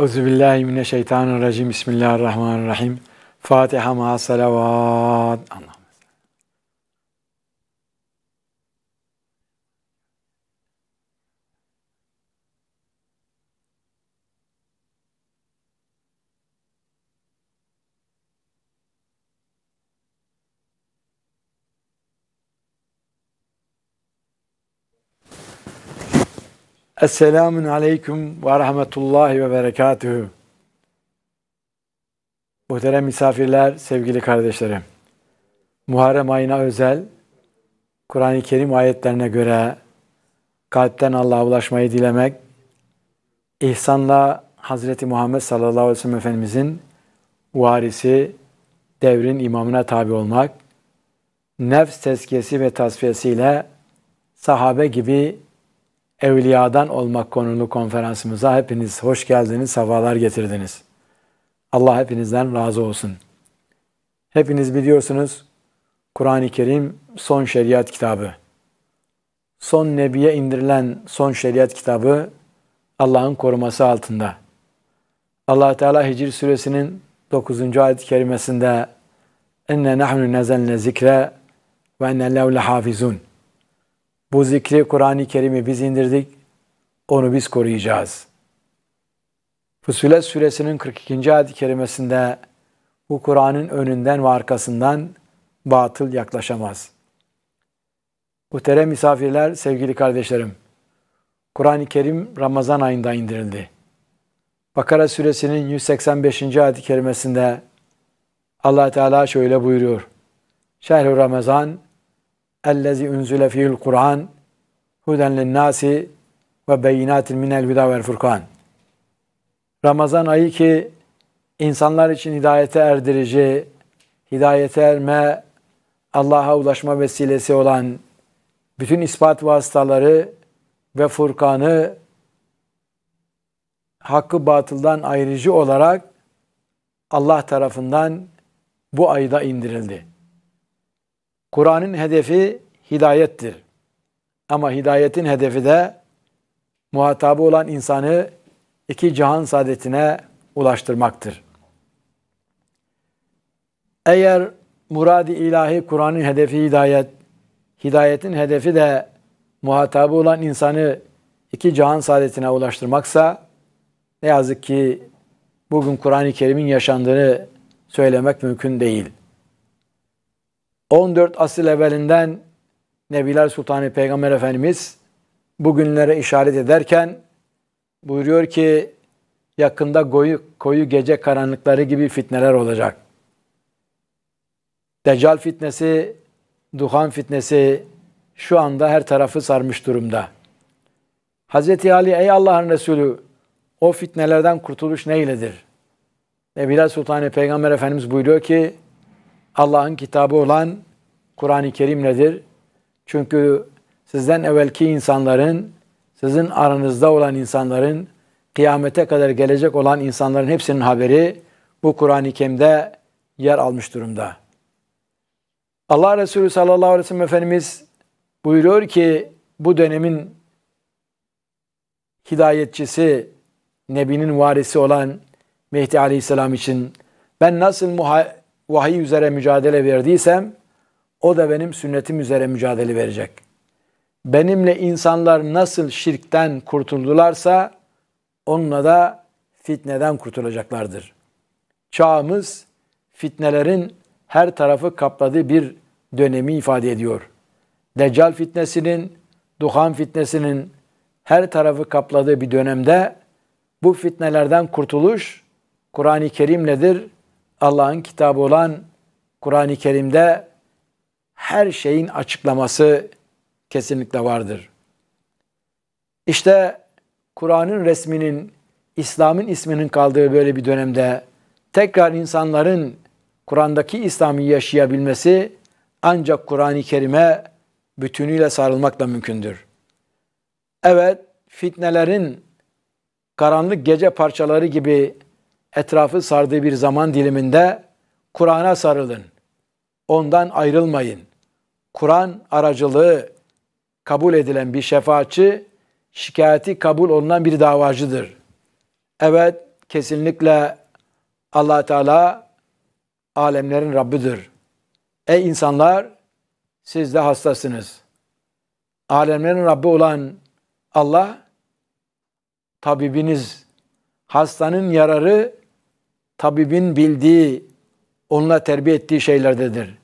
Euzubillahimineşşeytanirracim. Bismillahirrahmanirrahim. Fatiha ma salavat. Allah. Esselamun Aleyküm ve Rahmetullahi ve Berekatühü. Muhterem misafirler, sevgili kardeşlerim. Muharrem ayına özel, Kur'an-ı Kerim ayetlerine göre kalpten Allah'a ulaşmayı dilemek, ihsanla Hazreti Muhammed sallallahu aleyhi ve sellem Efendimizin varisi, devrin imamına tabi olmak, nefs tezkiyesi ve tasfiyesiyle sahabe gibi Evliyadan Olmak konulu konferansımıza hepiniz hoş geldiniz, sefalar getirdiniz. Allah hepinizden razı olsun. Hepiniz biliyorsunuz Kur'an-ı Kerim son şeriat kitabı. Son nebiye indirilen son şeriat kitabı Allah'ın koruması altında. Allah Teala Hicr suresinin 9. ayet-i kerimesinde enne nahnu nazzalna zikre ve enne lehu lahafizun. Bu zikri Kur'an-ı Kerim'i biz indirdik, onu biz koruyacağız. Fusilet suresinin 42. ayet-i kerimesinde bu Kur'an'ın önünden ve arkasından batıl yaklaşamaz. Muhterem misafirler, sevgili kardeşlerim, Kur'an-ı Kerim Ramazan ayında indirildi. Bakara suresinin 185. ayet-i kerimesinde allah Teala şöyle buyuruyor. Şehr-i Ramazan ellezî unzile fîhül Kur'an huden linnâsi ve beyinatin minel hüda vel furkan. Ramazan ayı ki insanlar için hidayete erdirici, hidayete erme, Allah'a ulaşma vesilesi olan bütün ispat vasıtaları ve Furkan'ı hakkı batıldan ayrıcı olarak Allah tarafından bu ayda indirildi. Kur'an'ın hedefi hidayettir. Ama hidayetin hedefi de muhatabı olan insanı iki cihan saadetine ulaştırmaktır. Eğer muradi ilahi Kur'an'ın hedefi hidayet, hidayetin hedefi de muhatabı olan insanı iki cihan saadetine ulaştırmaksa ne yazık ki bugün Kur'an-ı Kerim'in yaşandığını söylemek mümkün değil. 14 asıl evvelinden Nebiler Sultanı Peygamber Efendimiz bugünlere işaret ederken buyuruyor ki yakında koyu, koyu gece karanlıkları gibi fitneler olacak. Deccal fitnesi, duhan fitnesi şu anda her tarafı sarmış durumda. Hz. Ali ey Allah'ın Resulü o fitnelerden kurtuluş neyledir? Nebiler Sultanı Peygamber Efendimiz buyuruyor ki Allah'ın kitabı olan Kur'an-ı Kerim nedir? Çünkü sizden evvelki insanların, sizin aranızda olan insanların, kıyamete kadar gelecek olan insanların hepsinin haberi bu Kur'an-ı Kerim'de yer almış durumda. Allah Resulü sallallahu aleyhi ve sellem Efendimiz buyuruyor ki bu dönemin hidayetçisi, Nebi'nin varisi olan Mehdi Aleyhisselam için ben nasıl muha vahiy üzere mücadele verdiysem o da benim sünnetim üzere mücadele verecek. Benimle insanlar nasıl şirkten kurtuldularsa onunla da fitneden kurtulacaklardır. Çağımız fitnelerin her tarafı kapladığı bir dönemi ifade ediyor. Deccal fitnesinin, duhan fitnesinin her tarafı kapladığı bir dönemde bu fitnelerden kurtuluş Kur'an-ı Kerim'ledir, Allah'ın kitabı olan Kur'an-ı Kerim'de her şeyin açıklaması kesinlikle vardır. İşte Kur'an'ın resminin, İslam'ın isminin kaldığı böyle bir dönemde tekrar insanların Kur'an'daki İslam'ı yaşayabilmesi ancak Kur'an-ı Kerim'e bütünüyle sarılmakla mümkündür. Evet, fitnelerin karanlık gece parçaları gibi etrafı sardığı bir zaman diliminde Kur'an'a sarılın. Ondan ayrılmayın. Kur'an aracılığı kabul edilen bir şefaatçi, şikayeti kabul olunan bir davacıdır. Evet, kesinlikle allah Teala alemlerin Rabbidir. Ey insanlar, siz de hastasınız. Alemlerin Rabbi olan Allah, tabibiniz, hastanın yararı tabibin bildiği, onunla terbiye ettiği şeylerdedir.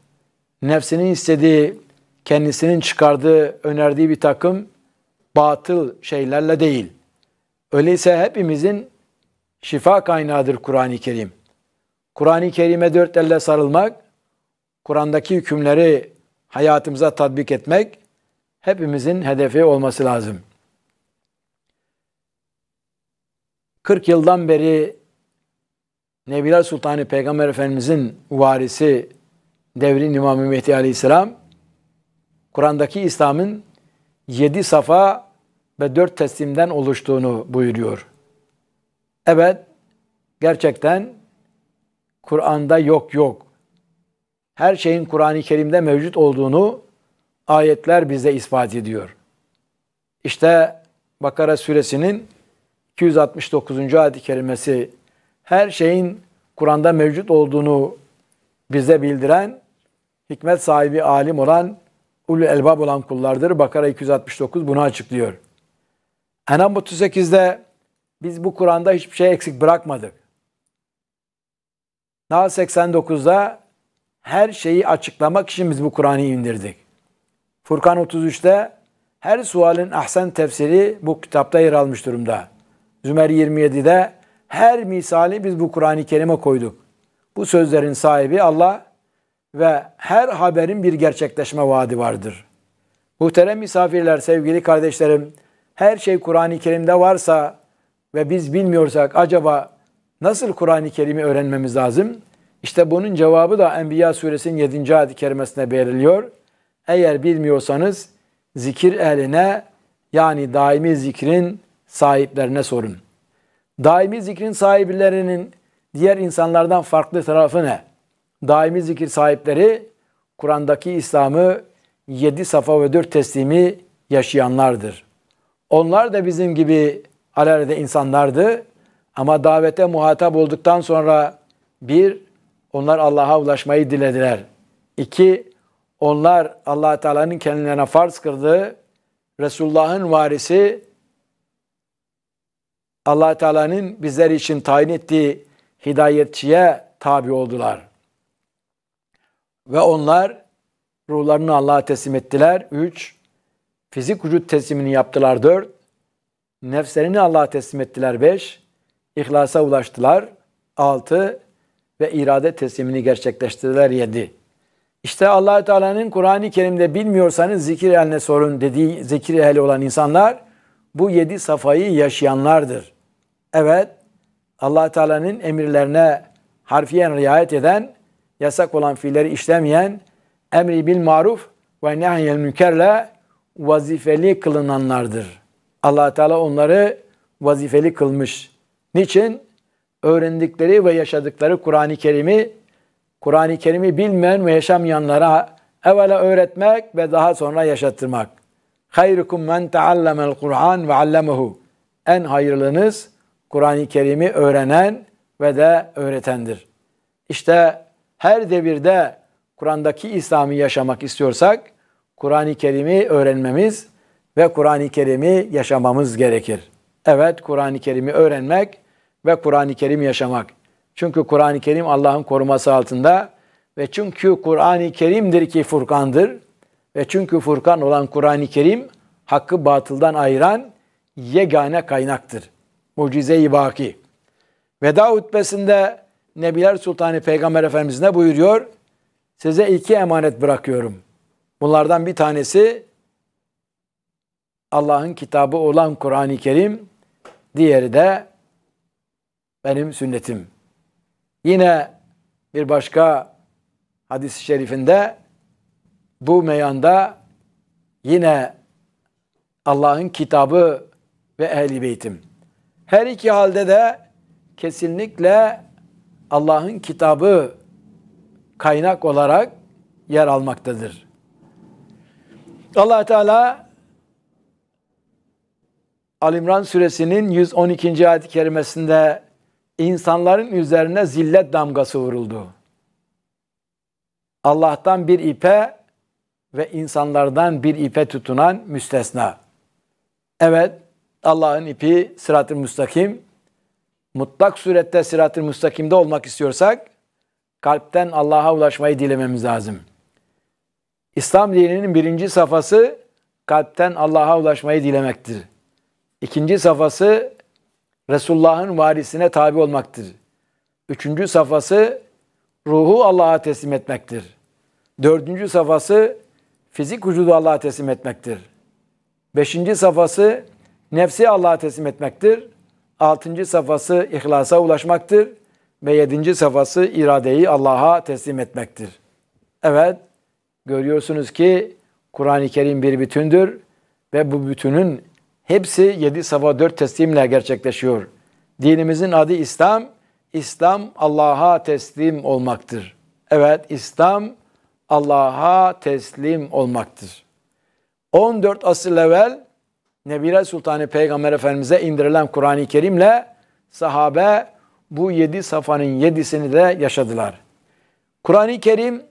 Nefsinin istediği, kendisinin çıkardığı, önerdiği bir takım batıl şeylerle değil. Öyleyse hepimizin şifa kaynağıdır Kur'an-ı Kerim. Kur'an-ı Kerim'e dört elle sarılmak, Kur'an'daki hükümleri hayatımıza tatbik etmek hepimizin hedefi olması lazım. 40 yıldan beri Nebiler Sultanı Peygamber Efendimizin varisi devrin İmam-ı Mehdi Aleyhisselam Kur'an'daki İslam'ın yedi safa ve dört teslimden oluştuğunu buyuruyor. Evet, gerçekten Kur'an'da yok yok. Her şeyin Kur'an-ı Kerim'de mevcut olduğunu ayetler bize ispat ediyor. İşte Bakara suresinin 269. ayet-i kerimesi her şeyin Kur'an'da mevcut olduğunu bize bildiren, hikmet sahibi alim olan, ulul elbab olan kullardır. Bakara 269 bunu açıklıyor. Enam 38'de biz bu Kur'an'da hiçbir şey eksik bırakmadık. Nahl 89'da her şeyi açıklamak için biz bu Kur'an'ı indirdik. Furkan 33'te her sualin ahsen tefsiri bu kitapta yer almış durumda. Zümer 27'de her misali biz bu Kur'an-ı Kerim'e koyduk. Bu sözlerin sahibi Allah ve her haberin bir gerçekleşme vaadi vardır. Muhterem misafirler, sevgili kardeşlerim, her şey Kur'an-ı Kerim'de varsa ve biz bilmiyorsak acaba nasıl Kur'an-ı Kerim'i öğrenmemiz lazım? İşte bunun cevabı da Enbiya suresinin 7. ayet-i kerimesine belirliyor. Eğer bilmiyorsanız zikir eline yani daimi zikrin sahiplerine sorun. Daimi zikrin sahiplerinin diğer insanlardan farklı tarafı ne? Daimi zikir sahipleri Kur'an'daki İslam'ı yedi safa ve dört teslimi yaşayanlardır. Onlar da bizim gibi alerde insanlardı ama davete muhatap olduktan sonra bir, onlar Allah'a ulaşmayı dilediler. İki, onlar allah Teala'nın kendilerine farz kıldığı Resulullah'ın varisi allah Teala'nın bizler için tayin ettiği hidayetçiye tabi oldular. Ve onlar ruhlarını Allah'a teslim ettiler. Üç, fizik vücut teslimini yaptılar. Dört, nefslerini Allah'a teslim ettiler. Beş, ihlasa ulaştılar. Altı, ve irade teslimini gerçekleştirdiler. Yedi. İşte Allahü Teala'nın Kur'an-ı Kerim'de bilmiyorsanız zikir eline sorun dediği zikir ehli olan insanlar bu yedi safayı yaşayanlardır. Evet, allah Teala'nın emirlerine harfiyen riayet eden, yasak olan fiilleri işlemeyen, emri bil maruf ve nehyel münkerle vazifeli kılınanlardır. allah Teala onları vazifeli kılmış. Niçin? Öğrendikleri ve yaşadıkları Kur'an-ı Kerim'i, Kur'an-ı Kerim'i bilmeyen ve yaşamayanlara evvela öğretmek ve daha sonra yaşattırmak. Hayrukum men teallemel Kur'an ve allemehu. En hayırlınız Kur'an-ı Kerim'i öğrenen ve de öğretendir. İşte her devirde Kur'an'daki İslam'ı yaşamak istiyorsak Kur'an-ı Kerim'i öğrenmemiz ve Kur'an-ı Kerim'i yaşamamız gerekir. Evet Kur'an-ı Kerim'i öğrenmek ve Kur'an-ı Kerim yaşamak. Çünkü Kur'an-ı Kerim Allah'ın koruması altında ve çünkü Kur'an-ı Kerim'dir ki Furkan'dır ve çünkü Furkan olan Kur'an-ı Kerim hakkı batıldan ayıran yegane kaynaktır. Mucize-i vaki. Veda hutbesinde Nebiler Sultanı Peygamber Efendimiz ne buyuruyor? Size iki emanet bırakıyorum. Bunlardan bir tanesi Allah'ın kitabı olan Kur'an-ı Kerim, diğeri de benim sünnetim. Yine bir başka hadis-i şerifinde bu meyanda yine Allah'ın kitabı ve ehli beytim. Her iki halde de kesinlikle Allah'ın kitabı kaynak olarak yer almaktadır. Allah Teala Alimran suresinin 112. ayet-i kerimesinde insanların üzerine zillet damgası vuruldu. Allah'tan bir ipe ve insanlardan bir ipe tutunan müstesna. Evet, Allah'ın ipi sırat-ı müstakim. Mutlak surette sırat-ı müstakimde olmak istiyorsak kalpten Allah'a ulaşmayı dilememiz lazım. İslam dininin birinci safhası kalpten Allah'a ulaşmayı dilemektir. İkinci safhası Resulullah'ın varisine tabi olmaktır. Üçüncü safhası ruhu Allah'a teslim etmektir. Dördüncü safhası fizik vücudu Allah'a teslim etmektir. Beşinci safhası Nefsi Allah'a teslim etmektir. Altıncı safhası ihlasa ulaşmaktır. Ve yedinci safhası iradeyi Allah'a teslim etmektir. Evet, görüyorsunuz ki Kur'an-ı Kerim bir bütündür ve bu bütünün hepsi yedi safha dört teslimle gerçekleşiyor. Dinimizin adı İslam, İslam Allah'a teslim olmaktır. Evet, İslam Allah'a teslim olmaktır. 14 asıl evvel Nebire Sultanı Peygamber Efendimiz'e indirilen Kur'an-ı Kerim'le sahabe bu yedi safanın yedisini de yaşadılar. Kur'an-ı Kerim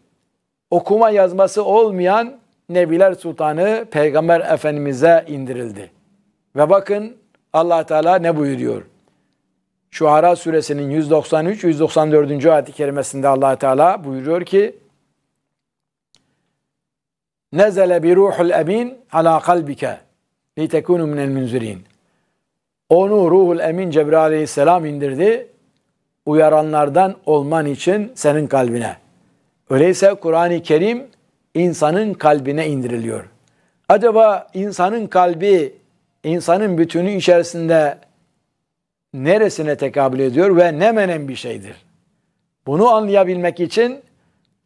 okuma yazması olmayan Nebiler Sultanı Peygamber Efendimiz'e indirildi. Ve bakın allah Teala ne buyuruyor? Şuara suresinin 193-194. ayet-i kerimesinde allah Teala buyuruyor ki Nezele bi ruhul emin ala kalbike لِتَكُونُ مِنَ الْمُنْزِر۪ينَ Onu ruhul emin Cebrail aleyhisselam indirdi. Uyaranlardan olman için senin kalbine. Öyleyse Kur'an-ı Kerim insanın kalbine indiriliyor. Acaba insanın kalbi insanın bütünü içerisinde neresine tekabül ediyor ve ne menen bir şeydir? Bunu anlayabilmek için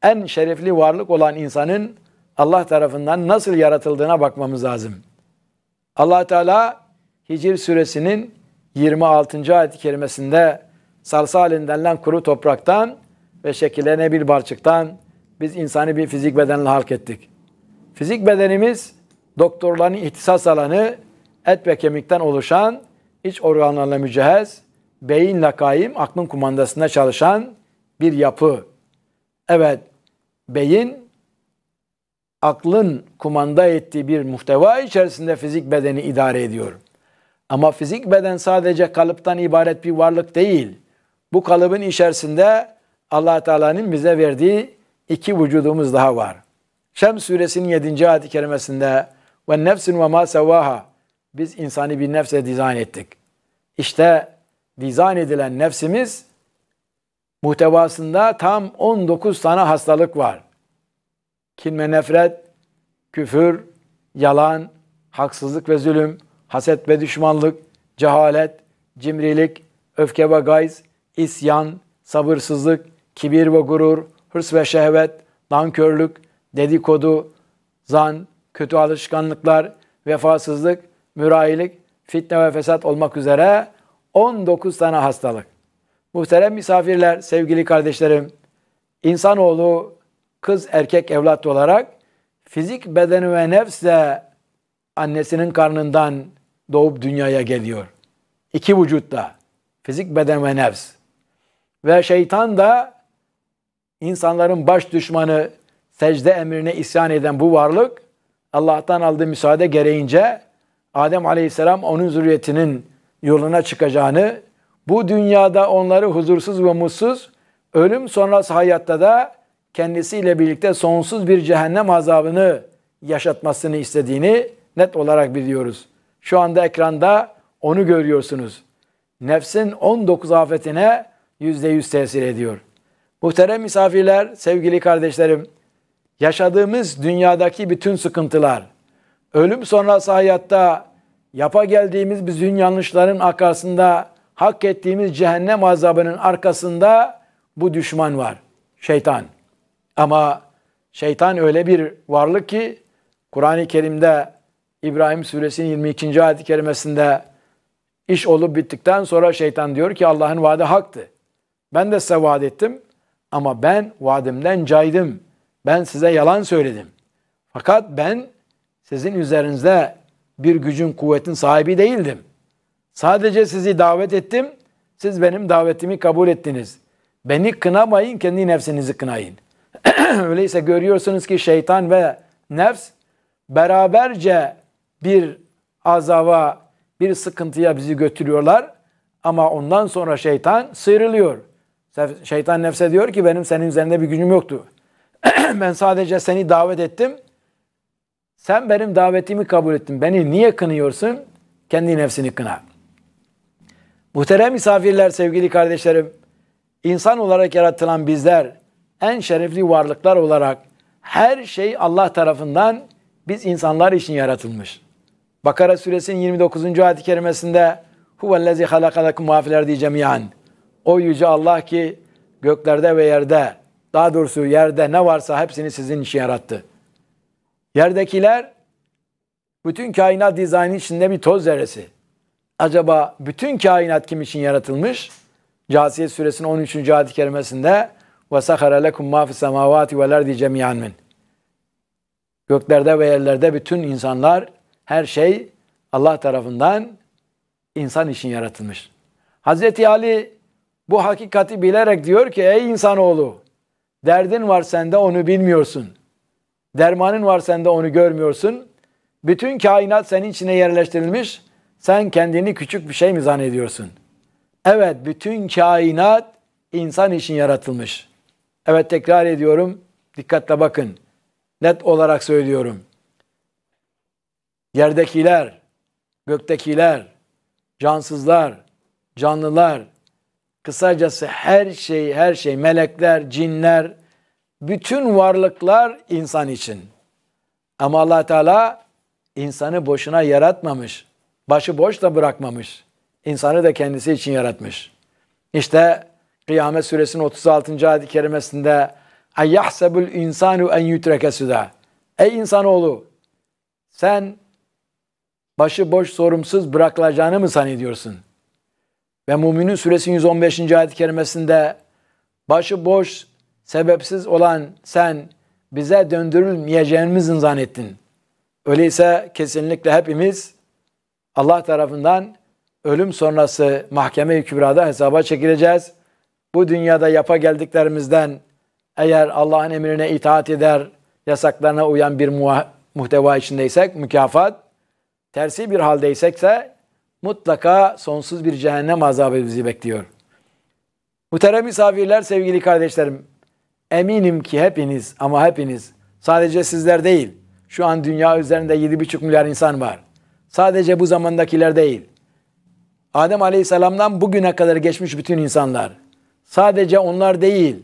en şerefli varlık olan insanın Allah tarafından nasıl yaratıldığına bakmamız lazım allah Teala Hicr suresinin 26. ayet-i kerimesinde sarsalin denilen kuru topraktan ve şekillene bir barçıktan biz insanı bir fizik bedenle halk ettik. Fizik bedenimiz doktorların ihtisas alanı et ve kemikten oluşan iç organlarla mücehez, beyinle kaim, aklın kumandasında çalışan bir yapı. Evet, beyin aklın kumanda ettiği bir muhteva içerisinde fizik bedeni idare ediyor. Ama fizik beden sadece kalıptan ibaret bir varlık değil. Bu kalıbın içerisinde allah Teala'nın bize verdiği iki vücudumuz daha var. Şem suresinin 7. ayet-i kerimesinde ve nefsin ve ma sevaha biz insanı bir nefse dizayn ettik. İşte dizayn edilen nefsimiz muhtevasında tam 19 tane hastalık var kin ve nefret, küfür, yalan, haksızlık ve zulüm, haset ve düşmanlık, cehalet, cimrilik, öfke ve gayz, isyan, sabırsızlık, kibir ve gurur, hırs ve şehvet, nankörlük, dedikodu, zan, kötü alışkanlıklar, vefasızlık, mürayilik, fitne ve fesat olmak üzere 19 tane hastalık. Muhterem misafirler, sevgili kardeşlerim, insanoğlu kız erkek evlat olarak fizik bedeni ve nefse annesinin karnından doğup dünyaya geliyor. İki vücutta fizik beden ve nefs. Ve şeytan da insanların baş düşmanı secde emrine isyan eden bu varlık Allah'tan aldığı müsaade gereğince Adem Aleyhisselam onun zürriyetinin yoluna çıkacağını, bu dünyada onları huzursuz ve mutsuz, ölüm sonrası hayatta da kendisiyle birlikte sonsuz bir cehennem azabını yaşatmasını istediğini net olarak biliyoruz. Şu anda ekranda onu görüyorsunuz. Nefsin 19 afetine %100 tesir ediyor. Muhterem misafirler, sevgili kardeşlerim, yaşadığımız dünyadaki bütün sıkıntılar, ölüm sonrası hayatta yapa geldiğimiz bütün yanlışların arkasında hak ettiğimiz cehennem azabının arkasında bu düşman var, şeytan. Ama şeytan öyle bir varlık ki Kur'an-ı Kerim'de İbrahim suresinin 22. ayet-i kerimesinde iş olup bittikten sonra şeytan diyor ki Allah'ın vaadi haktı. Ben de size vaat ettim ama ben vaadimden caydım. Ben size yalan söyledim. Fakat ben sizin üzerinizde bir gücün kuvvetin sahibi değildim. Sadece sizi davet ettim. Siz benim davetimi kabul ettiniz. Beni kınamayın, kendi nefsinizi kınayın.'' Öyleyse görüyorsunuz ki şeytan ve nefs beraberce bir azava, bir sıkıntıya bizi götürüyorlar. Ama ondan sonra şeytan sıyrılıyor. Şeytan nefse diyor ki benim senin üzerinde bir gücüm yoktu. ben sadece seni davet ettim. Sen benim davetimi kabul ettin. Beni niye kınıyorsun? Kendi nefsini kına. Muhterem misafirler, sevgili kardeşlerim, insan olarak yaratılan bizler en şerefli varlıklar olarak her şey Allah tarafından biz insanlar için yaratılmış. Bakara suresinin 29. ayet-i kerimesinde huvellezî halakalakum muafiler diyeceğim yani. O yüce Allah ki göklerde ve yerde daha doğrusu yerde ne varsa hepsini sizin için yarattı. Yerdekiler bütün kainat dizaynı içinde bir toz zerresi. Acaba bütün kainat kim için yaratılmış? Casiye suresinin 13. ayet-i kerimesinde ve sahara lekum ma fis semavati vel erdi Göklerde ve yerlerde bütün insanlar her şey Allah tarafından insan için yaratılmış. Hazreti Ali bu hakikati bilerek diyor ki ey insanoğlu derdin var sende onu bilmiyorsun. Dermanın var sende onu görmüyorsun. Bütün kainat senin içine yerleştirilmiş. Sen kendini küçük bir şey mi zannediyorsun? Evet bütün kainat insan için yaratılmış. Evet tekrar ediyorum. Dikkatle bakın. Net olarak söylüyorum. Yerdekiler, göktekiler, cansızlar, canlılar, kısacası her şey, her şey, melekler, cinler, bütün varlıklar insan için. Ama allah Teala insanı boşuna yaratmamış. Başı boş da bırakmamış. İnsanı da kendisi için yaratmış. İşte Kıyamet suresinin 36. ayet-i kerimesinde اَيَّحْسَبُ insanu en يُتْرَكَ süda. Ey insanoğlu sen başı boş sorumsuz bırakılacağını mı sanıyorsun? Ve Muminin suresinin 115. ayet-i kerimesinde boş sebepsiz olan sen bize döndürülmeyeceğimizi zannettin. Öyleyse kesinlikle hepimiz Allah tarafından ölüm sonrası mahkeme-i kübrada hesaba çekileceğiz bu dünyada yapa geldiklerimizden eğer Allah'ın emrine itaat eder, yasaklarına uyan bir muhteva içindeysek mükafat, tersi bir haldeysekse mutlaka sonsuz bir cehennem azabı bizi bekliyor. Muhterem misafirler, sevgili kardeşlerim, eminim ki hepiniz ama hepiniz, sadece sizler değil, şu an dünya üzerinde 7,5 milyar insan var. Sadece bu zamandakiler değil. Adem Aleyhisselam'dan bugüne kadar geçmiş bütün insanlar, Sadece onlar değil,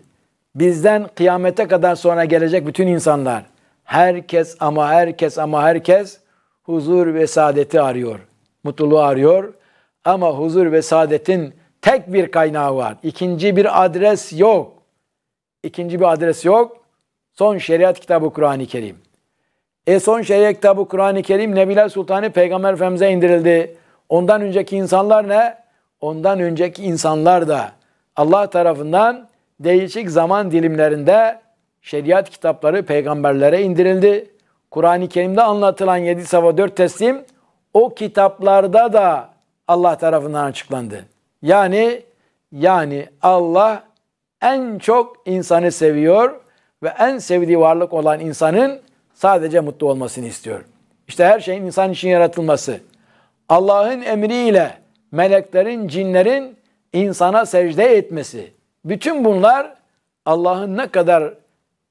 bizden kıyamete kadar sonra gelecek bütün insanlar. Herkes ama herkes ama herkes huzur ve saadeti arıyor. Mutluluğu arıyor. Ama huzur ve saadetin tek bir kaynağı var. İkinci bir adres yok. İkinci bir adres yok. Son şeriat kitabı Kur'an-ı Kerim. E son şeriat kitabı Kur'an-ı Kerim Nebiler Sultanı Peygamber Efendimiz'e indirildi. Ondan önceki insanlar ne? Ondan önceki insanlar da Allah tarafından değişik zaman dilimlerinde şeriat kitapları peygamberlere indirildi. Kur'an-ı Kerim'de anlatılan yedi sava dört teslim o kitaplarda da Allah tarafından açıklandı. Yani yani Allah en çok insanı seviyor ve en sevdiği varlık olan insanın sadece mutlu olmasını istiyor. İşte her şeyin insan için yaratılması. Allah'ın emriyle meleklerin, cinlerin insana secde etmesi. Bütün bunlar Allah'ın ne kadar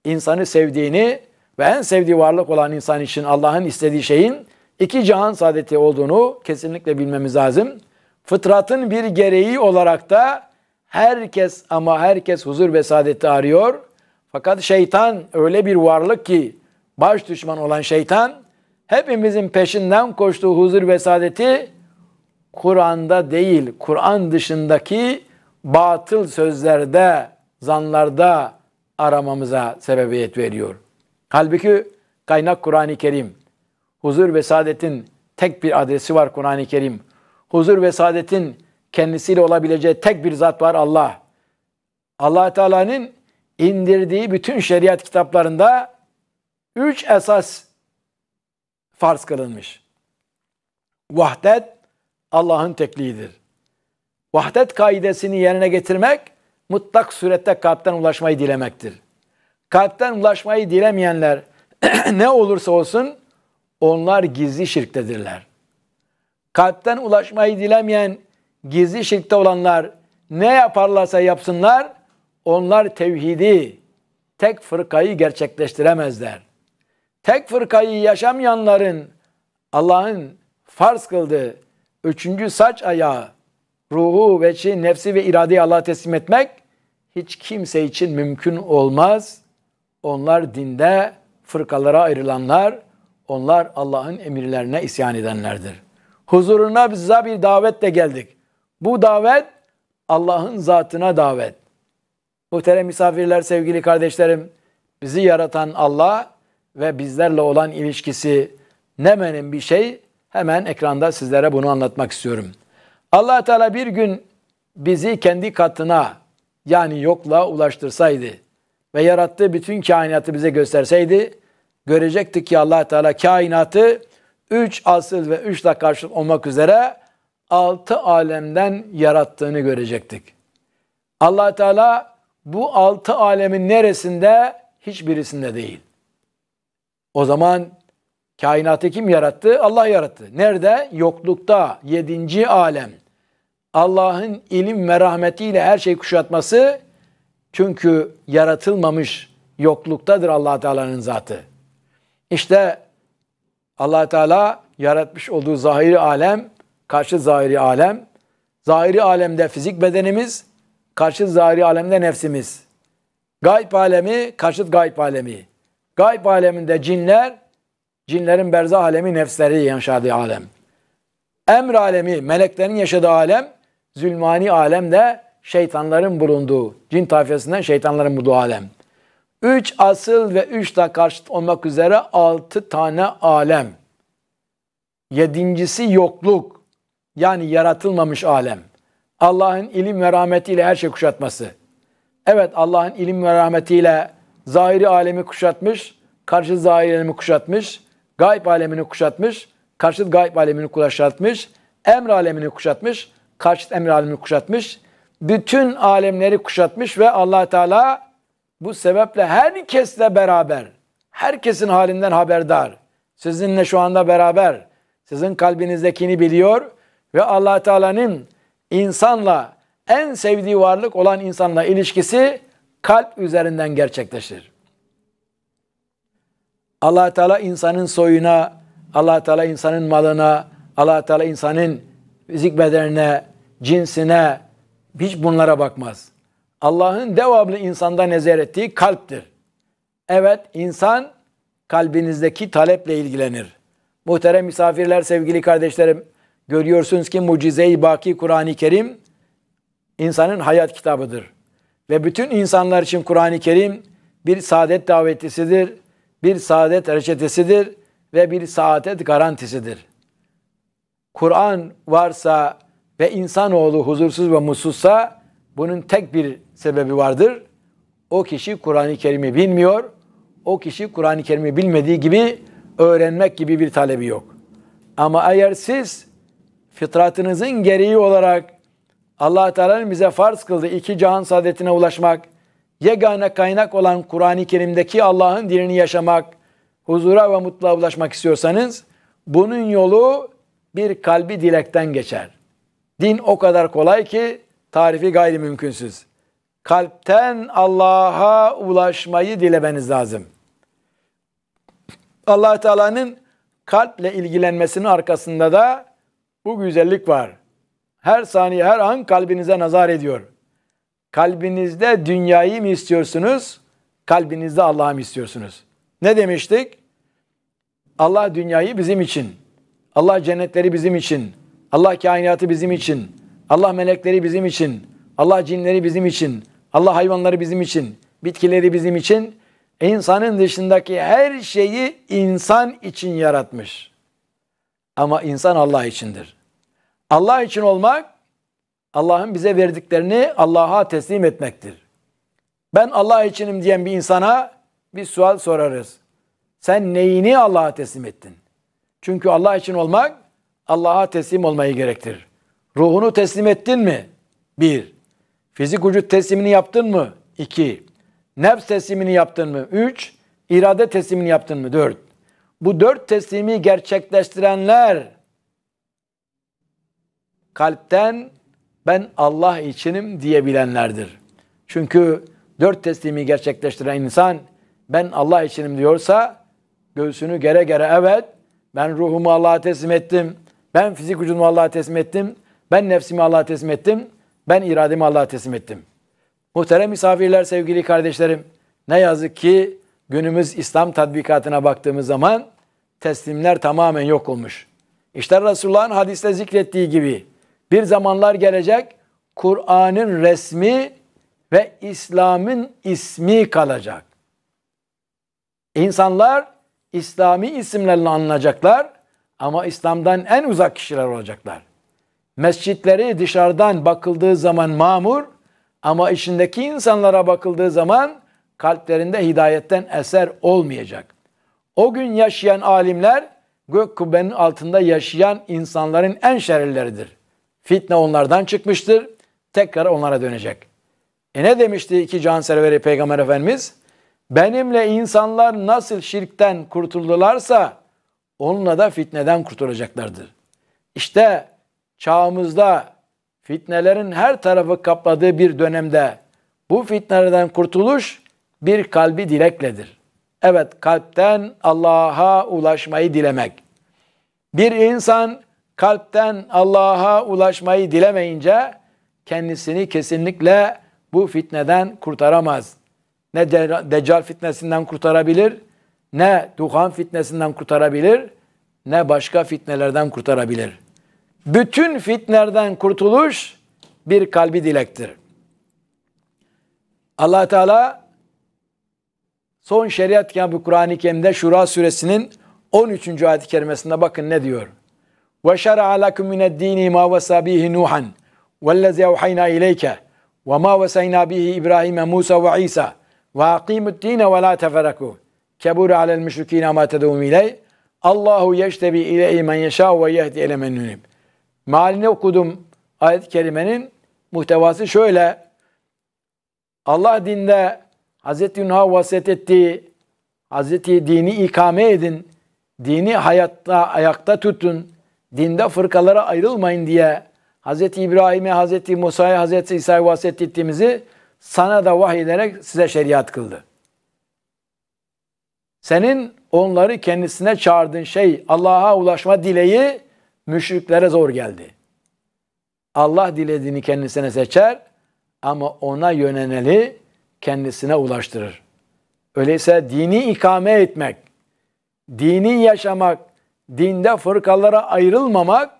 insanı sevdiğini ve en sevdiği varlık olan insan için Allah'ın istediği şeyin iki cihan saadeti olduğunu kesinlikle bilmemiz lazım. Fıtratın bir gereği olarak da herkes ama herkes huzur ve saadeti arıyor. Fakat şeytan öyle bir varlık ki baş düşman olan şeytan hepimizin peşinden koştuğu huzur ve saadeti Kur'an'da değil, Kur'an dışındaki batıl sözlerde, zanlarda aramamıza sebebiyet veriyor. Halbuki kaynak Kur'an-ı Kerim. Huzur ve saadetin tek bir adresi var Kur'an-ı Kerim. Huzur ve saadetin kendisiyle olabileceği tek bir zat var Allah. allah Teala'nın indirdiği bütün şeriat kitaplarında üç esas farz kılınmış. Vahdet, Allah'ın tekliğidir. Vahdet kaidesini yerine getirmek mutlak surette kalpten ulaşmayı dilemektir. Kalpten ulaşmayı dilemeyenler ne olursa olsun onlar gizli şirktedirler. Kalpten ulaşmayı dilemeyen gizli şirkte olanlar ne yaparlarsa yapsınlar onlar tevhidi, tek fırkayı gerçekleştiremezler. Tek fırkayı yaşamayanların Allah'ın farz kıldığı Üçüncü saç ayağı, ruhu, veçi, şey, nefsi ve iradeyi Allah'a teslim etmek hiç kimse için mümkün olmaz. Onlar dinde fırkalara ayrılanlar, onlar Allah'ın emirlerine isyan edenlerdir. Huzuruna bize bir davetle geldik. Bu davet Allah'ın zatına davet. Muhterem misafirler, sevgili kardeşlerim, bizi yaratan Allah ve bizlerle olan ilişkisi ne menin bir şey Hemen ekranda sizlere bunu anlatmak istiyorum. allah Teala bir gün bizi kendi katına yani yokla ulaştırsaydı ve yarattığı bütün kainatı bize gösterseydi görecektik ki allah Teala kainatı 3 asıl ve 3 da karşılık olmak üzere 6 alemden yarattığını görecektik. allah Teala bu 6 alemin neresinde hiçbirisinde değil. O zaman Kainatı kim yarattı? Allah yarattı. Nerede? Yoklukta. Yedinci alem. Allah'ın ilim ve rahmetiyle her şey kuşatması çünkü yaratılmamış yokluktadır allah Teala'nın zatı. İşte allah Teala yaratmış olduğu zahiri alem, karşı zahiri alem, zahiri alemde fizik bedenimiz, karşı zahiri alemde nefsimiz. Gayb alemi, karşıt gayb alemi. Gayb aleminde cinler, Cinlerin berza alemi, nefsleri yaşadığı alem. Emr alemi, meleklerin yaşadığı alem. Zülmani alem de şeytanların bulunduğu, cin tafiyesinden şeytanların bulunduğu alem. Üç asıl ve üç de karşıt olmak üzere altı tane alem. Yedincisi yokluk. Yani yaratılmamış alem. Allah'ın ilim ve rahmetiyle her şey kuşatması. Evet Allah'ın ilim ve rahmetiyle zahiri alemi kuşatmış, karşı zahiri alemi kuşatmış. Gayb alemini kuşatmış, karşıt gayb alemini kuşatmış, emr alemini kuşatmış, karşıt emir alemini kuşatmış. Bütün alemleri kuşatmış ve allah Teala bu sebeple herkesle beraber, herkesin halinden haberdar. Sizinle şu anda beraber, sizin kalbinizdekini biliyor ve allah Teala'nın insanla, en sevdiği varlık olan insanla ilişkisi kalp üzerinden gerçekleşir allah Teala insanın soyuna, allah Teala insanın malına, allah Teala insanın fizik bedenine, cinsine, hiç bunlara bakmaz. Allah'ın devamlı insanda nezer ettiği kalptir. Evet, insan kalbinizdeki taleple ilgilenir. Muhterem misafirler, sevgili kardeşlerim, görüyorsunuz ki mucize-i baki Kur'an-ı Kerim insanın hayat kitabıdır. Ve bütün insanlar için Kur'an-ı Kerim bir saadet davetlisidir, bir saadet reçetesidir ve bir saadet garantisidir. Kur'an varsa ve insanoğlu huzursuz ve mutsuzsa bunun tek bir sebebi vardır. O kişi Kur'an-ı Kerim'i bilmiyor. O kişi Kur'an-ı Kerim'i bilmediği gibi öğrenmek gibi bir talebi yok. Ama eğer siz fıtratınızın gereği olarak Allah Teala'nın bize farz kıldığı iki cihan saadetine ulaşmak, yegane kaynak olan Kur'an-ı Kerim'deki Allah'ın dinini yaşamak, huzura ve mutluluğa ulaşmak istiyorsanız bunun yolu bir kalbi dilekten geçer. Din o kadar kolay ki tarifi gayri mümkünsüz. Kalpten Allah'a ulaşmayı dilemeniz lazım. allah Teala'nın kalple ilgilenmesinin arkasında da bu güzellik var. Her saniye, her an kalbinize nazar ediyor.'' Kalbinizde dünyayı mı istiyorsunuz? Kalbinizde Allah'ı mı istiyorsunuz? Ne demiştik? Allah dünyayı bizim için, Allah cennetleri bizim için, Allah kainatı bizim için, Allah melekleri bizim için, Allah cinleri bizim için, Allah hayvanları bizim için, bitkileri bizim için, İnsanın dışındaki her şeyi insan için yaratmış. Ama insan Allah içindir. Allah için olmak Allah'ın bize verdiklerini Allah'a teslim etmektir. Ben Allah içinim diyen bir insana bir sual sorarız. Sen neyini Allah'a teslim ettin? Çünkü Allah için olmak Allah'a teslim olmayı gerektirir. Ruhunu teslim ettin mi? Bir. Fizik vücut teslimini yaptın mı? İki. Nefs teslimini yaptın mı? Üç. İrade teslimini yaptın mı? Dört. Bu dört teslimi gerçekleştirenler kalpten ben Allah içinim diyebilenlerdir. Çünkü dört teslimi gerçekleştiren insan ben Allah içinim diyorsa göğsünü gere gere evet ben ruhumu Allah'a teslim ettim. Ben fizik vücudumu Allah'a teslim ettim. Ben nefsimi Allah'a teslim ettim. Ben irademi Allah'a teslim ettim. Muhterem misafirler, sevgili kardeşlerim. Ne yazık ki günümüz İslam tatbikatına baktığımız zaman teslimler tamamen yok olmuş. İşte Resulullah'ın hadiste zikrettiği gibi bir zamanlar gelecek Kur'an'ın resmi ve İslam'ın ismi kalacak. İnsanlar İslami isimlerle anılacaklar ama İslam'dan en uzak kişiler olacaklar. Mescitleri dışarıdan bakıldığı zaman mamur ama içindeki insanlara bakıldığı zaman kalplerinde hidayetten eser olmayacak. O gün yaşayan alimler gök kubbenin altında yaşayan insanların en şerirleridir.'' Fitne onlardan çıkmıştır. Tekrar onlara dönecek. E ne demişti iki canserveri Peygamber Efendimiz? Benimle insanlar nasıl şirkten kurtuldularsa onunla da fitneden kurtulacaklardır. İşte çağımızda fitnelerin her tarafı kapladığı bir dönemde bu fitnelerden kurtuluş bir kalbi dilekledir. Evet kalpten Allah'a ulaşmayı dilemek. Bir insan kalpten Allah'a ulaşmayı dilemeyince kendisini kesinlikle bu fitneden kurtaramaz. Ne Deccal fitnesinden kurtarabilir, ne Duhan fitnesinden kurtarabilir, ne başka fitnelerden kurtarabilir. Bütün fitnelerden kurtuluş bir kalbi dilektir. allah Teala son şeriat kitabı Kur'an-ı Kerim'de Şura suresinin 13. ayet-i kerimesinde bakın ne diyor ve şer'a lekum mined-dini ma vasa bihi Nuhan vellezî evhayna ileyke ve ma veseyna bihi İbrahim, Musa ve İsa ve akimü'd-dine ve la teferraku kebure alel müşrikîne ma ted'ûm iley Allahu yeştebi ileyhi men yeşâ ve yehdi ile men yunib. Mealini okudum ayet-i kerimenin muhtevası şöyle. Allah dinde Hz. Yunus'a vasiyet ettiği Hz. dini ikame edin, dini hayatta ayakta tutun, dinde fırkalara ayrılmayın diye Hz. İbrahim'e, Hz. Musa'ya, Hz. İsa'ya vasiyet ettiğimizi sana da ederek size şeriat kıldı. Senin onları kendisine çağırdığın şey Allah'a ulaşma dileği müşriklere zor geldi. Allah dilediğini kendisine seçer ama ona yöneneli kendisine ulaştırır. Öyleyse dini ikame etmek, dini yaşamak, dinde fırkalara ayrılmamak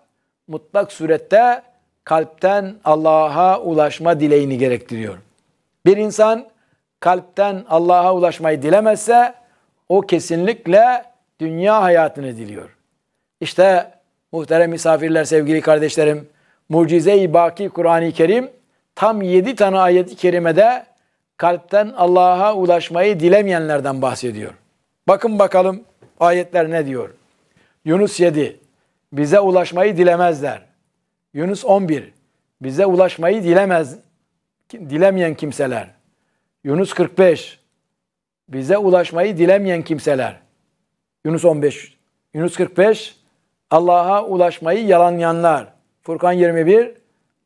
mutlak surette kalpten Allah'a ulaşma dileğini gerektiriyor. Bir insan kalpten Allah'a ulaşmayı dilemezse o kesinlikle dünya hayatını diliyor. İşte muhterem misafirler, sevgili kardeşlerim, Mucize-i Baki Kur'an-ı Kerim tam yedi tane ayet-i kerimede kalpten Allah'a ulaşmayı dilemeyenlerden bahsediyor. Bakın bakalım ayetler ne diyor? Yunus 7. Bize ulaşmayı dilemezler. Yunus 11. Bize ulaşmayı dilemez dilemeyen kimseler. Yunus 45. Bize ulaşmayı dilemeyen kimseler. Yunus 15. Yunus 45. Allah'a ulaşmayı yalanlayanlar. Furkan 21.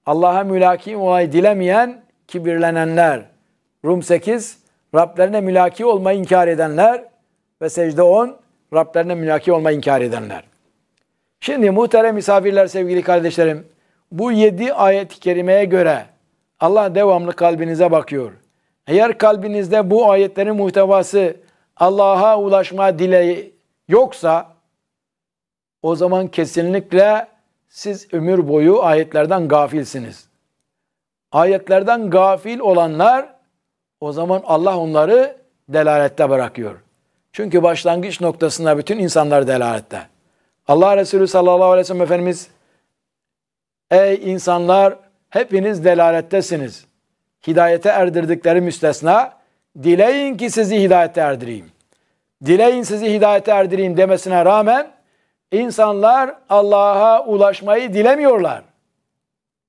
Allah'a mülaki olmayı dilemeyen kibirlenenler. Rum 8. Rablerine mülaki olmayı inkar edenler. Ve secde 10. Rablerine münaki olma inkar edenler. Şimdi muhterem misafirler, sevgili kardeşlerim, bu yedi ayet-i kerimeye göre Allah devamlı kalbinize bakıyor. Eğer kalbinizde bu ayetlerin muhtevası Allah'a ulaşma dileği yoksa o zaman kesinlikle siz ömür boyu ayetlerden gafilsiniz. Ayetlerden gafil olanlar o zaman Allah onları delalette bırakıyor. Çünkü başlangıç noktasında bütün insanlar delalette. Allah Resulü sallallahu aleyhi ve sellem Efendimiz Ey insanlar hepiniz delalettesiniz. Hidayete erdirdikleri müstesna dileyin ki sizi hidayete erdireyim. Dileyin sizi hidayete erdireyim demesine rağmen insanlar Allah'a ulaşmayı dilemiyorlar.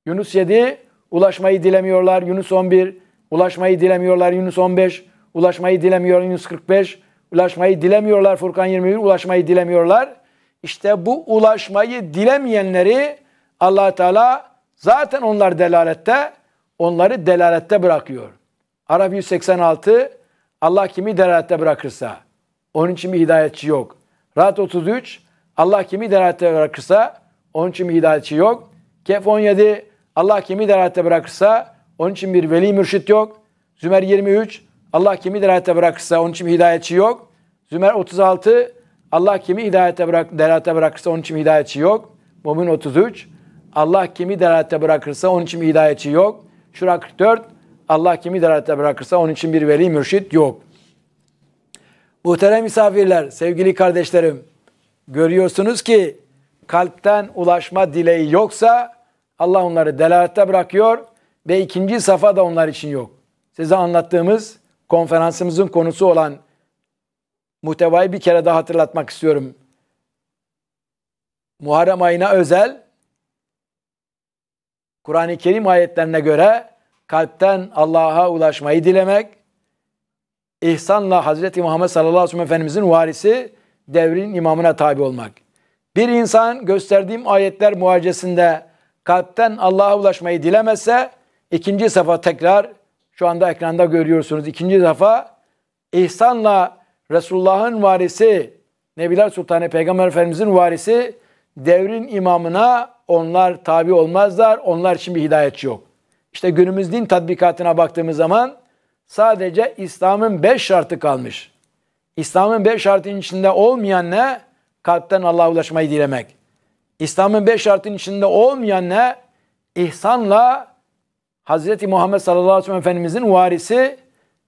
Yunus 7 ulaşmayı dilemiyorlar. Yunus 11 ulaşmayı dilemiyorlar. Yunus 15 ulaşmayı dilemiyor. Yunus 45 Ulaşmayı dilemiyorlar Furkan 21 ulaşmayı dilemiyorlar. İşte bu ulaşmayı dilemeyenleri allah Teala zaten onlar delalette onları delalette bırakıyor. Arap 186 Allah kimi delalette bırakırsa onun için bir hidayetçi yok. Rahat 33 Allah kimi delalette bırakırsa onun için bir hidayetçi yok. Kef 17 Allah kimi delalette bırakırsa onun için bir veli mürşit yok. Zümer 23 Allah kimi delalete bırakırsa onun için hidayetçi yok. Zümer 36 Allah kimi hidayete bırak, delalete bırakırsa onun için hidayetçi yok. Mumin 33 Allah kimi delalete bırakırsa onun için hidayetçi yok. Şura 44 Allah kimi delalete bırakırsa onun için bir veli mürşit yok. Muhterem misafirler, sevgili kardeşlerim, görüyorsunuz ki kalpten ulaşma dileği yoksa Allah onları delalette bırakıyor ve ikinci safa da onlar için yok. Size anlattığımız konferansımızın konusu olan muhtevayı bir kere daha hatırlatmak istiyorum. Muharrem ayına özel Kur'an-ı Kerim ayetlerine göre kalpten Allah'a ulaşmayı dilemek, ihsanla Hazreti Muhammed sallallahu aleyhi ve sellem Efendimizin varisi devrin imamına tabi olmak. Bir insan gösterdiğim ayetler muhacesinde kalpten Allah'a ulaşmayı dilemezse ikinci safa tekrar şu anda ekranda görüyorsunuz. ikinci defa ihsanla Resulullah'ın varisi, Nebiler Sultanı Peygamber Efendimiz'in varisi devrin imamına onlar tabi olmazlar. Onlar için bir hidayetçi yok. İşte günümüz din tatbikatına baktığımız zaman sadece İslam'ın beş şartı kalmış. İslam'ın beş şartının içinde olmayan ne? Kalpten Allah'a ulaşmayı dilemek. İslam'ın beş şartının içinde olmayan ne? İhsanla Hazreti Muhammed sallallahu aleyhi ve sellem Efendimizin varisi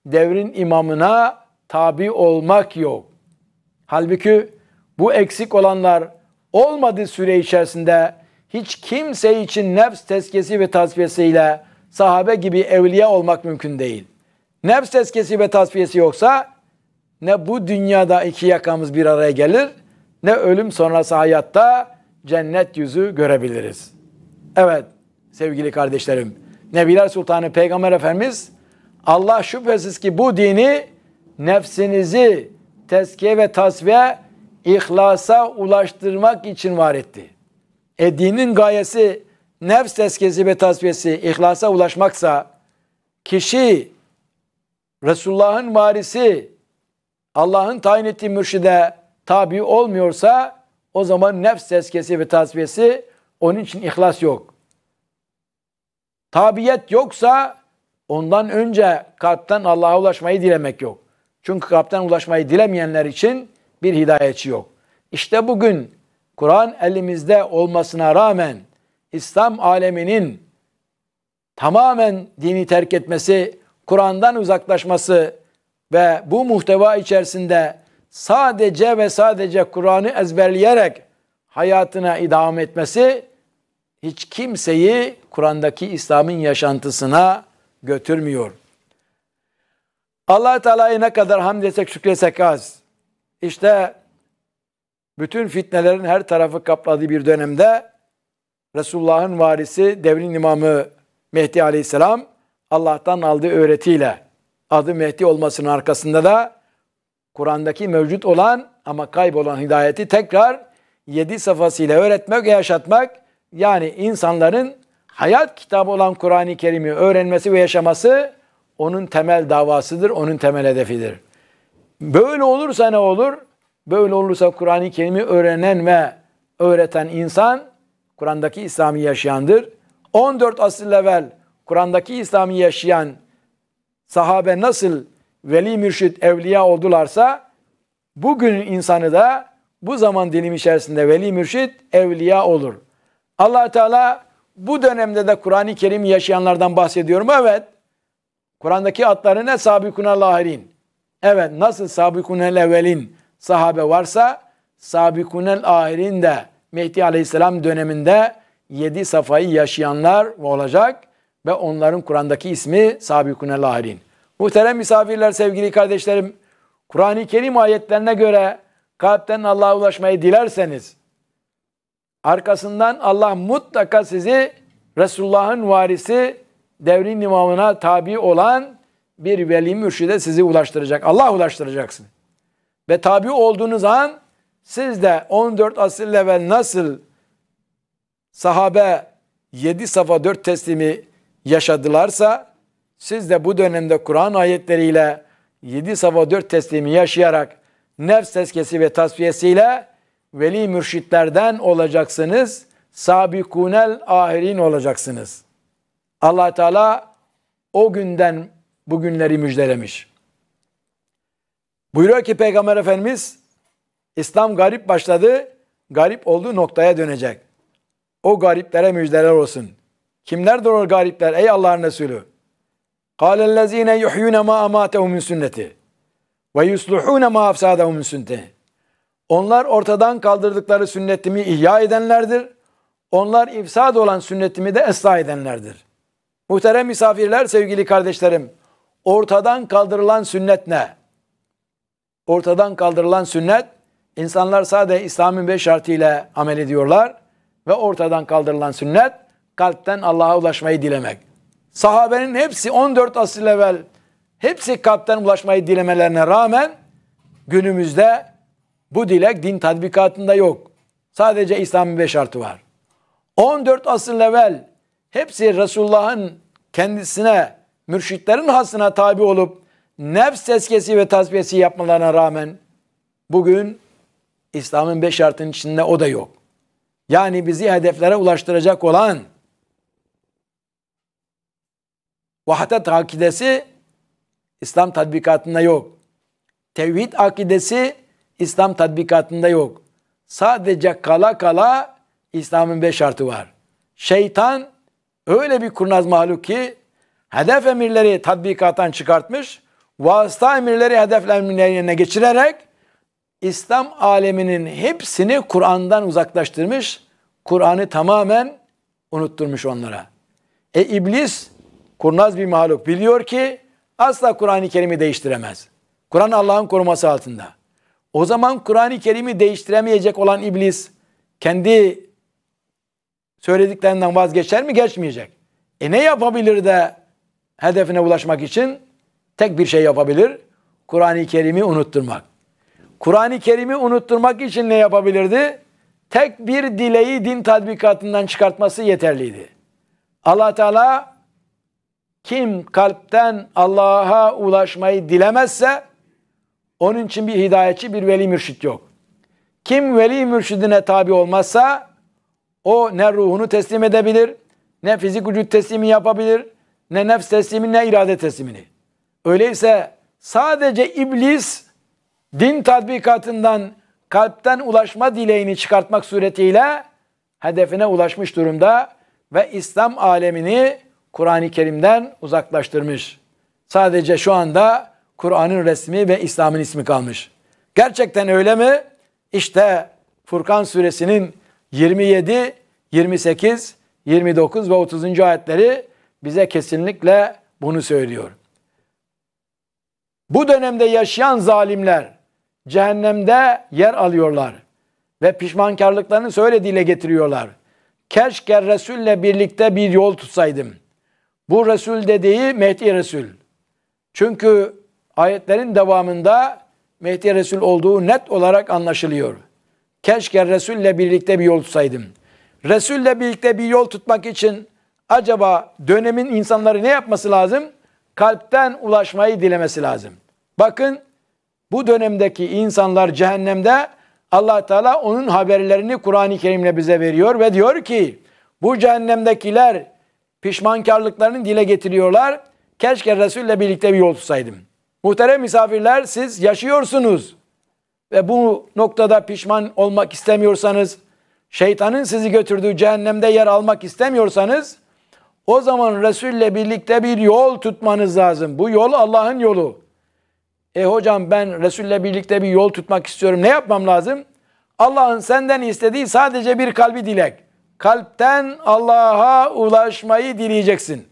devrin imamına tabi olmak yok. Halbuki bu eksik olanlar olmadığı süre içerisinde hiç kimse için nefs tezkesi ve tasfiyesiyle sahabe gibi evliya olmak mümkün değil. Nefs tezkesi ve tasfiyesi yoksa ne bu dünyada iki yakamız bir araya gelir ne ölüm sonrası hayatta cennet yüzü görebiliriz. Evet sevgili kardeşlerim Nebiler Sultanı Peygamber Efendimiz Allah şüphesiz ki bu dini nefsinizi tezkiye ve tasfiye ihlasa ulaştırmak için var etti. E dinin gayesi nefs tezkiyesi ve tasfiyesi ihlasa ulaşmaksa kişi Resulullah'ın varisi Allah'ın tayin ettiği mürşide tabi olmuyorsa o zaman nefs tezkiyesi ve tasfiyesi onun için ihlas yok. Tabiyet yoksa ondan önce kalpten Allah'a ulaşmayı dilemek yok. Çünkü kalpten ulaşmayı dilemeyenler için bir hidayetçi yok. İşte bugün Kur'an elimizde olmasına rağmen İslam aleminin tamamen dini terk etmesi, Kur'an'dan uzaklaşması ve bu muhteva içerisinde sadece ve sadece Kur'an'ı ezberleyerek hayatına idam etmesi hiç kimseyi Kur'an'daki İslam'ın yaşantısına götürmüyor. Allah Teala'ya ne kadar hamd etsek şükretsek az. İşte bütün fitnelerin her tarafı kapladığı bir dönemde Resulullah'ın varisi devrin imamı Mehdi Aleyhisselam Allah'tan aldığı öğretiyle adı Mehdi olmasının arkasında da Kur'an'daki mevcut olan ama kaybolan hidayeti tekrar yedi safhasıyla öğretmek ve yaşatmak yani insanların hayat kitabı olan Kur'an-ı Kerim'i öğrenmesi ve yaşaması onun temel davasıdır, onun temel hedefidir. Böyle olursa ne olur? Böyle olursa Kur'an-ı Kerim'i öğrenen ve öğreten insan Kur'an'daki İslam'ı yaşayandır. 14 asıl evvel Kur'an'daki İslam'ı yaşayan sahabe nasıl veli mürşit evliya oldularsa bugün insanı da bu zaman dilim içerisinde veli mürşit evliya olur allah Teala bu dönemde de Kur'an-ı Kerim yaşayanlardan bahsediyorum. Evet. Kur'an'daki adları ne? Sabikuna lahirin. Evet nasıl sabikunel levelin sahabe varsa sabikunel ahirin de Mehdi aleyhisselam döneminde yedi safayı yaşayanlar olacak ve onların Kur'an'daki ismi sabikunel ahirin. Muhterem misafirler, sevgili kardeşlerim, Kur'an-ı Kerim ayetlerine göre kalpten Allah'a ulaşmayı dilerseniz, Arkasından Allah mutlaka sizi Resulullah'ın varisi devrin imamına tabi olan bir veli mürşide sizi ulaştıracak. Allah ulaştıracaksın. Ve tabi olduğunuz an siz de 14 asıl evvel nasıl sahabe 7 safa 4 teslimi yaşadılarsa siz de bu dönemde Kur'an ayetleriyle 7 safa 4 teslimi yaşayarak nefs tezkesi ve tasfiyesiyle veli mürşitlerden olacaksınız. Sabikunel ahirin olacaksınız. allah Teala o günden bugünleri müjdelemiş. Buyuruyor ki Peygamber Efendimiz, İslam garip başladı, garip olduğu noktaya dönecek. O gariplere müjdeler olsun. Kimlerdir o garipler ey Allah'ın Resulü? قَالَ الَّذ۪ينَ يُحْيُونَ مَا اَمَاتَهُ مِنْ سُنَّتِ وَيُسْلُحُونَ مَا اَفْسَادَهُ مِنْ سُنَّتِ onlar ortadan kaldırdıkları sünnetimi ihya edenlerdir. Onlar ifsad olan sünnetimi de esra edenlerdir. Muhterem misafirler, sevgili kardeşlerim, ortadan kaldırılan sünnet ne? Ortadan kaldırılan sünnet, insanlar sadece İslam'ın beş şartıyla amel ediyorlar ve ortadan kaldırılan sünnet, kalpten Allah'a ulaşmayı dilemek. Sahabenin hepsi 14 asıl evvel, hepsi kalpten ulaşmayı dilemelerine rağmen günümüzde bu dilek din tatbikatında yok. Sadece İslam'ın beş şartı var. 14 asıl level hepsi Resulullah'ın kendisine, mürşitlerin hasına tabi olup nefs tezkesi ve tasfiyesi yapmalarına rağmen bugün İslam'ın beş şartının içinde o da yok. Yani bizi hedeflere ulaştıracak olan vahdet akidesi İslam tatbikatında yok. Tevhid akidesi İslam tatbikatında yok. Sadece kala kala İslam'ın beş şartı var. Şeytan öyle bir kurnaz mahluk ki hedef emirleri tatbikattan çıkartmış, vasıta emirleri hedef emirlerine geçirerek İslam aleminin hepsini Kur'an'dan uzaklaştırmış, Kur'an'ı tamamen unutturmuş onlara. E iblis kurnaz bir mahluk biliyor ki asla Kur'an-ı Kerim'i değiştiremez. Kur'an Allah'ın koruması altında. O zaman Kur'an-ı Kerim'i değiştiremeyecek olan iblis kendi söylediklerinden vazgeçer mi? Geçmeyecek. E ne yapabilir de hedefine ulaşmak için? Tek bir şey yapabilir. Kur'an-ı Kerim'i unutturmak. Kur'an-ı Kerim'i unutturmak için ne yapabilirdi? Tek bir dileği din tatbikatından çıkartması yeterliydi. allah Teala kim kalpten Allah'a ulaşmayı dilemezse onun için bir hidayetçi, bir veli mürşit yok. Kim veli mürşidine tabi olmazsa o ne ruhunu teslim edebilir, ne fizik vücut teslimi yapabilir, ne nefs teslimi, ne irade teslimini. Öyleyse sadece iblis din tatbikatından kalpten ulaşma dileğini çıkartmak suretiyle hedefine ulaşmış durumda ve İslam alemini Kur'an-ı Kerim'den uzaklaştırmış. Sadece şu anda Kur'an'ın resmi ve İslam'ın ismi kalmış. Gerçekten öyle mi? İşte Furkan suresinin 27, 28, 29 ve 30. ayetleri bize kesinlikle bunu söylüyor. Bu dönemde yaşayan zalimler cehennemde yer alıyorlar ve pişmankarlıklarını söyle getiriyorlar. Keşke Resul'le birlikte bir yol tutsaydım. Bu Resul dediği Mehdi Resul. Çünkü ayetlerin devamında Mehdi Resul olduğu net olarak anlaşılıyor. Keşke Resul'le birlikte bir yol tutsaydım. Resul'le birlikte bir yol tutmak için acaba dönemin insanları ne yapması lazım? Kalpten ulaşmayı dilemesi lazım. Bakın bu dönemdeki insanlar cehennemde allah Teala onun haberlerini Kur'an-ı Kerim'le bize veriyor ve diyor ki bu cehennemdekiler pişmankarlıklarını dile getiriyorlar. Keşke Resul'le birlikte bir yol tutsaydım. Muhterem misafirler siz yaşıyorsunuz. Ve bu noktada pişman olmak istemiyorsanız, şeytanın sizi götürdüğü cehennemde yer almak istemiyorsanız, o zaman Resul'le birlikte bir yol tutmanız lazım. Bu yol Allah'ın yolu. E hocam ben Resul'le birlikte bir yol tutmak istiyorum. Ne yapmam lazım? Allah'ın senden istediği sadece bir kalbi dilek. Kalpten Allah'a ulaşmayı dileyeceksin.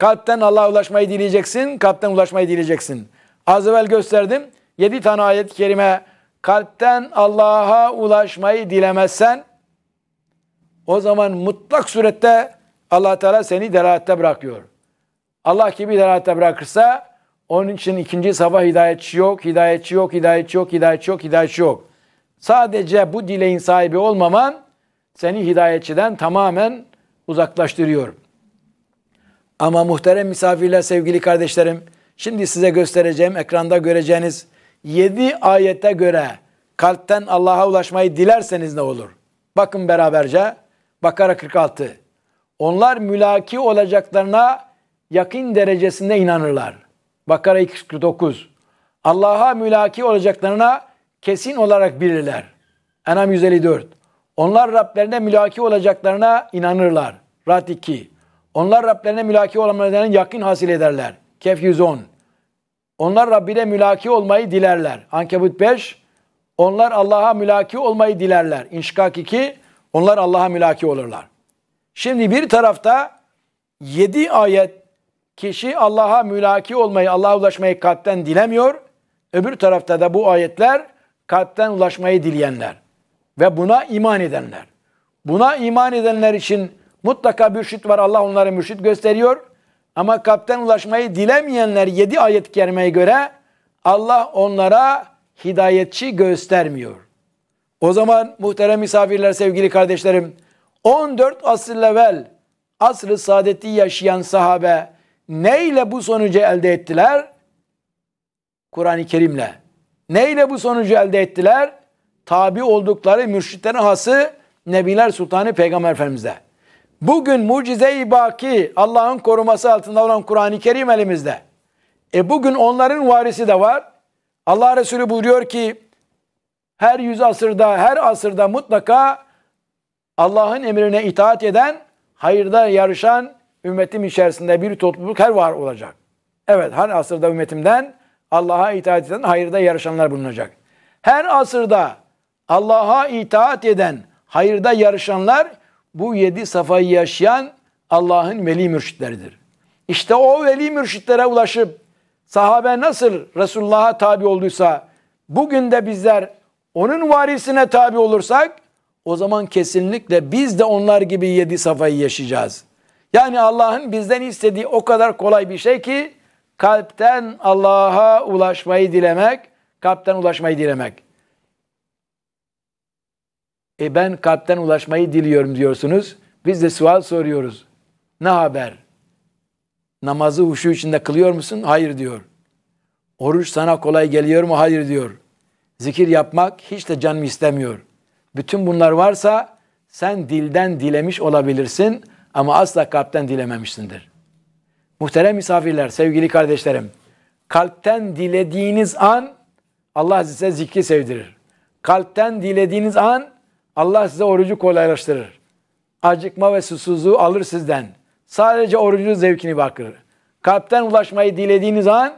Kalpten Allah'a ulaşmayı dileyeceksin, kalpten ulaşmayı dileyeceksin. Az evvel gösterdim. Yedi tane ayet-i kerime kalpten Allah'a ulaşmayı dilemezsen o zaman mutlak surette allah Teala seni delalette bırakıyor. Allah gibi delalette bırakırsa onun için ikinci sabah hidayetçi yok, hidayetçi yok, hidayetçi yok, hidayetçi yok, hidayetçi yok. Sadece bu dileğin sahibi olmaman seni hidayetçiden tamamen uzaklaştırıyorum. Ama muhterem misafirler, sevgili kardeşlerim, şimdi size göstereceğim, ekranda göreceğiniz 7 ayete göre kalpten Allah'a ulaşmayı dilerseniz ne olur? Bakın beraberce Bakara 46. Onlar mülaki olacaklarına yakın derecesinde inanırlar. Bakara 49. Allah'a mülaki olacaklarına kesin olarak bilirler. Enam 154. Onlar Rablerine mülaki olacaklarına inanırlar. Rad 2. Onlar Rablerine mülaki olmalarına yakın hasil ederler. Kehf 110. Onlar Rabbine mülaki olmayı dilerler. Ankebut 5. Onlar Allah'a mülaki olmayı dilerler. İnşikak 2. Onlar Allah'a mülaki olurlar. Şimdi bir tarafta 7 ayet kişi Allah'a mülaki olmayı, Allah'a ulaşmayı kalpten dilemiyor. Öbür tarafta da bu ayetler kalpten ulaşmayı dileyenler ve buna iman edenler. Buna iman edenler için Mutlaka mürşit var. Allah onlara mürşit gösteriyor. Ama kalpten ulaşmayı dilemeyenler 7 ayet-i göre Allah onlara hidayetçi göstermiyor. O zaman muhterem misafirler, sevgili kardeşlerim, 14 asıl evvel asrı saadeti yaşayan sahabe neyle bu sonucu elde ettiler? Kur'an-ı Kerim'le. Neyle bu sonucu elde ettiler? Tabi oldukları mürşitlerin hası Nebiler Sultanı Peygamber Efendimiz'de. Bugün mucize-i baki Allah'ın koruması altında olan Kur'an-ı Kerim elimizde. E bugün onların varisi de var. Allah Resulü buyuruyor ki her yüz asırda, her asırda mutlaka Allah'ın emrine itaat eden, hayırda yarışan ümmetim içerisinde bir topluluk her var olacak. Evet, her asırda ümmetimden Allah'a itaat eden, hayırda yarışanlar bulunacak. Her asırda Allah'a itaat eden, hayırda yarışanlar bu yedi safayı yaşayan Allah'ın veli mürşitleridir. İşte o veli mürşitlere ulaşıp sahabe nasıl Resulullah'a tabi olduysa bugün de bizler onun varisine tabi olursak o zaman kesinlikle biz de onlar gibi yedi safayı yaşayacağız. Yani Allah'ın bizden istediği o kadar kolay bir şey ki kalpten Allah'a ulaşmayı dilemek, kalpten ulaşmayı dilemek. E ben kalpten ulaşmayı diliyorum diyorsunuz. Biz de sual soruyoruz. Ne haber? Namazı huşu içinde kılıyor musun? Hayır diyor. Oruç sana kolay geliyor mu? Hayır diyor. Zikir yapmak hiç de canım istemiyor. Bütün bunlar varsa sen dilden dilemiş olabilirsin ama asla kalpten dilememişsindir. Muhterem misafirler, sevgili kardeşlerim, kalpten dilediğiniz an Allah size zikri sevdirir. Kalpten dilediğiniz an Allah size orucu kolaylaştırır. Acıkma ve susuzluğu alır sizden. Sadece orucun zevkini bakır. Kalpten ulaşmayı dilediğiniz an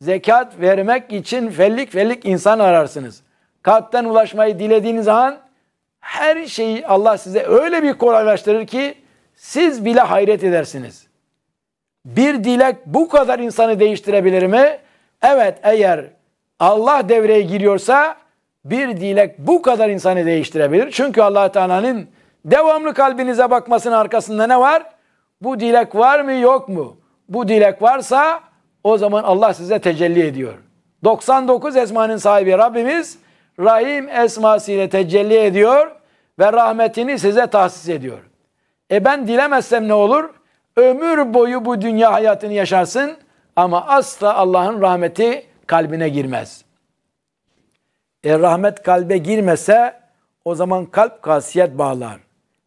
zekat vermek için fellik fellik insan ararsınız. Kalpten ulaşmayı dilediğiniz an her şeyi Allah size öyle bir kolaylaştırır ki siz bile hayret edersiniz. Bir dilek bu kadar insanı değiştirebilir mi? Evet eğer Allah devreye giriyorsa bir dilek bu kadar insanı değiştirebilir. Çünkü allah Teala'nın devamlı kalbinize bakmasının arkasında ne var? Bu dilek var mı yok mu? Bu dilek varsa o zaman Allah size tecelli ediyor. 99 esmanın sahibi Rabbimiz Rahim esmasıyla tecelli ediyor ve rahmetini size tahsis ediyor. E ben dilemezsem ne olur? Ömür boyu bu dünya hayatını yaşarsın ama asla Allah'ın rahmeti kalbine girmez.'' E rahmet kalbe girmese o zaman kalp kasiyet bağlar.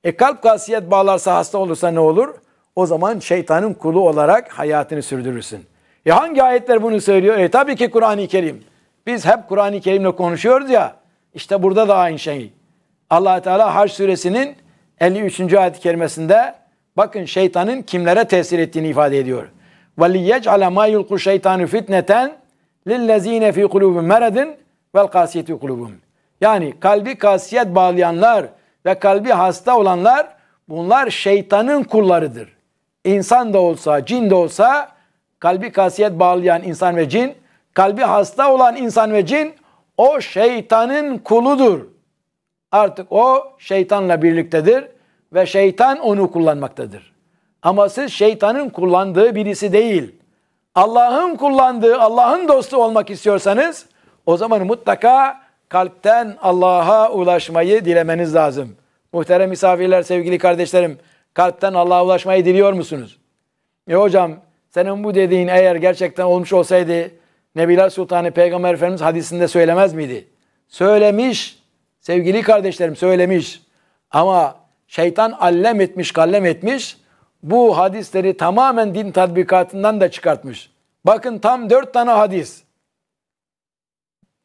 E kalp kasiyet bağlarsa hasta olursa ne olur? O zaman şeytanın kulu olarak hayatını sürdürürsün. E hangi ayetler bunu söylüyor? E tabii ki Kur'an-ı Kerim. Biz hep Kur'an-ı Kerim'le konuşuyoruz ya. İşte burada da aynı şey. allah Teala Haç suresinin 53. ayet-i kerimesinde bakın şeytanın kimlere tesir ettiğini ifade ediyor. وَلِيَّجْعَلَ مَا يُلْقُ şeytanu fitneten lillezine fi قُلُوبِ meredin Vel kasiyeti kulubum. Yani kalbi kasiyet bağlayanlar ve kalbi hasta olanlar bunlar şeytanın kullarıdır. İnsan da olsa, cin de olsa kalbi kasiyet bağlayan insan ve cin, kalbi hasta olan insan ve cin o şeytanın kuludur. Artık o şeytanla birliktedir ve şeytan onu kullanmaktadır. Ama siz şeytanın kullandığı birisi değil. Allah'ın kullandığı, Allah'ın dostu olmak istiyorsanız o zaman mutlaka kalpten Allah'a ulaşmayı dilemeniz lazım. Muhterem misafirler, sevgili kardeşlerim, kalpten Allah'a ulaşmayı diliyor musunuz? E hocam, senin bu dediğin eğer gerçekten olmuş olsaydı, Nebiler Sultanı Peygamber Efendimiz hadisinde söylemez miydi? Söylemiş, sevgili kardeşlerim söylemiş. Ama şeytan allem etmiş, kallem etmiş. Bu hadisleri tamamen din tatbikatından da çıkartmış. Bakın tam dört tane hadis.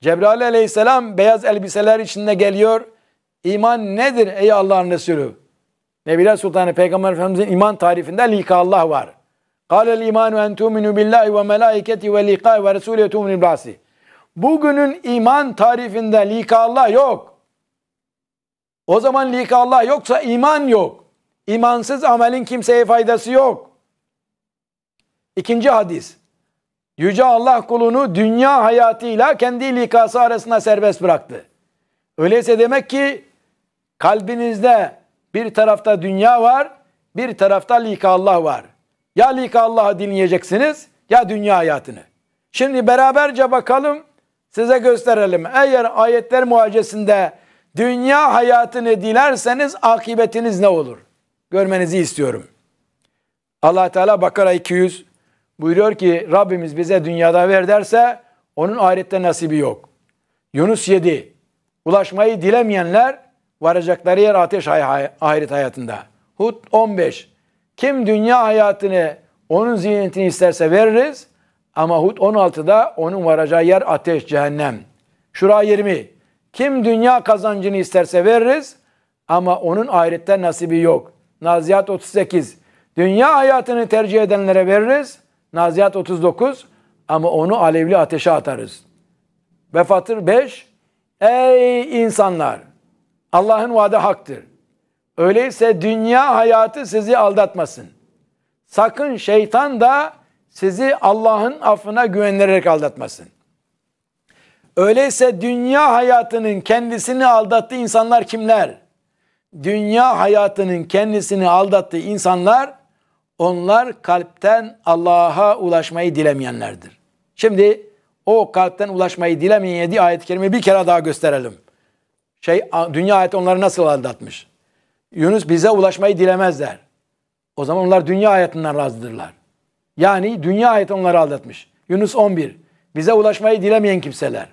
Cebrail aleyhisselam beyaz elbiseler içinde geliyor. İman nedir ey Allah'ın Resulü? Nebiler Sultanı Peygamber Efendimizin iman tarifinde lika Allah var. Kâlel imanu en tu'minu billahi ve melâiketi ve liqâi ve Bugünün iman tarifinde lika Allah yok. O zaman lika Allah yoksa iman yok. İmansız amelin kimseye faydası yok. İkinci hadis. Yüce Allah kulunu dünya hayatıyla kendi likası arasında serbest bıraktı. Öyleyse demek ki kalbinizde bir tarafta dünya var, bir tarafta lika Allah var. Ya lika Allah'ı dinleyeceksiniz ya dünya hayatını. Şimdi beraberce bakalım size gösterelim. Eğer ayetler muhacesinde dünya hayatını dilerseniz akıbetiniz ne olur? Görmenizi istiyorum. Allah Teala Bakara 200 Buyuruyor ki Rabbimiz bize dünyada ver derse onun ahirette nasibi yok. Yunus 7. Ulaşmayı dilemeyenler varacakları yer ateş hay- ahiret hayatında. Hud 15. Kim dünya hayatını onun ziyaretini isterse veririz ama Hud 16'da onun varacağı yer ateş cehennem. Şura 20. Kim dünya kazancını isterse veririz ama onun ahirette nasibi yok. Naziat 38. Dünya hayatını tercih edenlere veririz Nazihat 39 ama onu alevli ateşe atarız. Ve Fatır 5 Ey insanlar! Allah'ın vaadi haktır. Öyleyse dünya hayatı sizi aldatmasın. Sakın şeytan da sizi Allah'ın affına güvenerek aldatmasın. Öyleyse dünya hayatının kendisini aldattığı insanlar kimler? Dünya hayatının kendisini aldattığı insanlar onlar kalpten Allah'a ulaşmayı dilemeyenlerdir. Şimdi o kalpten ulaşmayı dilemeyen diye ayet-i kerimeyi bir kere daha gösterelim. Şey, dünya ayeti onları nasıl aldatmış? Yunus bize ulaşmayı dilemezler. O zaman onlar dünya hayatından razıdırlar. Yani dünya hayatı onları aldatmış. Yunus 11. Bize ulaşmayı dilemeyen kimseler.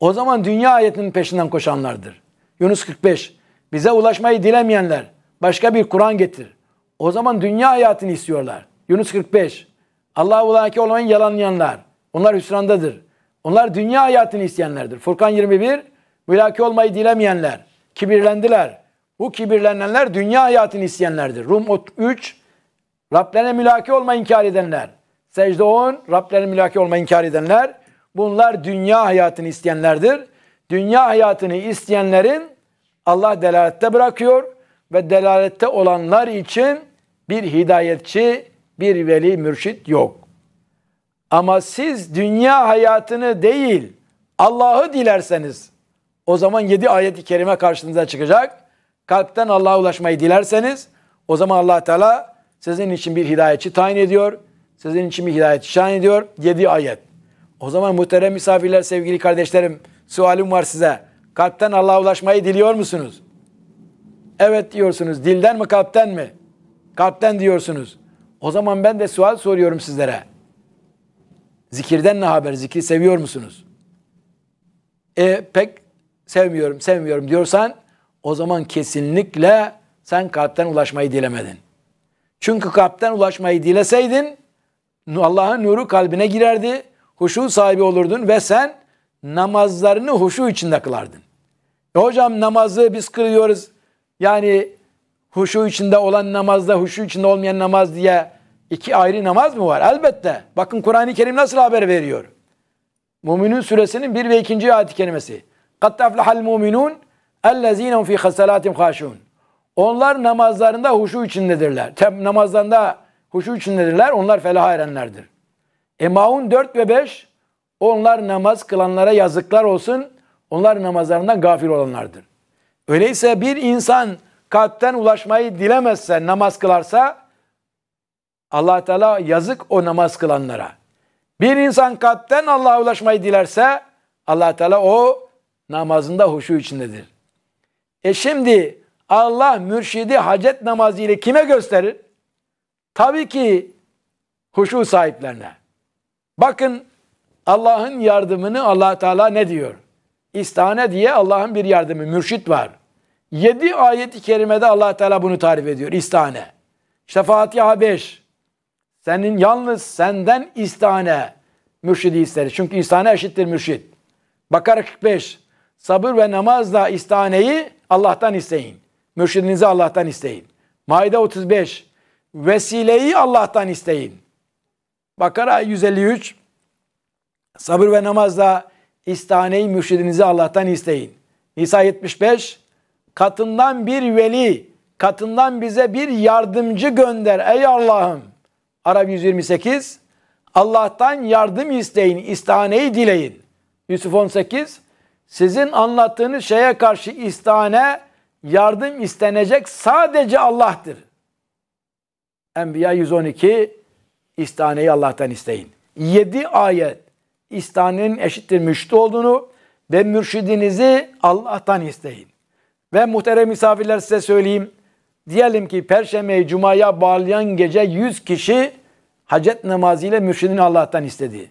O zaman dünya ayetinin peşinden koşanlardır. Yunus 45. Bize ulaşmayı dilemeyenler başka bir Kur'an getir. O zaman dünya hayatını istiyorlar. Yunus 45. Allah'a ulaki olmayı yalanlayanlar. Onlar hüsrandadır. Onlar dünya hayatını isteyenlerdir. Furkan 21. Mülaki olmayı dilemeyenler. Kibirlendiler. Bu kibirlenenler dünya hayatını isteyenlerdir. Rum 3. Rablerine mülaki olma inkar edenler. Secde 10. Rablerine mülaki olmayı inkar edenler. Bunlar dünya hayatını isteyenlerdir. Dünya hayatını isteyenlerin Allah delalette bırakıyor ve delalette olanlar için bir hidayetçi, bir veli mürşit yok. Ama siz dünya hayatını değil Allah'ı dilerseniz o zaman yedi ayet-i kerime karşınıza çıkacak. Kalpten Allah'a ulaşmayı dilerseniz o zaman allah Teala sizin için bir hidayetçi tayin ediyor. Sizin için bir hidayetçi tayin ediyor. yedi ayet. O zaman muhterem misafirler, sevgili kardeşlerim sualim var size. Kalpten Allah'a ulaşmayı diliyor musunuz? Evet diyorsunuz. Dilden mi kalpten mi? Kalpten diyorsunuz. O zaman ben de sual soruyorum sizlere. Zikirden ne haber? Zikri seviyor musunuz? E pek sevmiyorum, sevmiyorum diyorsan o zaman kesinlikle sen kalpten ulaşmayı dilemedin. Çünkü kalpten ulaşmayı dileseydin Allah'ın nuru kalbine girerdi, huşu sahibi olurdun ve sen namazlarını huşu içinde kılardın. E hocam namazı biz kılıyoruz. Yani huşu içinde olan namazla huşu içinde olmayan namaz diye iki ayrı namaz mı var? Elbette. Bakın Kur'an-ı Kerim nasıl haber veriyor? Muminin suresinin bir ve ikinci ayet-i kerimesi. قَدْ تَفْلَحَ الْمُؤْمِنُونَ اَلَّذ۪ينَ ف۪ي خَسَلَاتٍ خَاشُونَ Onlar namazlarında huşu içindedirler. Tem, namazlarında huşu içindedirler. Onlar felaha erenlerdir. E 4 ve 5 onlar namaz kılanlara yazıklar olsun. Onlar namazlarından gafil olanlardır. Öyleyse bir insan kalpten ulaşmayı dilemezse, namaz kılarsa allah Teala yazık o namaz kılanlara. Bir insan kalpten Allah'a ulaşmayı dilerse allah Teala o namazında huşu içindedir. E şimdi Allah mürşidi hacet namazı ile kime gösterir? Tabii ki huşu sahiplerine. Bakın Allah'ın yardımını allah Teala ne diyor? İstan'e diye Allah'ın bir yardımı, mürşit var. 7 ayet-i kerimede allah Teala bunu tarif ediyor. İstihane. İşte Fatiha 5. Senin yalnız senden istihane. Mürşidi isteriz. Çünkü istihane eşittir mürşid. Bakara 45. Sabır ve namazla istihaneyi Allah'tan isteyin. Mürşidinizi Allah'tan isteyin. Maide 35. Vesileyi Allah'tan isteyin. Bakara 153. Sabır ve namazla istihaneyi mürşidinizi Allah'tan isteyin. Nisa 75 katından bir veli, katından bize bir yardımcı gönder ey Allah'ım. Arap 128 Allah'tan yardım isteyin, istaneyi dileyin. Yusuf 18 Sizin anlattığınız şeye karşı istane, yardım istenecek sadece Allah'tır. Enbiya 112 istaneyi Allah'tan isteyin. 7 ayet istanenin eşittir müştü olduğunu ve mürşidinizi Allah'tan isteyin. Ve muhterem misafirler size söyleyeyim. Diyelim ki Perşembe'yi Cuma'ya bağlayan gece 100 kişi hacet namazıyla mürşidini Allah'tan istedi.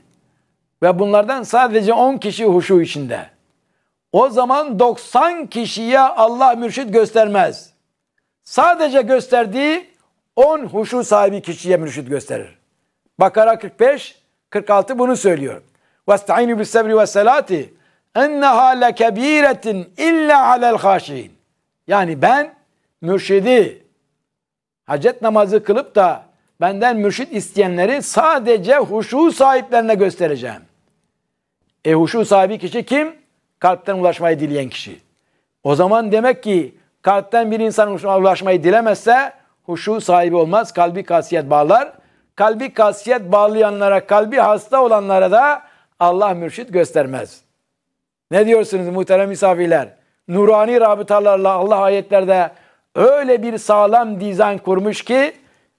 Ve bunlardan sadece 10 kişi huşu içinde. O zaman 90 kişiye Allah mürşid göstermez. Sadece gösterdiği 10 huşu sahibi kişiye mürşid gösterir. Bakara 45, 46 bunu söylüyor. وَاسْتَعِينُ بِالسَّبْرِ وَالسَّلَاتِ enneha lekebiretin illa alel haşin. Yani ben mürşidi hacet namazı kılıp da benden mürşit isteyenleri sadece huşu sahiplerine göstereceğim. E huşu sahibi kişi kim? Kalpten ulaşmayı dileyen kişi. O zaman demek ki kalpten bir insan ulaşmayı dilemezse huşu sahibi olmaz. Kalbi kasiyet bağlar. Kalbi kasiyet bağlayanlara, kalbi hasta olanlara da Allah mürşit göstermez.'' Ne diyorsunuz muhterem misafirler? Nurani rabıtalarla Allah ayetlerde öyle bir sağlam dizayn kurmuş ki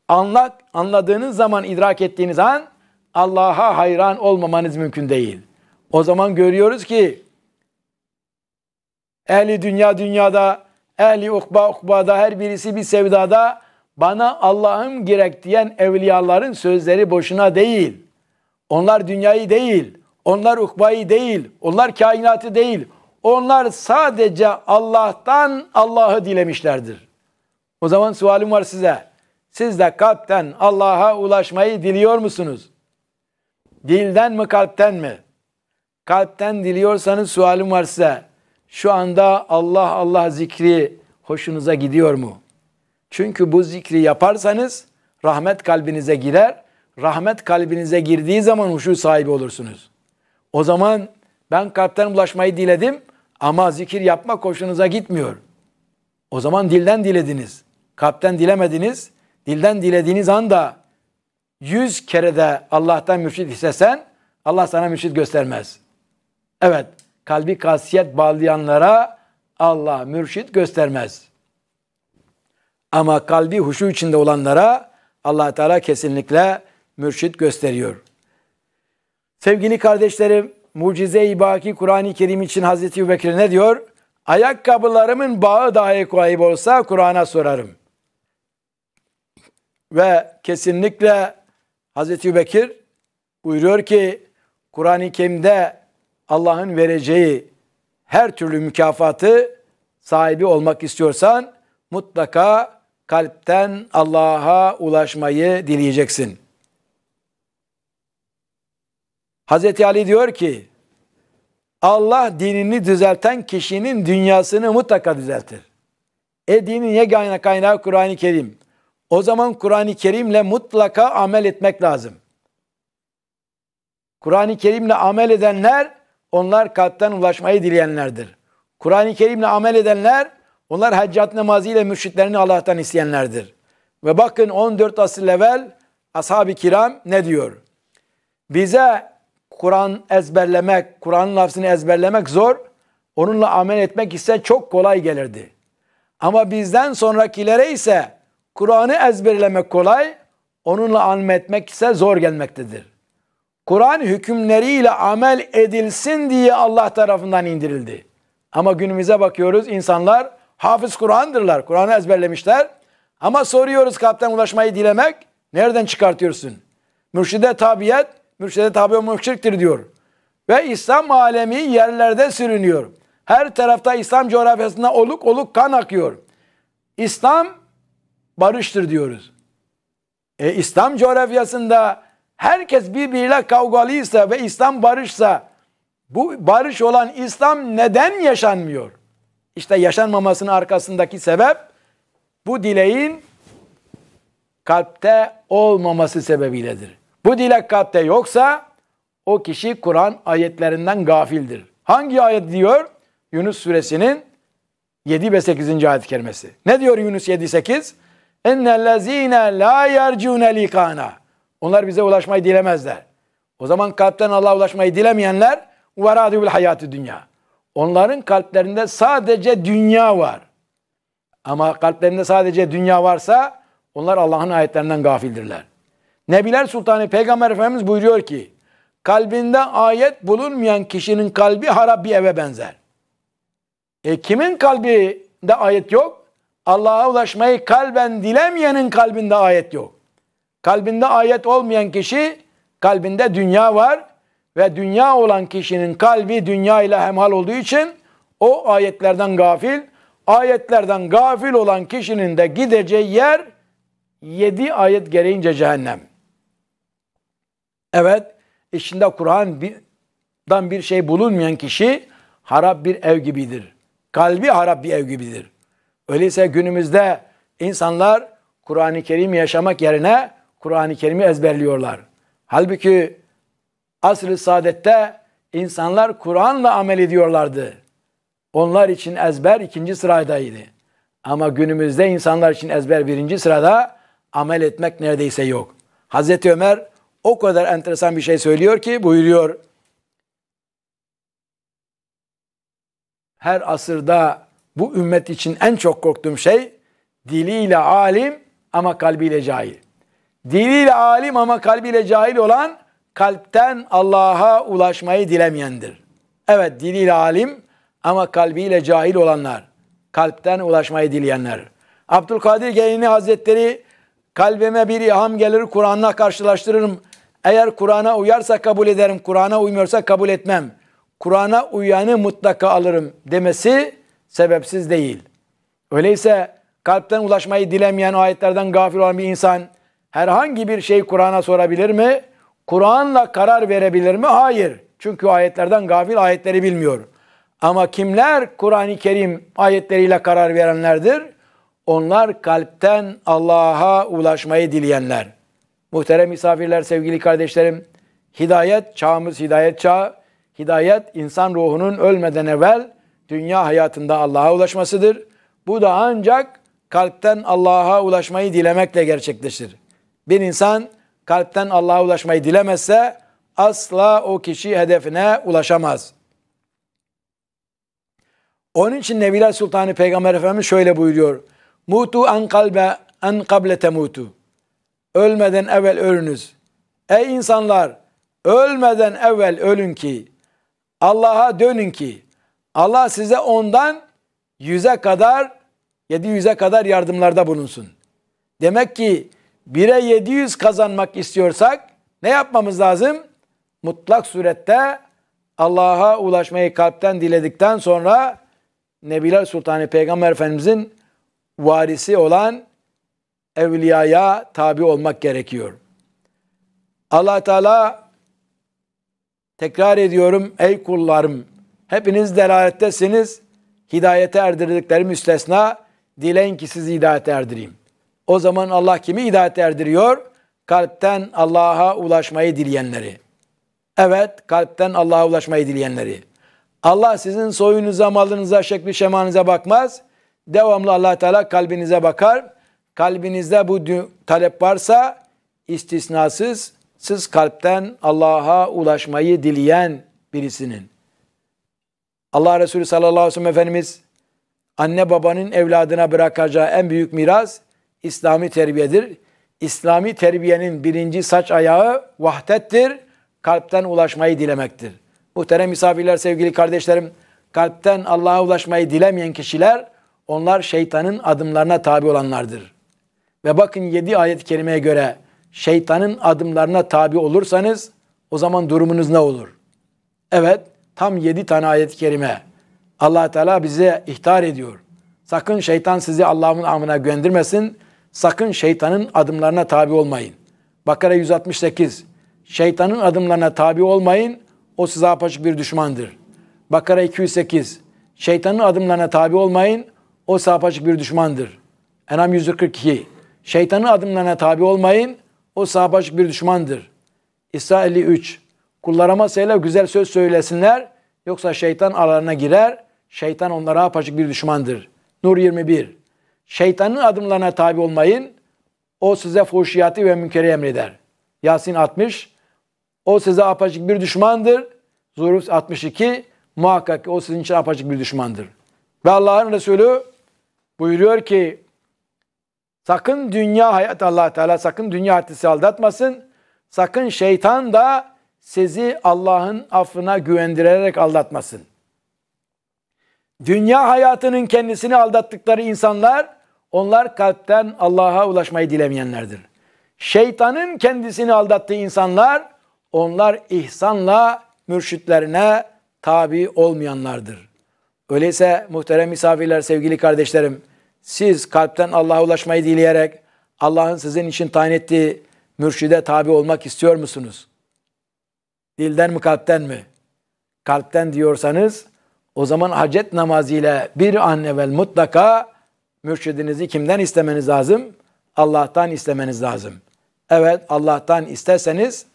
anlat, anladığınız zaman, idrak ettiğiniz an Allah'a hayran olmamanız mümkün değil. O zaman görüyoruz ki ehli dünya dünyada, ehli ukba ukbada her birisi bir sevdada bana Allah'ım gerek diyen evliyaların sözleri boşuna değil. Onlar dünyayı değil, onlar ukbayı değil, onlar kainatı değil. Onlar sadece Allah'tan Allah'ı dilemişlerdir. O zaman sualim var size. Siz de kalpten Allah'a ulaşmayı diliyor musunuz? Dilden mi kalpten mi? Kalpten diliyorsanız sualim var size. Şu anda Allah Allah zikri hoşunuza gidiyor mu? Çünkü bu zikri yaparsanız rahmet kalbinize girer. Rahmet kalbinize girdiği zaman huşu sahibi olursunuz. O zaman ben kalpten ulaşmayı diledim ama zikir yapmak hoşunuza gitmiyor. O zaman dilden dilediniz. Kalpten dilemediniz. Dilden dilediğiniz anda yüz kere de Allah'tan mürşit istesen Allah sana mürşit göstermez. Evet kalbi kasiyet bağlayanlara Allah mürşit göstermez. Ama kalbi huşu içinde olanlara allah Teala kesinlikle mürşit gösteriyor. Sevgili kardeşlerim, mucize-i baki Kur'an-ı Kerim için Hazreti Ebubekir ne diyor? Ayakkabılarımın bağı dahi kayıp olsa Kur'an'a sorarım. Ve kesinlikle Hazreti Ebubekir buyuruyor ki Kur'an-ı Kerim'de Allah'ın vereceği her türlü mükafatı sahibi olmak istiyorsan mutlaka kalpten Allah'a ulaşmayı dileyeceksin. Hazreti Ali diyor ki Allah dinini düzelten kişinin dünyasını mutlaka düzeltir. E dinin yegane kaynağı Kur'an-ı Kerim. O zaman Kur'an-ı Kerim'le mutlaka amel etmek lazım. Kur'an-ı Kerim'le amel edenler onlar kattan ulaşmayı dileyenlerdir. Kur'an-ı Kerim'le amel edenler onlar haccat namazı ile mürşitlerini Allah'tan isteyenlerdir. Ve bakın 14 asıl Level ashab-ı kiram ne diyor? Bize Kur'an ezberlemek, Kur'an'ın lafzını ezberlemek zor. Onunla amel etmek ise çok kolay gelirdi. Ama bizden sonrakilere ise Kur'an'ı ezberlemek kolay, onunla amel etmek ise zor gelmektedir. Kur'an hükümleriyle amel edilsin diye Allah tarafından indirildi. Ama günümüze bakıyoruz insanlar hafız Kur'an'dırlar. Kur'an'ı ezberlemişler. Ama soruyoruz kalpten ulaşmayı dilemek. Nereden çıkartıyorsun? Mürşide tabiyet Mürşede tabi olmak şirktir diyor. Ve İslam alemi yerlerde sürünüyor. Her tarafta İslam coğrafyasında oluk oluk kan akıyor. İslam barıştır diyoruz. E, İslam coğrafyasında herkes birbiriyle kavgalıysa ve İslam barışsa bu barış olan İslam neden yaşanmıyor? İşte yaşanmamasının arkasındaki sebep bu dileğin kalpte olmaması sebebiyledir. Bu dilek kalpte yoksa o kişi Kur'an ayetlerinden gafildir. Hangi ayet diyor? Yunus suresinin 7 ve 8. ayet kelimesi. Ne diyor Yunus 7 8? Ennellezine la yercune likana. Onlar bize ulaşmayı dilemezler. O zaman kalpten Allah'a ulaşmayı dilemeyenler veradül hayatı dünya. Onların kalplerinde sadece dünya var. Ama kalplerinde sadece dünya varsa onlar Allah'ın ayetlerinden gafildirler. Nebiler Sultanı Peygamber Efendimiz buyuruyor ki kalbinde ayet bulunmayan kişinin kalbi harap bir eve benzer. E kimin kalbinde ayet yok? Allah'a ulaşmayı kalben dilemeyenin kalbinde ayet yok. Kalbinde ayet olmayan kişi kalbinde dünya var ve dünya olan kişinin kalbi dünya ile hemhal olduğu için o ayetlerden gafil. Ayetlerden gafil olan kişinin de gideceği yer yedi ayet gereğince cehennem. Evet, içinde Kur'an'dan bir şey bulunmayan kişi harap bir ev gibidir. Kalbi harap bir ev gibidir. Öyleyse günümüzde insanlar Kur'an-ı Kerim'i yaşamak yerine Kur'an-ı Kerim'i ezberliyorlar. Halbuki asr-ı saadette insanlar Kur'an'la amel ediyorlardı. Onlar için ezber ikinci sıradaydı. Ama günümüzde insanlar için ezber birinci sırada amel etmek neredeyse yok. Hazreti Ömer o kadar enteresan bir şey söylüyor ki buyuruyor. Her asırda bu ümmet için en çok korktuğum şey diliyle alim ama kalbiyle cahil. Diliyle alim ama kalbiyle cahil olan kalpten Allah'a ulaşmayı dilemeyendir. Evet diliyle alim ama kalbiyle cahil olanlar, kalpten ulaşmayı dileyenler. Abdülkadir Geyni Hazretleri kalbime bir ilham gelir Kur'an'la karşılaştırırım. Eğer Kur'an'a uyarsa kabul ederim, Kur'an'a uymuyorsa kabul etmem. Kur'an'a uyanı mutlaka alırım demesi sebepsiz değil. Öyleyse kalpten ulaşmayı dilemeyen ayetlerden gafil olan bir insan herhangi bir şey Kur'an'a sorabilir mi? Kur'an'la karar verebilir mi? Hayır. Çünkü ayetlerden gafil ayetleri bilmiyor. Ama kimler Kur'an-ı Kerim ayetleriyle karar verenlerdir? Onlar kalpten Allah'a ulaşmayı dileyenler. Muhterem misafirler, sevgili kardeşlerim, hidayet çağımız hidayet çağı. Hidayet insan ruhunun ölmeden evvel dünya hayatında Allah'a ulaşmasıdır. Bu da ancak kalpten Allah'a ulaşmayı dilemekle gerçekleşir. Bir insan kalpten Allah'a ulaşmayı dilemezse asla o kişi hedefine ulaşamaz. Onun için Nebiler Sultanı Peygamber Efendimiz şöyle buyuruyor. Mutu an kalbe an kable temutu ölmeden evvel ölünüz. Ey insanlar ölmeden evvel ölün ki Allah'a dönün ki Allah size ondan yüze kadar yedi yüz'e kadar yardımlarda bulunsun. Demek ki yedi yüz kazanmak istiyorsak ne yapmamız lazım? Mutlak surette Allah'a ulaşmayı kalpten diledikten sonra Nebiler Sultanı Peygamber Efendimizin varisi olan evliyaya tabi olmak gerekiyor. Allah Teala tekrar ediyorum ey kullarım hepiniz delalettesiniz. Hidayete erdirdikleri müstesna dileyin ki sizi hidayete erdireyim. O zaman Allah kimi hidayete erdiriyor? Kalpten Allah'a ulaşmayı dileyenleri. Evet, kalpten Allah'a ulaşmayı dileyenleri. Allah sizin soyunuza, malınıza, şekli şemanıza bakmaz. Devamlı allah Teala kalbinize bakar kalbinizde bu talep varsa istisnasız siz kalpten Allah'a ulaşmayı dileyen birisinin. Allah Resulü sallallahu aleyhi ve sellem Efendimiz anne babanın evladına bırakacağı en büyük miras İslami terbiyedir. İslami terbiyenin birinci saç ayağı vahdettir. Kalpten ulaşmayı dilemektir. Muhterem misafirler, sevgili kardeşlerim, kalpten Allah'a ulaşmayı dilemeyen kişiler, onlar şeytanın adımlarına tabi olanlardır. Ve bakın 7 ayet-i kerimeye göre şeytanın adımlarına tabi olursanız o zaman durumunuz ne olur? Evet tam 7 tane ayet-i kerime allah Teala bize ihtar ediyor. Sakın şeytan sizi Allah'ın amına göndermesin. Sakın şeytanın adımlarına tabi olmayın. Bakara 168. Şeytanın adımlarına tabi olmayın. O size apaçık bir düşmandır. Bakara 208. Şeytanın adımlarına tabi olmayın. O size apaçık bir düşmandır. Enam 142. Şeytanın adımlarına tabi olmayın. O sahabaşık bir düşmandır. İsa 53. Kullarıma seyle güzel söz söylesinler. Yoksa şeytan aralarına girer. Şeytan onlara apaçık bir düşmandır. Nur 21. Şeytanın adımlarına tabi olmayın. O size fuhşiyatı ve münkeri emreder. Yasin 60. O size apaçık bir düşmandır. Zuhruf 62. Muhakkak o sizin için apaçık bir düşmandır. Ve Allah'ın Resulü buyuruyor ki Sakın dünya hayat allah Teala sakın dünya hatisi aldatmasın. Sakın şeytan da sizi Allah'ın affına güvendirerek aldatmasın. Dünya hayatının kendisini aldattıkları insanlar, onlar kalpten Allah'a ulaşmayı dilemeyenlerdir. Şeytanın kendisini aldattığı insanlar, onlar ihsanla mürşitlerine tabi olmayanlardır. Öyleyse muhterem misafirler, sevgili kardeşlerim, siz kalpten Allah'a ulaşmayı dileyerek Allah'ın sizin için tayin ettiği mürşide tabi olmak istiyor musunuz? Dilden mi kalpten mi? Kalpten diyorsanız o zaman hacet namazıyla bir an evvel mutlaka mürşidinizi kimden istemeniz lazım? Allah'tan istemeniz lazım. Evet Allah'tan isterseniz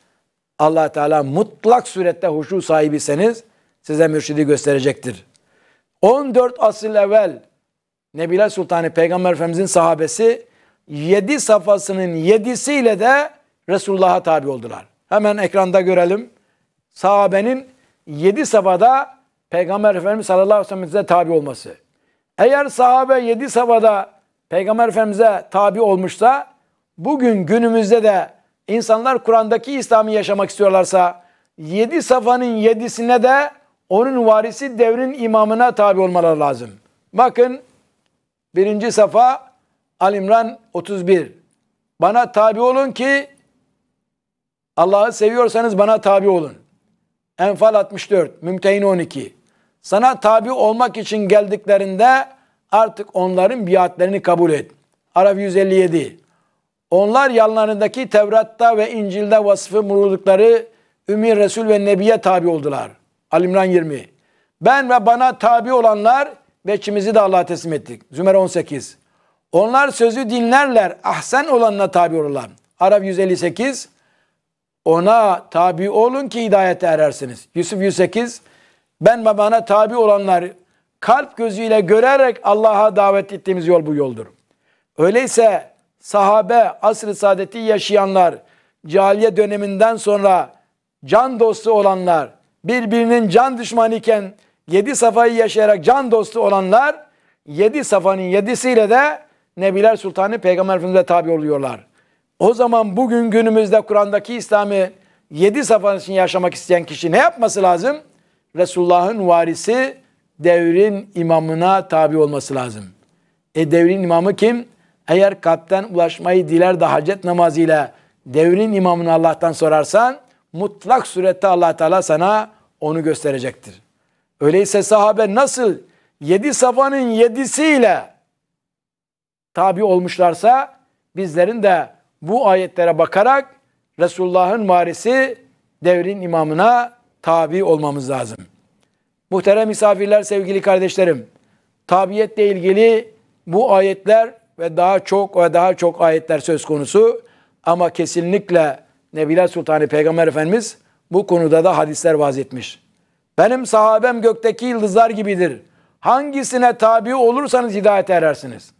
allah Teala mutlak surette huşu sahibiseniz size mürşidi gösterecektir. 14 asıl evvel Nebiler Sultanı Peygamber Efendimizin sahabesi yedi safhasının yedisiyle de Resulullah'a tabi oldular. Hemen ekranda görelim. Sahabenin yedi safhada Peygamber Efendimiz sallallahu aleyhi ve sellem'e tabi olması. Eğer sahabe yedi safhada Peygamber Efendimiz'e tabi olmuşsa bugün günümüzde de insanlar Kur'an'daki İslam'ı yaşamak istiyorlarsa yedi safhanın yedisine de onun varisi devrin imamına tabi olmaları lazım. Bakın Birinci safa Alimran 31. Bana tabi olun ki Allah'ı seviyorsanız bana tabi olun. Enfal 64, Mümtehin 12. Sana tabi olmak için geldiklerinde artık onların biatlerini kabul et. Araf 157. Onlar yanlarındaki Tevrat'ta ve İncil'de vasfı murudukları Ümmi Resul ve Nebi'ye tabi oldular. Alimran 20. Ben ve bana tabi olanlar Beşimizi de Allah'a teslim ettik. Zümer 18. Onlar sözü dinlerler. Ahsen olanına tabi olurlar. Arap 158. Ona tabi olun ki hidayete erersiniz. Yusuf 108. Ben babana tabi olanlar kalp gözüyle görerek Allah'a davet ettiğimiz yol bu yoldur. Öyleyse sahabe asr-ı saadeti yaşayanlar, cahiliye döneminden sonra can dostu olanlar, birbirinin can düşmanı iken yedi safayı yaşayarak can dostu olanlar yedi safanın yedisiyle de Nebiler Sultanı Peygamber Efendimiz'e tabi oluyorlar. O zaman bugün günümüzde Kur'an'daki İslam'ı yedi safanın için yaşamak isteyen kişi ne yapması lazım? Resulullah'ın varisi devrin imamına tabi olması lazım. E devrin imamı kim? Eğer kalpten ulaşmayı diler de hacet namazıyla devrin imamını Allah'tan sorarsan mutlak surette allah Teala sana onu gösterecektir. Öyleyse sahabe nasıl yedi safanın yedisiyle tabi olmuşlarsa bizlerin de bu ayetlere bakarak Resulullah'ın varisi devrin imamına tabi olmamız lazım. Muhterem misafirler, sevgili kardeşlerim, tabiyetle ilgili bu ayetler ve daha çok ve daha çok ayetler söz konusu ama kesinlikle Nebiler Sultanı Peygamber Efendimiz bu konuda da hadisler vazetmiş. Benim sahabem gökteki yıldızlar gibidir. Hangisine tabi olursanız hidayete erersiniz.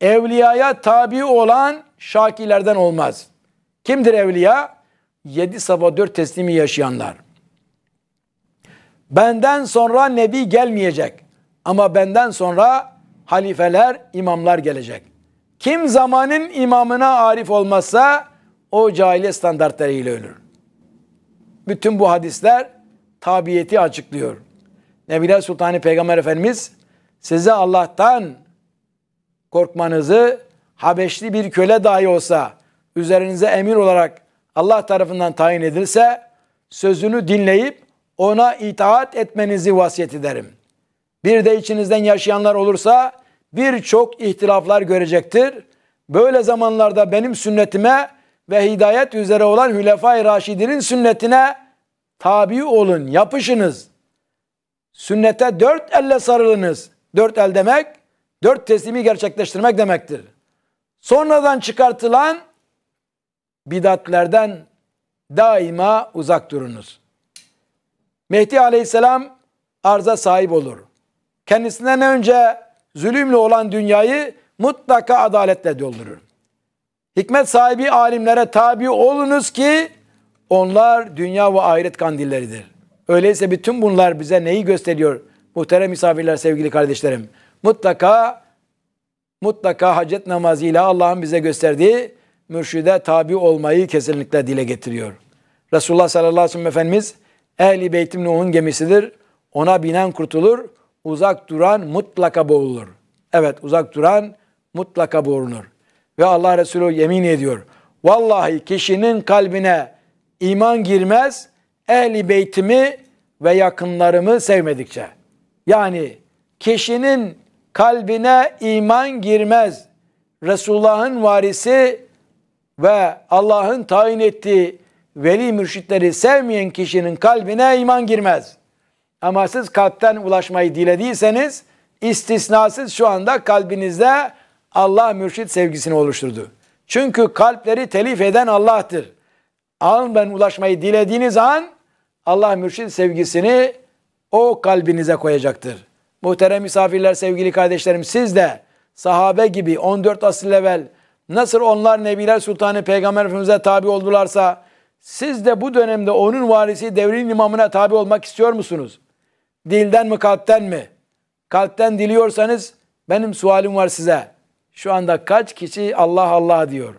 Evliyaya tabi olan şakilerden olmaz. Kimdir evliya? Yedi sabah dört teslimi yaşayanlar. Benden sonra nebi gelmeyecek. Ama benden sonra halifeler, imamlar gelecek. Kim zamanın imamına arif olmazsa o cahiliye standartlarıyla ölür. Bütün bu hadisler tabiyeti açıklıyor. Nebiler Sultanı Peygamber Efendimiz size Allah'tan korkmanızı Habeşli bir köle dahi olsa üzerinize emir olarak Allah tarafından tayin edilse sözünü dinleyip ona itaat etmenizi vasiyet ederim. Bir de içinizden yaşayanlar olursa birçok ihtilaflar görecektir. Böyle zamanlarda benim sünnetime ve hidayet üzere olan Hülefai Raşidin'in sünnetine tabi olun, yapışınız. Sünnete dört elle sarılınız. Dört el demek, dört teslimi gerçekleştirmek demektir. Sonradan çıkartılan bidatlerden daima uzak durunuz. Mehdi aleyhisselam arza sahip olur. Kendisinden önce zulümle olan dünyayı mutlaka adaletle doldurur. Hikmet sahibi alimlere tabi olunuz ki onlar dünya ve ahiret kandilleridir. Öyleyse bütün bunlar bize neyi gösteriyor? Muhterem misafirler, sevgili kardeşlerim. Mutlaka mutlaka hacet namazıyla Allah'ın bize gösterdiği mürşide tabi olmayı kesinlikle dile getiriyor. Resulullah sallallahu aleyhi ve sellem Efendimiz Ehli Beytim Nuh'un gemisidir. Ona binen kurtulur, uzak duran mutlaka boğulur. Evet uzak duran mutlaka boğulur. Ve Allah Resulü yemin ediyor. Vallahi kişinin kalbine iman girmez ehli beytimi ve yakınlarımı sevmedikçe. Yani kişinin kalbine iman girmez. Resulullah'ın varisi ve Allah'ın tayin ettiği veli mürşitleri sevmeyen kişinin kalbine iman girmez. Ama siz kalpten ulaşmayı dilediyseniz istisnasız şu anda kalbinizde Allah mürşit sevgisini oluşturdu. Çünkü kalpleri telif eden Allah'tır ben ulaşmayı dilediğiniz an Allah mürşid sevgisini o kalbinize koyacaktır. Muhterem misafirler, sevgili kardeşlerim siz de sahabe gibi 14 asil evvel nasıl onlar Nebiler Sultanı Peygamber Efendimiz'e tabi oldularsa siz de bu dönemde onun varisi devrin imamına tabi olmak istiyor musunuz? Dilden mi kalpten mi? Kalpten diliyorsanız benim sualim var size. Şu anda kaç kişi Allah Allah diyor?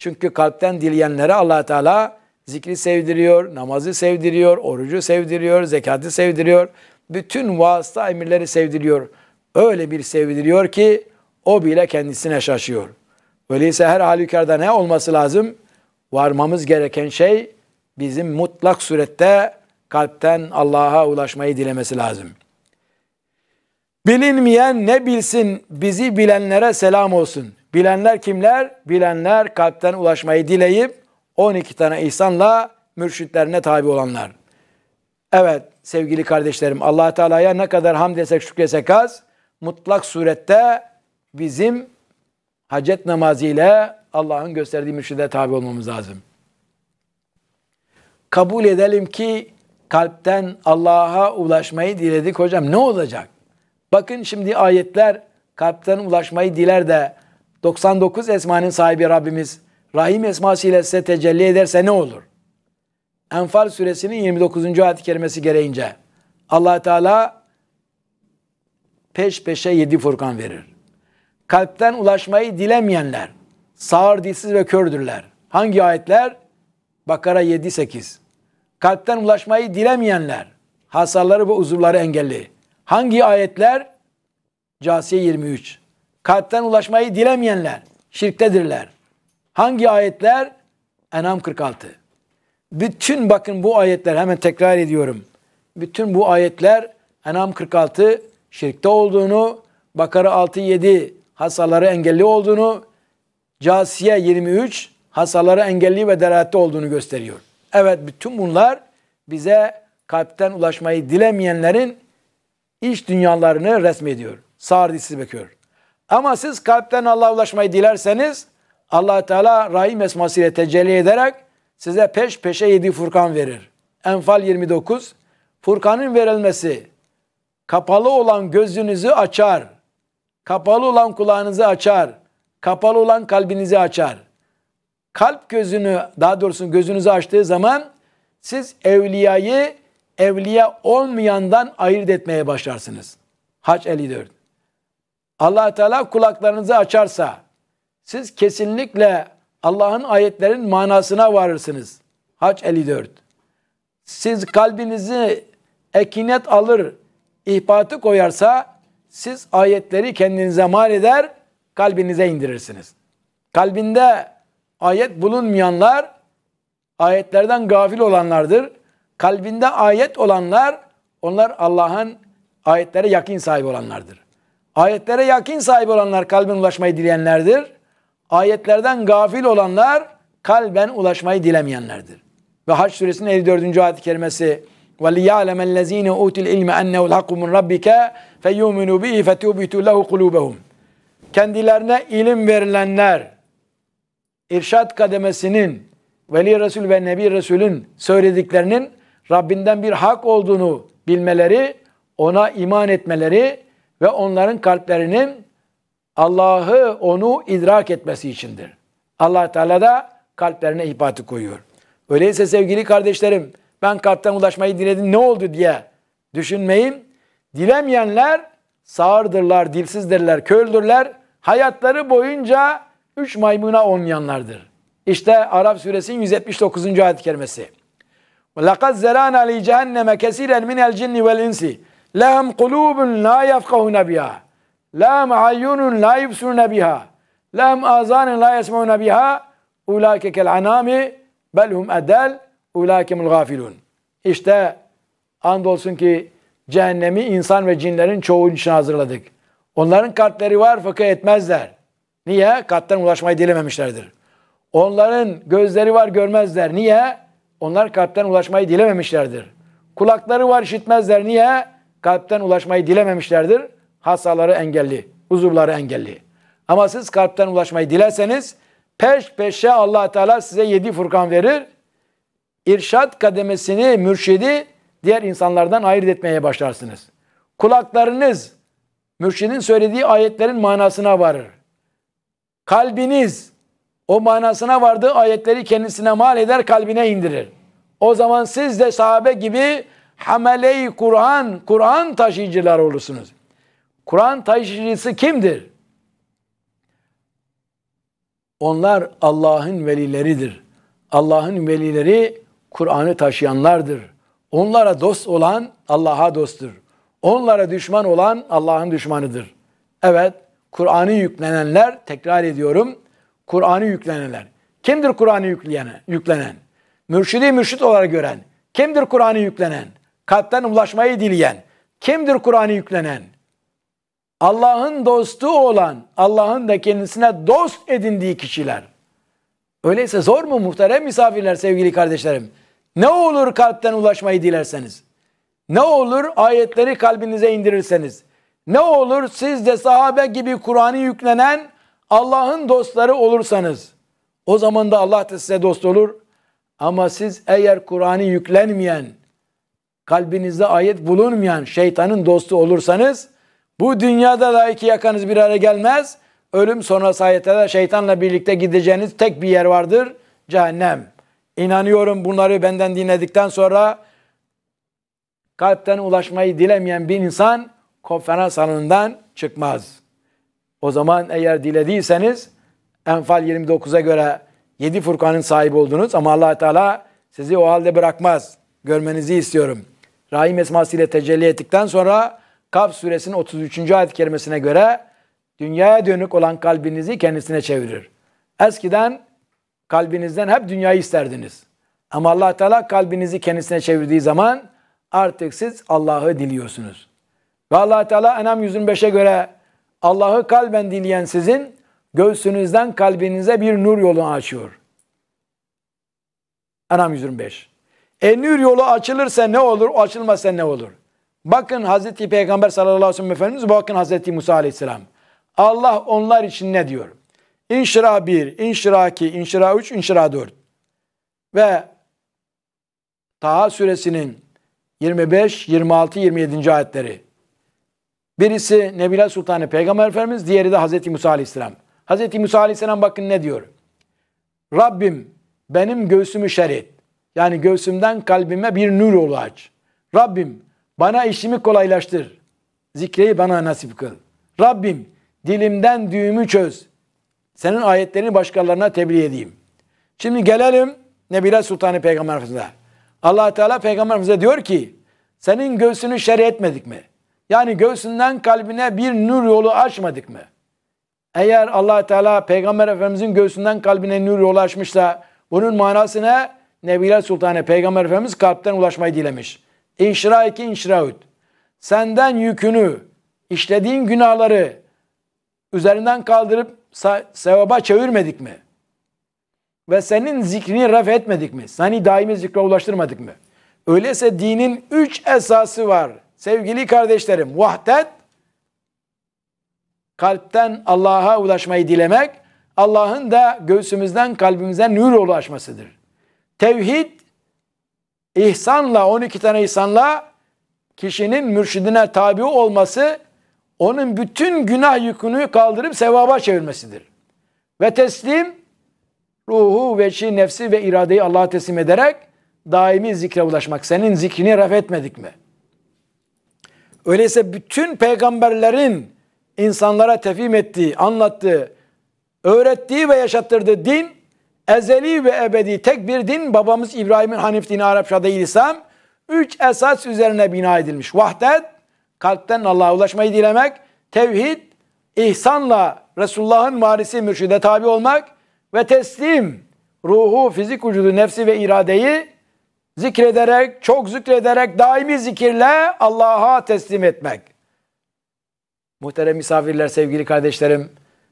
Çünkü kalpten dileyenlere allah Teala zikri sevdiriyor, namazı sevdiriyor, orucu sevdiriyor, zekatı sevdiriyor. Bütün vasıta emirleri sevdiriyor. Öyle bir sevdiriyor ki o bile kendisine şaşıyor. Öyleyse her halükarda ne olması lazım? Varmamız gereken şey bizim mutlak surette kalpten Allah'a ulaşmayı dilemesi lazım. Bilinmeyen ne bilsin bizi bilenlere selam olsun. Bilenler kimler? Bilenler kalpten ulaşmayı dileyip 12 tane ihsanla mürşitlerine tabi olanlar. Evet sevgili kardeşlerim allah Teala'ya ne kadar hamd etsek şükretsek az mutlak surette bizim hacet namazı ile Allah'ın gösterdiği mürşide tabi olmamız lazım. Kabul edelim ki kalpten Allah'a ulaşmayı diledik hocam ne olacak? Bakın şimdi ayetler kalpten ulaşmayı diler de 99 esmanın sahibi Rabbimiz Rahim esmasıyla size tecelli ederse ne olur? Enfal suresinin 29. ayet-i kerimesi gereğince allah Teala peş peşe yedi furkan verir. Kalpten ulaşmayı dilemeyenler, sağır dilsiz ve kördürler. Hangi ayetler? Bakara 7-8. Kalpten ulaşmayı dilemeyenler, hasarları ve uzuvları engelli. Hangi ayetler? Casiye 23 kalpten ulaşmayı dilemeyenler şirktedirler. Hangi ayetler? Enam 46. Bütün bakın bu ayetler hemen tekrar ediyorum. Bütün bu ayetler Enam 46 şirkte olduğunu, Bakara 6-7 hasaları engelli olduğunu, Casiye 23 hasaları engelli ve delatte olduğunu gösteriyor. Evet bütün bunlar bize kalpten ulaşmayı dilemeyenlerin iç dünyalarını resmediyor. Sağır dişsiz bakıyor. Ama siz kalpten Allah'a ulaşmayı dilerseniz allah Teala Rahim esmasıyla tecelli ederek size peş peşe yedi Furkan verir. Enfal 29 Furkan'ın verilmesi kapalı olan gözünüzü açar. Kapalı olan kulağınızı açar. Kapalı olan kalbinizi açar. Kalp gözünü daha doğrusu gözünüzü açtığı zaman siz evliyayı evliya olmayandan ayırt etmeye başlarsınız. Haç 54 allah Teala kulaklarınızı açarsa siz kesinlikle Allah'ın ayetlerin manasına varırsınız. Haç 54. Siz kalbinizi ekinet alır, ihbatı koyarsa siz ayetleri kendinize mal eder, kalbinize indirirsiniz. Kalbinde ayet bulunmayanlar ayetlerden gafil olanlardır. Kalbinde ayet olanlar onlar Allah'ın ayetlere yakın sahibi olanlardır. Ayetlere yakin sahibi olanlar kalben ulaşmayı dileyenlerdir. Ayetlerden gafil olanlar kalben ulaşmayı dilemeyenlerdir. Ve Haç suresinin 54. ayet-i kerimesi وَلِيَعْلَمَ الَّذ۪ينَ اُوتِ الْاِلْمَ اَنَّهُ الْحَقُّ مِنْ رَبِّكَ فَيُؤْمِنُوا بِهِ فَتُوبِتُوا لَهُ قُلُوبَهُمْ Kendilerine ilim verilenler, irşat kademesinin, Veli Resul ve Nebi Resul'ün söylediklerinin Rabbinden bir hak olduğunu bilmeleri, ona iman etmeleri, ve onların kalplerinin Allah'ı onu idrak etmesi içindir. allah Teala da kalplerine ispatı koyuyor. Öyleyse sevgili kardeşlerim ben kalpten ulaşmayı dinledim. ne oldu diye düşünmeyin. Dilemeyenler sağırdırlar, dilsizdirler, köldürler. Hayatları boyunca üç maymuna olmayanlardır. İşte Arap suresinin 179. ayet kerimesi. وَلَقَدْ زَرَانَ لِي جَهَنَّمَ كَسِيرًا مِنَ الْجِنِّ وَالْاِنْسِ لهم قلوب لا يفقهون بها لهم عيون لا يبصرون بها لهم آذان لا يسمعون بها أولئك كالعنام بل هم أدل أولئك الغافلون İşte andolsun ki cehennemi insan ve cinlerin çoğu için hazırladık. Onların kalpleri var fıkıh etmezler. Niye? Kalpten ulaşmayı dilememişlerdir. Onların gözleri var görmezler. Niye? Onlar kalpten ulaşmayı dilememişlerdir. Kulakları var işitmezler. Niye? kalpten ulaşmayı dilememişlerdir. Hastaları engelli, huzurları engelli. Ama siz kalpten ulaşmayı dilerseniz peş peşe allah Teala size yedi furkan verir. İrşat kademesini, mürşidi diğer insanlardan ayırt etmeye başlarsınız. Kulaklarınız mürşidin söylediği ayetlerin manasına varır. Kalbiniz o manasına vardığı ayetleri kendisine mal eder, kalbine indirir. O zaman siz de sahabe gibi Hamele-i Kur'an, Kur'an taşıyıcılar olursunuz. Kur'an taşıyıcısı kimdir? Onlar Allah'ın velileridir. Allah'ın velileri Kur'an'ı taşıyanlardır. Onlara dost olan Allah'a dosttur. Onlara düşman olan Allah'ın düşmanıdır. Evet, Kur'an'ı yüklenenler, tekrar ediyorum, Kur'an'ı yüklenenler. Kimdir Kur'an'ı yüklenen? yüklenen? Mürşidi mürşit olarak gören. Kimdir Kur'an'ı yüklenen? kalpten ulaşmayı dileyen, kimdir Kur'an'ı yüklenen? Allah'ın dostu olan, Allah'ın da kendisine dost edindiği kişiler. Öyleyse zor mu muhterem misafirler sevgili kardeşlerim? Ne olur kalpten ulaşmayı dilerseniz? Ne olur ayetleri kalbinize indirirseniz? Ne olur siz de sahabe gibi Kur'an'ı yüklenen Allah'ın dostları olursanız? O zaman da Allah da size dost olur. Ama siz eğer Kur'an'ı yüklenmeyen, kalbinizde ayet bulunmayan şeytanın dostu olursanız bu dünyada da iki yakanız bir araya gelmez. Ölüm sonrası ayette de şeytanla birlikte gideceğiniz tek bir yer vardır. Cehennem. İnanıyorum bunları benden dinledikten sonra kalpten ulaşmayı dilemeyen bir insan konferans salonundan çıkmaz. O zaman eğer dilediyseniz Enfal 29'a göre 7 Furkan'ın sahibi oldunuz ama allah Teala sizi o halde bırakmaz. Görmenizi istiyorum. Rahim esmasıyla tecelli ettikten sonra Kaf suresinin 33. ayet kerimesine göre dünyaya dönük olan kalbinizi kendisine çevirir. Eskiden kalbinizden hep dünyayı isterdiniz. Ama allah Teala kalbinizi kendisine çevirdiği zaman artık siz Allah'ı diliyorsunuz. Ve allah Teala Enam 125'e göre Allah'ı kalben dileyen sizin göğsünüzden kalbinize bir nur yolunu açıyor. Enam 125. Enür yolu açılırsa ne olur, açılmazsa ne olur? Bakın Hazreti Peygamber sallallahu aleyhi ve sellem Efendimiz, bakın Hazreti Musa aleyhisselam. Allah onlar için ne diyor? İnşirah 1, İnşira 2, İnşira 3, İnşira 4. Ve Taha suresinin 25, 26, 27. ayetleri. Birisi Nebila Sultanı Peygamber Efendimiz, diğeri de Hazreti Musa Aleyhisselam. Hazreti Musa Aleyhisselam bakın ne diyor? Rabbim benim göğsümü şerit. Yani göğsümden kalbime bir nur yolu aç. Rabbim bana işimi kolaylaştır. Zikreyi bana nasip kıl. Rabbim dilimden düğümü çöz. Senin ayetlerini başkalarına tebliğ edeyim. Şimdi gelelim Nebile Sultanı Peygamber Efendimiz'e. allah Teala Peygamber Efendimiz'e diyor ki senin göğsünü şerh etmedik mi? Yani göğsünden kalbine bir nur yolu açmadık mı? Eğer allah Teala Peygamber Efendimiz'in göğsünden kalbine nur yolu açmışsa bunun manası ne? Nebiler Sultanı Peygamber Efendimiz kalpten ulaşmayı dilemiş. İşraiki inşraüt. Senden yükünü, işlediğin günahları üzerinden kaldırıp sevaba çevirmedik mi? Ve senin zikrini raf etmedik mi? Seni daimi zikre ulaştırmadık mı? Öyleyse dinin üç esası var. Sevgili kardeşlerim, vahdet, kalpten Allah'a ulaşmayı dilemek, Allah'ın da göğsümüzden kalbimize nur ulaşmasıdır. Tevhid ihsanla 12 tane ihsanla kişinin mürşidine tabi olması onun bütün günah yükünü kaldırıp sevaba çevirmesidir. Ve teslim ruhu, veçi, nefsi ve iradeyi Allah'a teslim ederek daimi zikre ulaşmak. Senin zikrini raf etmedik mi? Öyleyse bütün peygamberlerin insanlara tefhim ettiği, anlattığı, öğrettiği ve yaşattırdığı din ezeli ve ebedi tek bir din babamız İbrahim'in Hanif dini Arapça değilsem üç esas üzerine bina edilmiş. Vahdet, kalpten Allah'a ulaşmayı dilemek, tevhid, ihsanla Resulullah'ın varisi mürşide tabi olmak ve teslim ruhu, fizik vücudu, nefsi ve iradeyi zikrederek, çok zikrederek, daimi zikirle Allah'a teslim etmek. Muhterem misafirler, sevgili kardeşlerim,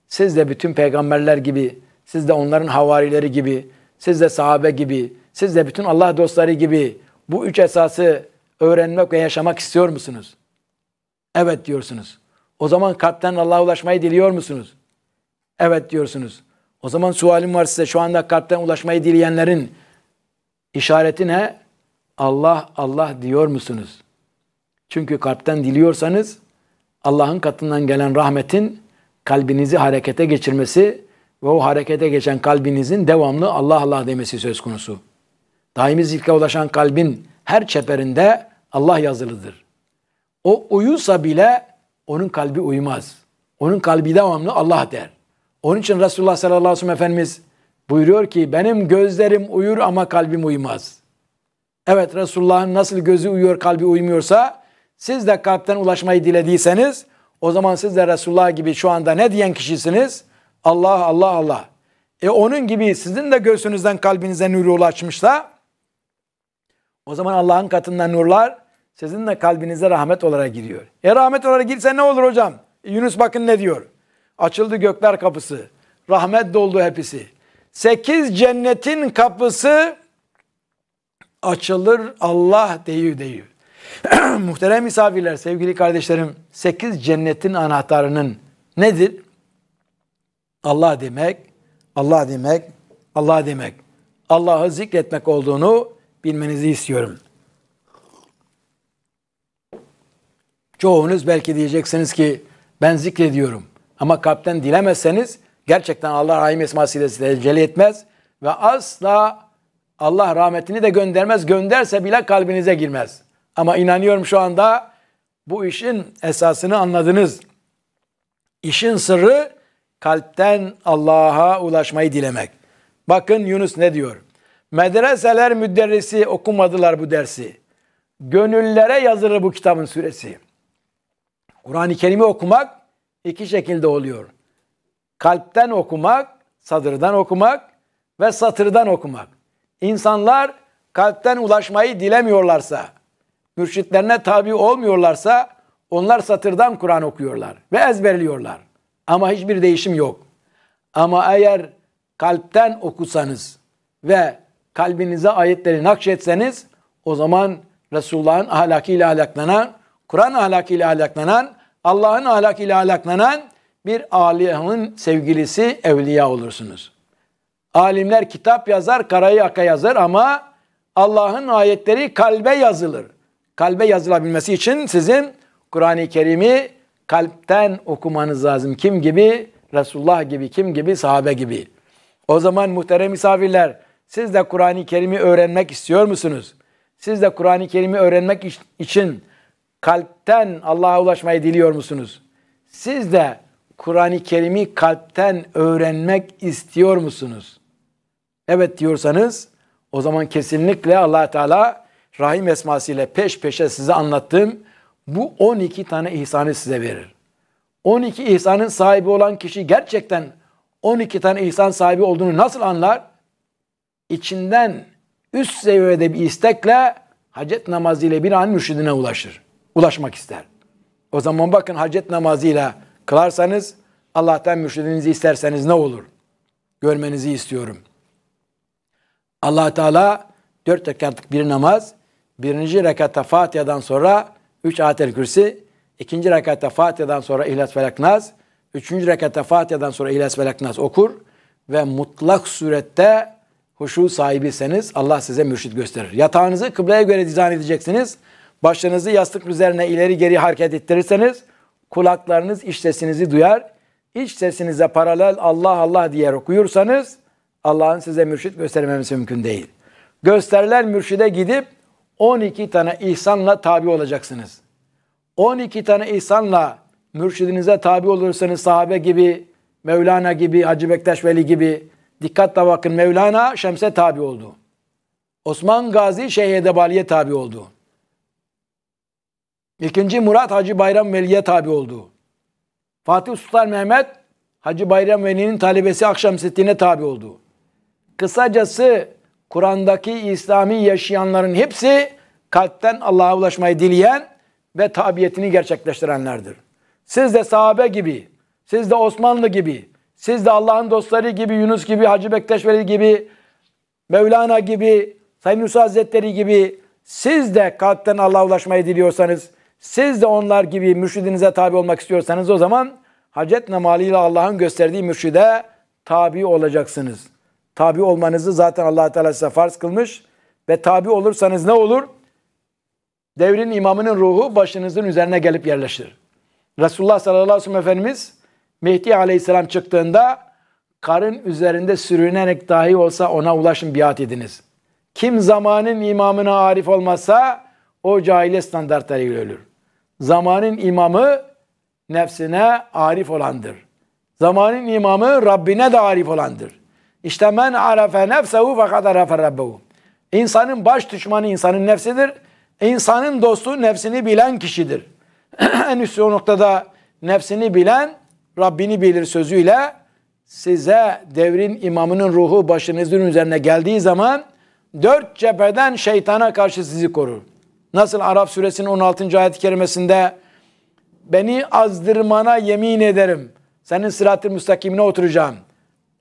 siz de bütün peygamberler gibi siz de onların havarileri gibi, siz de sahabe gibi, siz de bütün Allah dostları gibi bu üç esası öğrenmek ve yaşamak istiyor musunuz? Evet diyorsunuz. O zaman kalpten Allah'a ulaşmayı diliyor musunuz? Evet diyorsunuz. O zaman sualim var size şu anda kalpten ulaşmayı dileyenlerin işareti ne? Allah Allah diyor musunuz? Çünkü kalpten diliyorsanız Allah'ın katından gelen rahmetin kalbinizi harekete geçirmesi ve o harekete geçen kalbinizin devamlı Allah Allah demesi söz konusu. Daimi zikre ulaşan kalbin her çeperinde Allah yazılıdır. O uyusa bile onun kalbi uyumaz. Onun kalbi devamlı Allah der. Onun için Resulullah sallallahu aleyhi ve sellem Efendimiz buyuruyor ki benim gözlerim uyur ama kalbim uyumaz. Evet Resulullah'ın nasıl gözü uyuyor kalbi uymuyorsa siz de kalpten ulaşmayı dilediyseniz o zaman siz de Resulullah gibi şu anda ne diyen kişisiniz? Allah Allah Allah. E onun gibi sizin de göğsünüzden kalbinize nuru ulaşmışsa o zaman Allah'ın katından nurlar sizin de kalbinize rahmet olarak giriyor. E rahmet olarak girse ne olur hocam? E, Yunus bakın ne diyor? Açıldı gökler kapısı. Rahmet doldu hepsi. Sekiz cennetin kapısı açılır Allah deyü deyü. Muhterem misafirler, sevgili kardeşlerim, sekiz cennetin anahtarının nedir? Allah demek, Allah demek, Allah demek. Allah'ı zikretmek olduğunu bilmenizi istiyorum. Çoğunuz belki diyeceksiniz ki ben zikrediyorum. Ama kalpten dilemezseniz gerçekten Allah rahim esmasıyla size tecelli etmez ve asla Allah rahmetini de göndermez. Gönderse bile kalbinize girmez. Ama inanıyorum şu anda bu işin esasını anladınız. İşin sırrı kalpten Allah'a ulaşmayı dilemek. Bakın Yunus ne diyor? Medreseler müderrisi okumadılar bu dersi. Gönüllere yazılır bu kitabın süresi. Kur'an-ı Kerim'i okumak iki şekilde oluyor. Kalpten okumak, sadırdan okumak ve satırdan okumak. İnsanlar kalpten ulaşmayı dilemiyorlarsa, mürşitlerine tabi olmuyorlarsa onlar satırdan Kur'an okuyorlar ve ezberliyorlar. Ama hiçbir değişim yok. Ama eğer kalpten okusanız ve kalbinize ayetleri nakşetseniz o zaman Resulullah'ın ahlakiyle ahlaklanan, Kur'an ahlakiyle ahlaklanan, Allah'ın ahlakiyle ahlaklanan bir alihanın sevgilisi evliya olursunuz. Alimler kitap yazar, karayı aka yazar ama Allah'ın ayetleri kalbe yazılır. Kalbe yazılabilmesi için sizin Kur'an-ı Kerim'i kalpten okumanız lazım. Kim gibi? Resulullah gibi, kim gibi? Sahabe gibi. O zaman muhterem misafirler, siz de Kur'an-ı Kerim'i öğrenmek istiyor musunuz? Siz de Kur'an-ı Kerim'i öğrenmek için kalpten Allah'a ulaşmayı diliyor musunuz? Siz de Kur'an-ı Kerim'i kalpten öğrenmek istiyor musunuz? Evet diyorsanız o zaman kesinlikle allah Teala rahim esmasıyla peş peşe size anlattığım bu 12 tane ihsanı size verir. 12 ihsanın sahibi olan kişi gerçekten 12 tane ihsan sahibi olduğunu nasıl anlar? İçinden üst seviyede bir istekle hacet namazıyla bir an mürşidine ulaşır. Ulaşmak ister. O zaman bakın hacet namazıyla kılarsanız Allah'tan mürşidinizi isterseniz ne olur? Görmenizi istiyorum. allah Teala dört rekatlık bir namaz, birinci rekatta Fatiha'dan sonra Üç ayetel kürsi. ikinci rekatta Fatiha'dan sonra İhlas Felak Naz. Üçüncü rekatta Fatiha'dan sonra İhlas Felak Naz okur. Ve mutlak surette huşu sahibiyseniz Allah size mürşit gösterir. Yatağınızı kıbleye göre dizayn edeceksiniz. Başınızı yastık üzerine ileri geri hareket ettirirseniz kulaklarınız iç sesinizi duyar. İç sesinize paralel Allah Allah diye okuyursanız Allah'ın size mürşit göstermemesi mümkün değil. Gösterilen mürşide gidip 12 tane ihsanla tabi olacaksınız. 12 tane ihsanla mürşidinize tabi olursanız sahabe gibi, Mevlana gibi, Hacı Bektaş Veli gibi dikkatle bakın Mevlana Şems'e tabi oldu. Osman Gazi Şeyh Edebali'ye tabi oldu. İkinci Murat Hacı Bayram Veli'ye tabi oldu. Fatih Sultan Mehmet Hacı Bayram Veli'nin talebesi Akşamseddin'e tabi oldu. Kısacası Kur'an'daki İslami yaşayanların hepsi kalpten Allah'a ulaşmayı dileyen ve tabiyetini gerçekleştirenlerdir. Siz de sahabe gibi, siz de Osmanlı gibi, siz de Allah'ın dostları gibi, Yunus gibi, Hacı Bekteşveri gibi, Mevlana gibi, Sayın Musa Hazretleri gibi siz de kalpten Allah'a ulaşmayı diliyorsanız, siz de onlar gibi mürşidinize tabi olmak istiyorsanız o zaman hacet namaliyle Allah'ın gösterdiği mürşide tabi olacaksınız.'' Tabi olmanızı zaten allah Teala size farz kılmış. Ve tabi olursanız ne olur? Devrin imamının ruhu başınızın üzerine gelip yerleşir. Resulullah sallallahu aleyhi ve sellem Efendimiz Mehdi aleyhisselam çıktığında karın üzerinde sürünerek dahi olsa ona ulaşın biat ediniz. Kim zamanın imamına arif olmazsa o cahiliye standartlarıyla ölür. Zamanın imamı nefsine arif olandır. Zamanın imamı Rabbine de arif olandır. İşte men arafe nefsehu fakat arafe rabbehu. İnsanın baş düşmanı insanın nefsidir. İnsanın dostu nefsini bilen kişidir. en üst o noktada nefsini bilen Rabbini bilir sözüyle size devrin imamının ruhu başınızın üzerine geldiği zaman dört cepheden şeytana karşı sizi korur. Nasıl Arap suresinin 16. ayet-i kerimesinde beni azdırmana yemin ederim. Senin sıratı müstakimine oturacağım.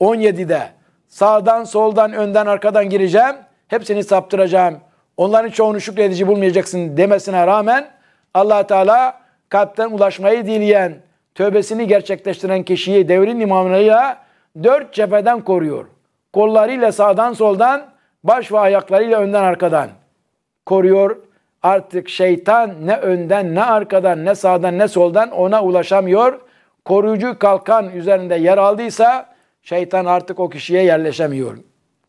17'de Sağdan, soldan, önden, arkadan gireceğim. Hepsini saptıracağım. Onların çoğunu şükredici bulmayacaksın demesine rağmen allah Teala kalpten ulaşmayı dileyen, tövbesini gerçekleştiren kişiyi devrin imamıyla dört cepheden koruyor. Kollarıyla sağdan soldan, baş ve ayaklarıyla önden arkadan koruyor. Artık şeytan ne önden ne arkadan ne sağdan ne soldan ona ulaşamıyor. Koruyucu kalkan üzerinde yer aldıysa şeytan artık o kişiye yerleşemiyor,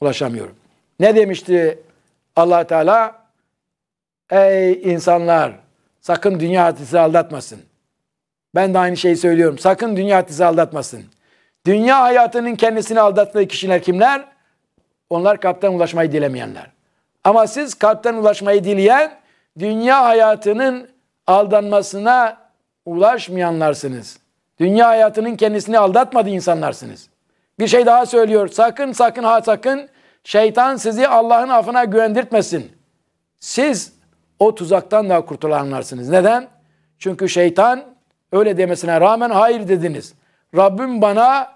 ulaşamıyor. Ne demişti allah Teala? Ey insanlar sakın dünya sizi aldatmasın. Ben de aynı şeyi söylüyorum. Sakın dünya sizi aldatmasın. Dünya hayatının kendisini aldattığı kişiler kimler? Onlar kalpten ulaşmayı dilemeyenler. Ama siz kalpten ulaşmayı dileyen, dünya hayatının aldanmasına ulaşmayanlarsınız. Dünya hayatının kendisini aldatmadığı insanlarsınız. Bir şey daha söylüyor. Sakın sakın ha sakın şeytan sizi Allah'ın affına güvendirtmesin. Siz o tuzaktan daha kurtulanlarsınız. Neden? Çünkü şeytan öyle demesine rağmen hayır dediniz. Rabbim bana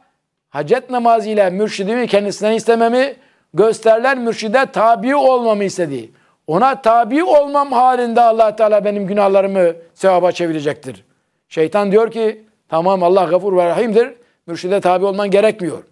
hacet namazıyla mürşidimi kendisinden istememi, gösterilen mürşide tabi olmamı istedi. Ona tabi olmam halinde allah Teala benim günahlarımı sevaba çevirecektir. Şeytan diyor ki tamam Allah gafur ve rahimdir. Mürşide tabi olman gerekmiyor.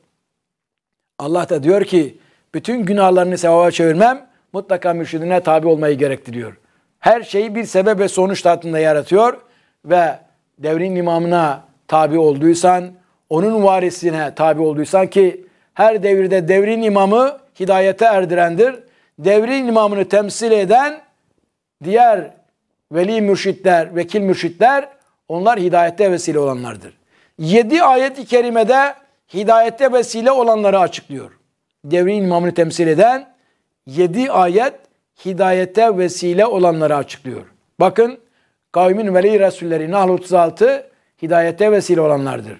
Allah da diyor ki bütün günahlarını sevaba çevirmem mutlaka mürşidine tabi olmayı gerektiriyor. Her şeyi bir sebep ve sonuç tatlında yaratıyor ve devrin imamına tabi olduysan, onun varisine tabi olduysan ki her devirde devrin imamı hidayete erdirendir. Devrin imamını temsil eden diğer veli mürşitler, vekil mürşitler onlar hidayette vesile olanlardır. 7 ayet-i kerimede hidayete vesile olanları açıklıyor. Devrin imamını temsil eden 7 ayet hidayete vesile olanları açıklıyor. Bakın kavmin veli resulleri Nahl 36 hidayete vesile olanlardır.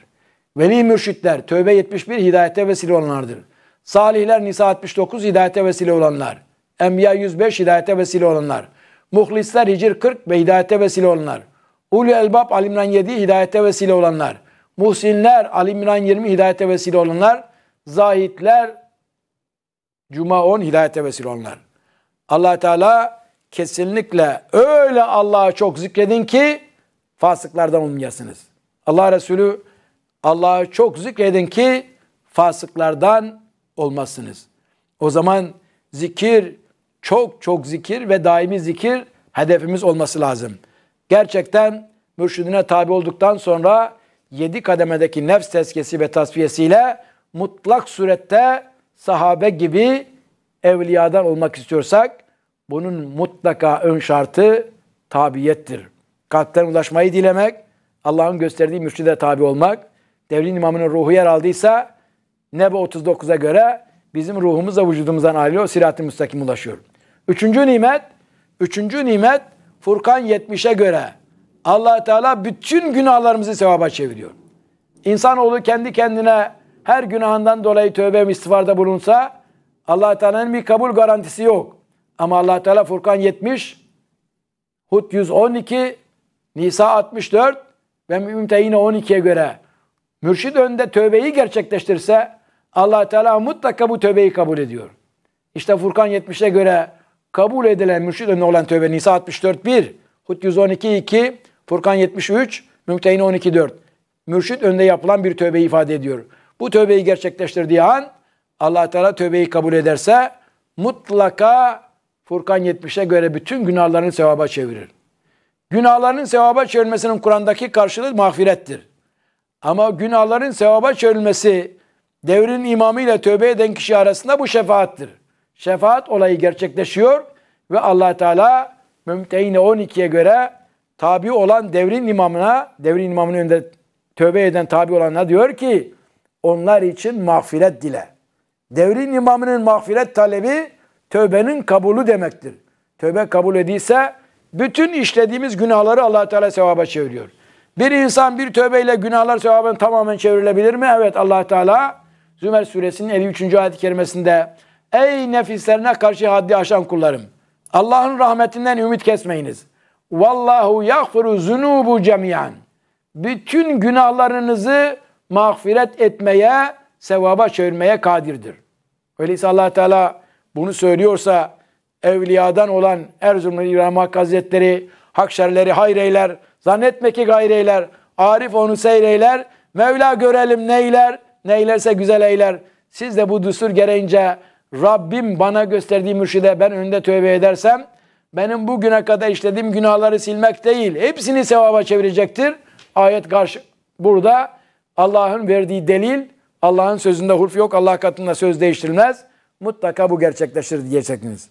Veli mürşitler Tövbe 71 hidayete vesile olanlardır. Salihler Nisa 69 hidayete vesile olanlar. Enbiya 105 hidayete vesile olanlar. Muhlisler Hicr 40 ve hidayete vesile olanlar. Ulu Elbab Alimran 7 hidayete vesile olanlar. Muhsinler, Ali İmran 20 hidayete vesile olanlar. Zahitler, Cuma 10 hidayete vesile olanlar. allah Teala kesinlikle öyle Allah'ı çok zikredin ki fasıklardan olmayasınız. Allah Resulü Allah'ı çok zikredin ki fasıklardan olmazsınız. O zaman zikir, çok çok zikir ve daimi zikir hedefimiz olması lazım. Gerçekten mürşidine tabi olduktan sonra yedi kademedeki nefs tezkiyesi ve tasfiyesiyle mutlak surette sahabe gibi evliyadan olmak istiyorsak bunun mutlaka ön şartı tabiyettir. Kalpten ulaşmayı dilemek, Allah'ın gösterdiği mürşide tabi olmak, devrin imamının ruhu yer aldıysa Nebe 39'a göre bizim ruhumuz da vücudumuzdan ayrılıyor, sirat-ı müstakim ulaşıyor. Üçüncü nimet, üçüncü nimet Furkan 70'e göre allah Teala bütün günahlarımızı sevaba çeviriyor. İnsanoğlu kendi kendine her günahından dolayı tövbe ve istiğfarda bulunsa allah Teala'nın bir kabul garantisi yok. Ama allah Teala Furkan 70, Hud 112, Nisa 64 ve Mümtehine 12'ye göre mürşid önünde tövbeyi gerçekleştirse allah Teala mutlaka bu tövbeyi kabul ediyor. İşte Furkan 70'e göre kabul edilen mürşid önüne olan tövbe Nisa 64 1, Hud 112 2, Furkan 73, Mümtehine 12, 4. Mürşit önde yapılan bir tövbe ifade ediyor. Bu tövbeyi gerçekleştirdiği an allah Teala tövbeyi kabul ederse mutlaka Furkan 70'e göre bütün günahlarını sevaba çevirir. Günahların sevaba çevrilmesinin Kur'an'daki karşılığı mağfirettir. Ama günahların sevaba çevrilmesi devrin imamı ile tövbe eden kişi arasında bu şefaattir. Şefaat olayı gerçekleşiyor ve allah Teala Mümtehine 12'ye göre tabi olan devrin imamına, devrin imamının önünde tövbe eden tabi olanlar diyor ki onlar için mağfiret dile. Devrin imamının mağfiret talebi tövbenin kabulü demektir. Tövbe kabul edilse bütün işlediğimiz günahları allah Teala sevaba çeviriyor. Bir insan bir tövbeyle günahlar sevabını tamamen çevrilebilir mi? Evet allah Teala Zümer suresinin 53. ayet-i kerimesinde Ey nefislerine karşı haddi aşan kullarım! Allah'ın rahmetinden ümit kesmeyiniz. Vallahu yağfiru zunubu cemiyan. Bütün günahlarınızı mağfiret etmeye, sevaba çevirmeye kadirdir. Öyleyse allah Teala bunu söylüyorsa evliyadan olan Erzurumlu İbrahim Hakkı Hazretleri, hakşerleri hayreyler, zannetme ki gayreyler, Arif onu seyreyler, Mevla görelim neyler, neylerse güzel eyler. Siz de bu düstur gereğince Rabbim bana gösterdiği mürşide ben önünde tövbe edersem benim bugüne kadar işlediğim günahları silmek değil. Hepsini sevaba çevirecektir. Ayet karşı burada Allah'ın verdiği delil, Allah'ın sözünde hurf yok, Allah katında söz değiştirilmez. Mutlaka bu gerçekleşir diyeceksiniz.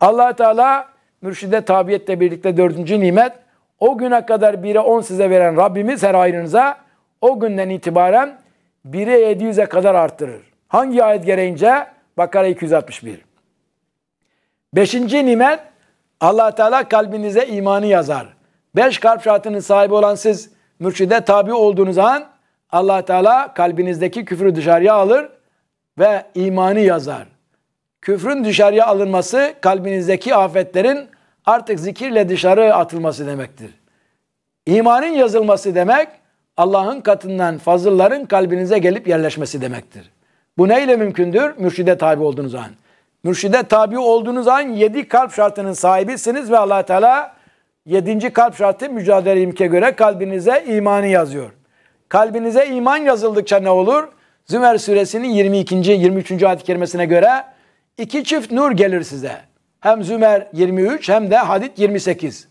allah Teala mürşide tabiyetle birlikte dördüncü nimet, o güne kadar bire on size veren Rabbimiz her hayrınıza o günden itibaren bire yedi yüze kadar arttırır. Hangi ayet gereğince? Bakara 261. Beşinci nimet allah Teala kalbinize imanı yazar. Beş kalp şartının sahibi olan siz mürşide tabi olduğunuz an allah Teala kalbinizdeki küfrü dışarıya alır ve imanı yazar. Küfrün dışarıya alınması kalbinizdeki afetlerin artık zikirle dışarı atılması demektir. İmanın yazılması demek Allah'ın katından fazılların kalbinize gelip yerleşmesi demektir. Bu neyle mümkündür? Mürşide tabi olduğunuz an. Mürşide tabi olduğunuz an yedi kalp şartının sahibisiniz ve allah Teala yedinci kalp şartı mücadele imke göre kalbinize imanı yazıyor. Kalbinize iman yazıldıkça ne olur? Zümer suresinin 22. 23. ayet-i kerimesine göre iki çift nur gelir size. Hem Zümer 23 hem de Hadid 28.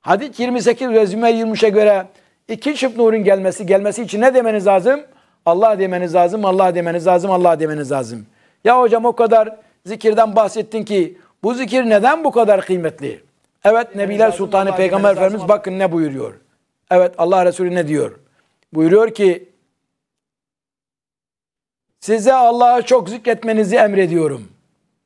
Hadid 28 ve Zümer 23'e göre iki çift nurun gelmesi, gelmesi için ne demeniz lazım? Allah demeniz lazım, Allah demeniz lazım, Allah demeniz lazım. Ya hocam o kadar zikirden bahsettin ki bu zikir neden bu kadar kıymetli? Evet Nebiler Sultanı Peygamber Efendimiz bakın ne buyuruyor. Evet Allah Resulü ne diyor? Buyuruyor ki size Allah'a çok zikretmenizi emrediyorum.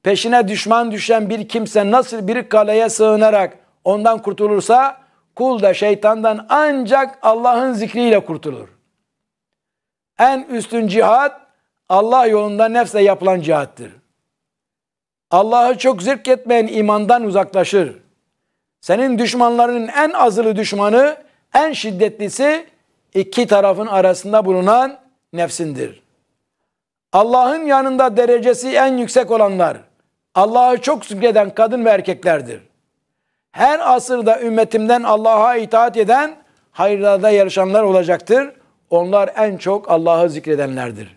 Peşine düşman düşen bir kimse nasıl bir kaleye sığınarak ondan kurtulursa kul da şeytandan ancak Allah'ın zikriyle kurtulur. En üstün cihat Allah yolunda nefse yapılan cihattır. Allah'ı çok zikretmeyen imandan uzaklaşır. Senin düşmanlarının en azılı düşmanı, en şiddetlisi iki tarafın arasında bulunan nefsindir. Allah'ın yanında derecesi en yüksek olanlar, Allah'ı çok zikreden kadın ve erkeklerdir. Her asırda ümmetimden Allah'a itaat eden hayırlarda yarışanlar olacaktır. Onlar en çok Allah'ı zikredenlerdir.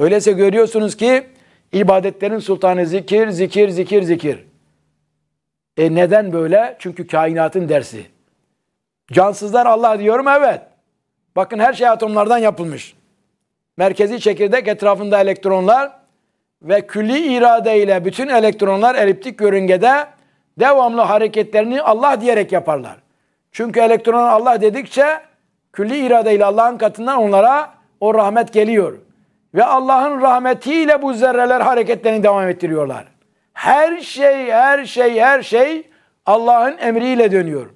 Öyleyse görüyorsunuz ki İbadetlerin sultanı zikir, zikir, zikir, zikir. E neden böyle? Çünkü kainatın dersi. Cansızlar Allah diyorum evet. Bakın her şey atomlardan yapılmış. Merkezi çekirdek etrafında elektronlar ve külli irade ile bütün elektronlar eliptik yörüngede devamlı hareketlerini Allah diyerek yaparlar. Çünkü elektron Allah dedikçe külli irade ile Allah'ın katından onlara o rahmet geliyor. Ve Allah'ın rahmetiyle bu zerreler hareketlerini devam ettiriyorlar. Her şey, her şey, her şey Allah'ın emriyle dönüyor.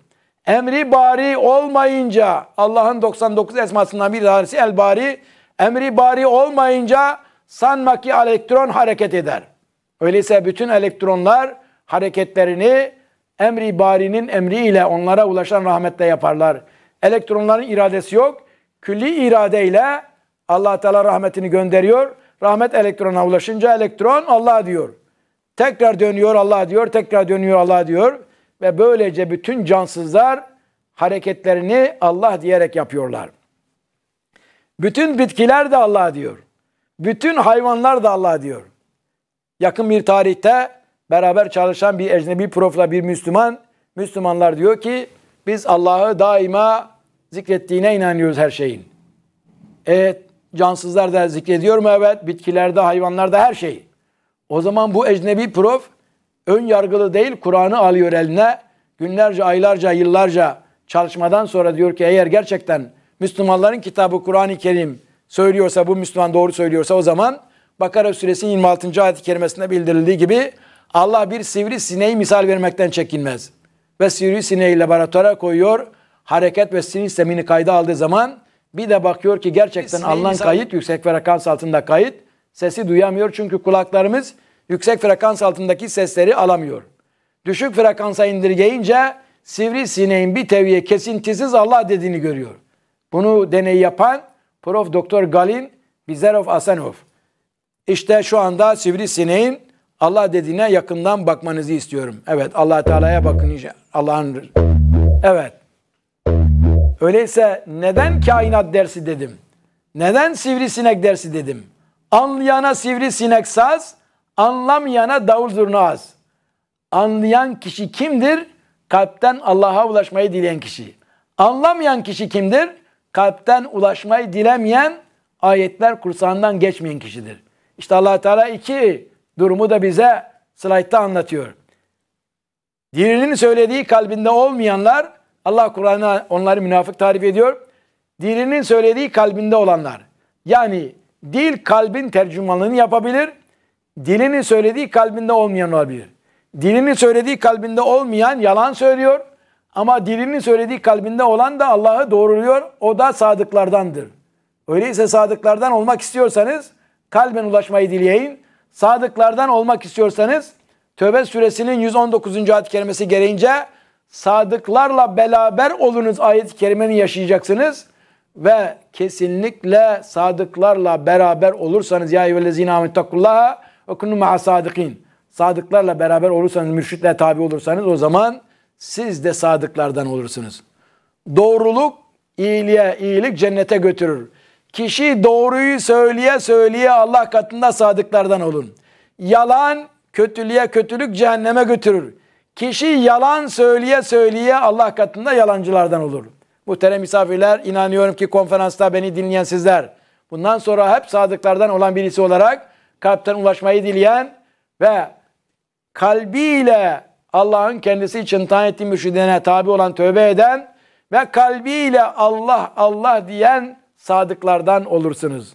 Emri bari olmayınca Allah'ın 99 esmasından bir tanesi el bari. Emri bari olmayınca sanma ki elektron hareket eder. Öyleyse bütün elektronlar hareketlerini emri barinin emriyle onlara ulaşan rahmetle yaparlar. Elektronların iradesi yok. Külli iradeyle allah Teala rahmetini gönderiyor. Rahmet elektrona ulaşınca elektron Allah diyor. Tekrar dönüyor Allah diyor, tekrar dönüyor Allah diyor. Ve böylece bütün cansızlar hareketlerini Allah diyerek yapıyorlar. Bütün bitkiler de Allah diyor. Bütün hayvanlar da Allah diyor. Yakın bir tarihte beraber çalışan bir ecnebi profla bir Müslüman, Müslümanlar diyor ki biz Allah'ı daima zikrettiğine inanıyoruz her şeyin. Evet cansızlar da mu evet. Bitkilerde, da her şey. O zaman bu ecnebi prof ön yargılı değil Kur'an'ı alıyor eline. Günlerce, aylarca, yıllarca çalışmadan sonra diyor ki eğer gerçekten Müslümanların kitabı Kur'an-ı Kerim söylüyorsa bu Müslüman doğru söylüyorsa o zaman Bakara suresinin 26. ayet-i kerimesinde bildirildiği gibi Allah bir sivri sineği misal vermekten çekinmez. Ve sivri sineği laboratuvara koyuyor. Hareket ve sinir semini kayda aldığı zaman bir de bakıyor ki gerçekten Biz alınan kayıt yüksek frekans altında kayıt. Sesi duyamıyor çünkü kulaklarımız yüksek frekans altındaki sesleri alamıyor. Düşük frekansa indirgeyince sivri sineğin bir teviye kesintisiz Allah dediğini görüyor. Bunu deney yapan Prof. Doktor Galin Bizerov Asanov. İşte şu anda sivri sineğin Allah dediğine yakından bakmanızı istiyorum. Evet Allah Teala'ya bakın Allah'ın. Evet. Öyleyse neden kainat dersi dedim? Neden sivrisinek dersi dedim? Anlayana sivrisinek saz, anlamayana davul zurnaz. Anlayan kişi kimdir? Kalpten Allah'a ulaşmayı dileyen kişi. Anlamayan kişi kimdir? Kalpten ulaşmayı dilemeyen, ayetler kursağından geçmeyen kişidir. İşte allah Teala iki durumu da bize slaytta anlatıyor. Dilinin söylediği kalbinde olmayanlar Allah Kur'an'a onları münafık tarif ediyor. Dilinin söylediği kalbinde olanlar. Yani dil kalbin tercümanlığını yapabilir. Dilinin söylediği kalbinde olmayan olabilir. Dilinin söylediği kalbinde olmayan yalan söylüyor. Ama dilinin söylediği kalbinde olan da Allah'ı doğruluyor. O da sadıklardandır. Öyleyse sadıklardan olmak istiyorsanız kalben ulaşmayı dileyin. Sadıklardan olmak istiyorsanız Tövbe suresinin 119. ayet kelimesi gereğince sadıklarla beraber olunuz ayet-i kerimenin yaşayacaksınız. Ve kesinlikle sadıklarla beraber olursanız ya eyyühellezine amettakullaha ve kunnu ma'a sadıkin. Sadıklarla beraber olursanız, mürşitle tabi olursanız o zaman siz de sadıklardan olursunuz. Doğruluk iyiliğe, iyilik cennete götürür. Kişi doğruyu söyleye söyleye Allah katında sadıklardan olun. Yalan kötülüğe, kötülük cehenneme götürür. Kişi yalan söyleye söyleye Allah katında yalancılardan olur. Muhterem misafirler inanıyorum ki konferansta beni dinleyen sizler bundan sonra hep sadıklardan olan birisi olarak kalpten ulaşmayı dileyen ve kalbiyle Allah'ın kendisi için tayin ettiği mürşidine tabi olan tövbe eden ve kalbiyle Allah Allah diyen sadıklardan olursunuz.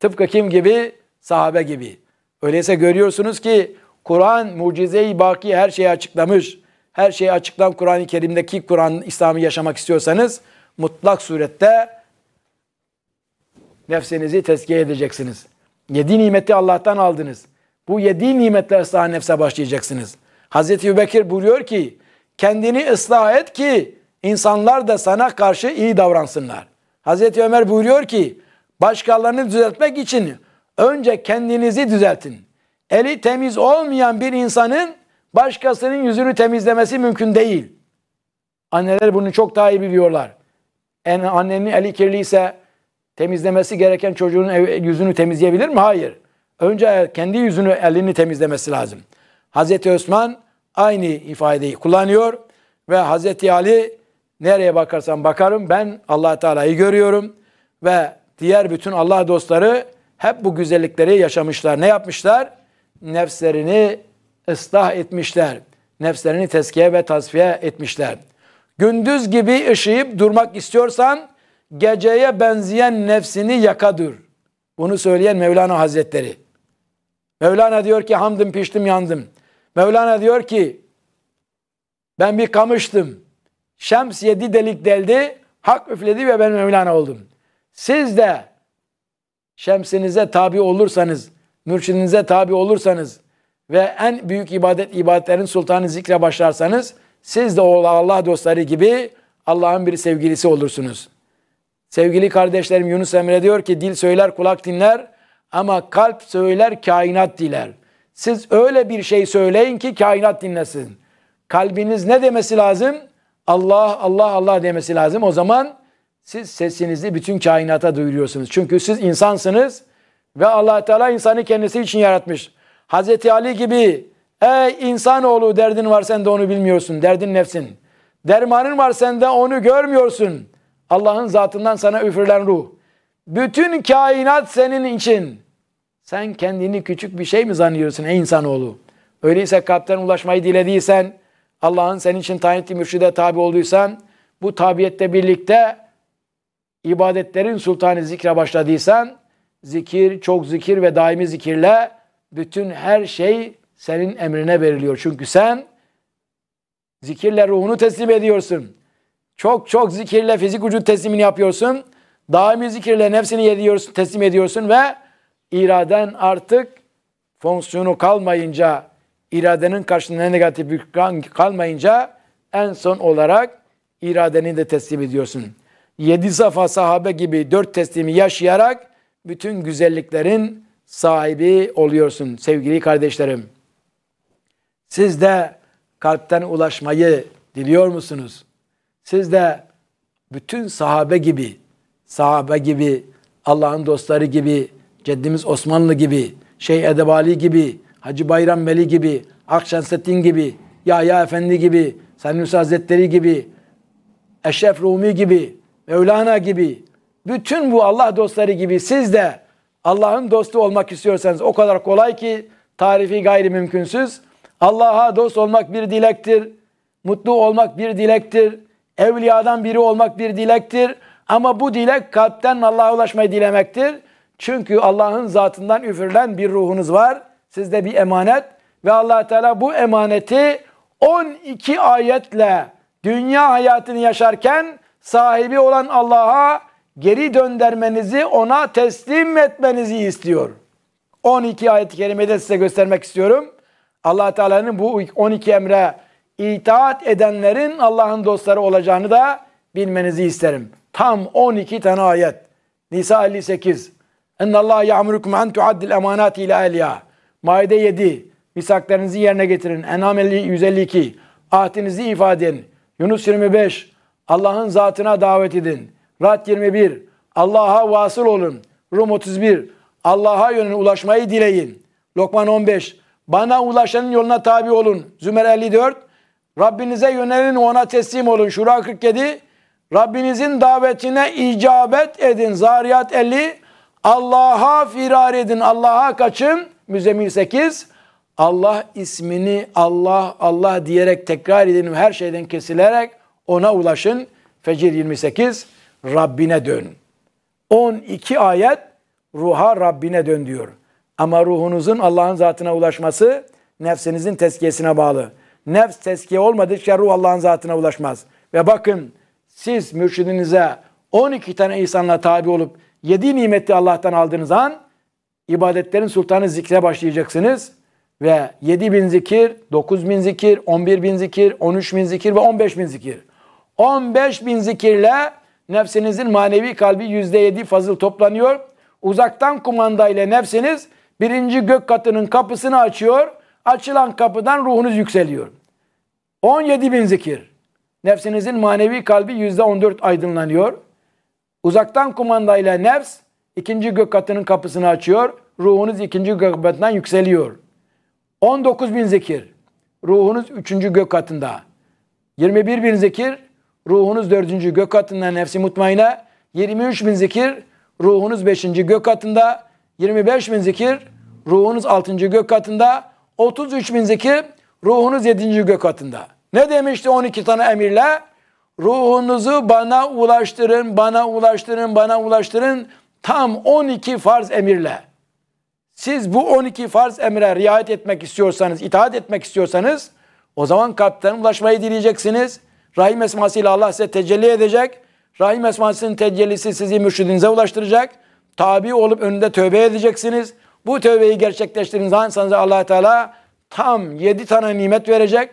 Tıpkı kim gibi? Sahabe gibi. Öyleyse görüyorsunuz ki Kur'an mucize-i baki her şeyi açıklamış. Her şeyi açıklan Kur'an-ı Kerim'deki Kur'an İslam'ı yaşamak istiyorsanız mutlak surette nefsinizi tezkiye edeceksiniz. Yedi nimeti Allah'tan aldınız. Bu yedi nimetle ıslah nefse başlayacaksınız. Hazreti Ebubekir buyuruyor ki kendini ıslah et ki insanlar da sana karşı iyi davransınlar. Hazreti Ömer buyuruyor ki başkalarını düzeltmek için önce kendinizi düzeltin eli temiz olmayan bir insanın başkasının yüzünü temizlemesi mümkün değil. Anneler bunu çok daha iyi biliyorlar. En annenin eli kirliyse temizlemesi gereken çocuğun ev, yüzünü temizleyebilir mi? Hayır. Önce kendi yüzünü, elini temizlemesi lazım. Hazreti Osman aynı ifadeyi kullanıyor ve Hazreti Ali nereye bakarsam bakarım ben Allah Teala'yı görüyorum ve diğer bütün Allah dostları hep bu güzellikleri yaşamışlar. Ne yapmışlar? nefslerini ıslah etmişler. Nefslerini tezkiye ve tasfiye etmişler. Gündüz gibi ışıyıp durmak istiyorsan geceye benzeyen nefsini yakadır. Bunu söyleyen Mevlana Hazretleri. Mevlana diyor ki hamdım piştim yandım. Mevlana diyor ki ben bir kamıştım. Şems yedi delik deldi. Hak üfledi ve ben Mevlana oldum. Siz de şemsinize tabi olursanız mürşidinize tabi olursanız ve en büyük ibadet ibadetlerin sultanı zikre başlarsanız siz de Allah dostları gibi Allah'ın bir sevgilisi olursunuz. Sevgili kardeşlerim Yunus Emre diyor ki dil söyler kulak dinler ama kalp söyler kainat diler. Siz öyle bir şey söyleyin ki kainat dinlesin. Kalbiniz ne demesi lazım? Allah Allah Allah demesi lazım. O zaman siz sesinizi bütün kainata duyuruyorsunuz. Çünkü siz insansınız ve allah Teala insanı kendisi için yaratmış. Hazreti Ali gibi ey insanoğlu derdin var sen de onu bilmiyorsun. Derdin nefsin. Dermanın var de onu görmüyorsun. Allah'ın zatından sana üfürlen ruh. Bütün kainat senin için. Sen kendini küçük bir şey mi zannediyorsun ey insanoğlu? Öyleyse kalpten ulaşmayı dilediysen, Allah'ın senin için tayin mürşide tabi olduysan, bu tabiyette birlikte ibadetlerin sultanı zikre başladıysan, zikir, çok zikir ve daimi zikirle bütün her şey senin emrine veriliyor. Çünkü sen zikirle ruhunu teslim ediyorsun. Çok çok zikirle fizik vücut teslimini yapıyorsun. Daimi zikirle nefsini yediyorsun teslim ediyorsun ve iraden artık fonksiyonu kalmayınca, iradenin karşılığında negatif bir kalmayınca en son olarak iradeni de teslim ediyorsun. Yedi safa sahabe gibi dört teslimi yaşayarak bütün güzelliklerin sahibi oluyorsun sevgili kardeşlerim. Siz de kalpten ulaşmayı diliyor musunuz? Siz de bütün sahabe gibi, sahabe gibi, Allah'ın dostları gibi, ceddimiz Osmanlı gibi, Şeyh Edebali gibi, Hacı Bayram Veli gibi, Akşemseddin gibi, Yahya Efendi gibi, Sanusi Hazretleri gibi, Eşref Rumi gibi, Mevlana gibi, bütün bu Allah dostları gibi siz de Allah'ın dostu olmak istiyorsanız o kadar kolay ki tarifi gayri mümkünsüz. Allah'a dost olmak bir dilektir. Mutlu olmak bir dilektir. Evliyadan biri olmak bir dilektir. Ama bu dilek kalpten Allah'a ulaşmayı dilemektir. Çünkü Allah'ın zatından üfürülen bir ruhunuz var. Sizde bir emanet ve Allah Teala bu emaneti 12 ayetle dünya hayatını yaşarken sahibi olan Allah'a geri döndürmenizi, ona teslim etmenizi istiyor. 12 ayet-i kerimede size göstermek istiyorum. allah Teala'nın bu 12 emre itaat edenlerin Allah'ın dostları olacağını da bilmenizi isterim. Tam 12 tane ayet. Nisa 58. اَنَّ اللّٰهَ يَعْمُرُكُمْ اَنْ تُعَدِّ الْاَمَانَاتِ اِلَى اَلْيَا Maide 7. Misaklarınızı yerine getirin. Enam 152. Ahdinizi ifade edin. Yunus 25. Allah'ın zatına davet edin. Rad 21. Allah'a vasıl olun. Rum 31. Allah'a yönün ulaşmayı dileyin. Lokman 15. Bana ulaşanın yoluna tabi olun. Zümer 54. Rabbinize yönelin ona teslim olun. Şura 47. Rabbinizin davetine icabet edin. Zariyat 50. Allah'a firar edin. Allah'a kaçın. Müzemil 8. Allah ismini Allah Allah diyerek tekrar edin. Her şeyden kesilerek ona ulaşın. Fecir 28. Rabbine dön. 12 ayet ruha Rabbine dön diyor. Ama ruhunuzun Allah'ın zatına ulaşması nefsinizin tezkiyesine bağlı. Nefs tezkiye olmadıkça ruh Allah'ın zatına ulaşmaz. Ve bakın siz mürşidinize 12 tane insanla tabi olup 7 nimeti Allah'tan aldığınız an ibadetlerin sultanı zikre başlayacaksınız. Ve 7 bin zikir, 9 bin zikir, 11 bin zikir, 13 bin zikir ve 15 bin zikir. 15 bin zikirle nefsinizin manevi kalbi yüzde yedi fazıl toplanıyor. Uzaktan kumanda ile nefsiniz birinci gök katının kapısını açıyor. Açılan kapıdan ruhunuz yükseliyor. 17 bin zikir. Nefsinizin manevi kalbi yüzde %14 aydınlanıyor. Uzaktan kumanda ile nefs ikinci gök katının kapısını açıyor. Ruhunuz ikinci gök katından yükseliyor. 19 bin zikir. Ruhunuz üçüncü gök katında. 21 bin zikir ruhunuz dördüncü gök katında nefsi mutmaine. 23 bin zikir ruhunuz beşinci gök katında. 25 bin zikir ruhunuz altıncı gök katında. 33 bin zikir ruhunuz yedinci gök katında. Ne demişti 12 tane emirle? Ruhunuzu bana ulaştırın, bana ulaştırın, bana ulaştırın. Tam 12 farz emirle. Siz bu 12 farz emre riayet etmek istiyorsanız, itaat etmek istiyorsanız o zaman kalpten ulaşmayı dileyeceksiniz. Rahim esmasıyla Allah size tecelli edecek. Rahim esmasının tecellisi sizi mürşidinize ulaştıracak. Tabi olup önünde tövbe edeceksiniz. Bu tövbeyi gerçekleştirdiğiniz zaman sana allah Teala tam 7 tane nimet verecek.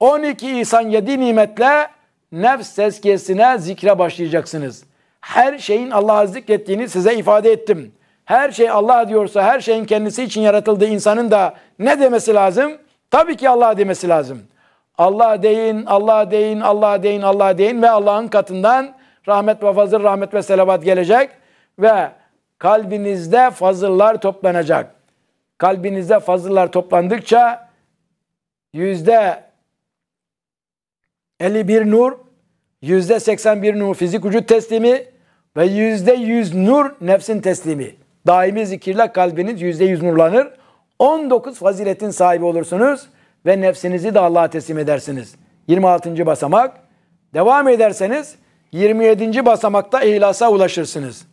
12 insan 7 nimetle nefs tezkiyesine zikre başlayacaksınız. Her şeyin Allah'a zikrettiğini size ifade ettim. Her şey Allah diyorsa her şeyin kendisi için yaratıldığı insanın da ne demesi lazım? Tabii ki Allah demesi lazım. Allah deyin, Allah deyin, Allah deyin, Allah deyin ve Allah'ın katından rahmet ve fazıl, rahmet ve selavat gelecek ve kalbinizde fazıllar toplanacak. Kalbinizde fazıllar toplandıkça yüzde 51 nur, yüzde 81 nur fizik vücut teslimi ve yüzde 100 nur nefsin teslimi. Daimi zikirle kalbiniz yüzde 100 nurlanır. 19 faziletin sahibi olursunuz ve nefsinizi de Allah'a teslim edersiniz. 26. basamak. Devam ederseniz 27. basamakta ihlasa ulaşırsınız.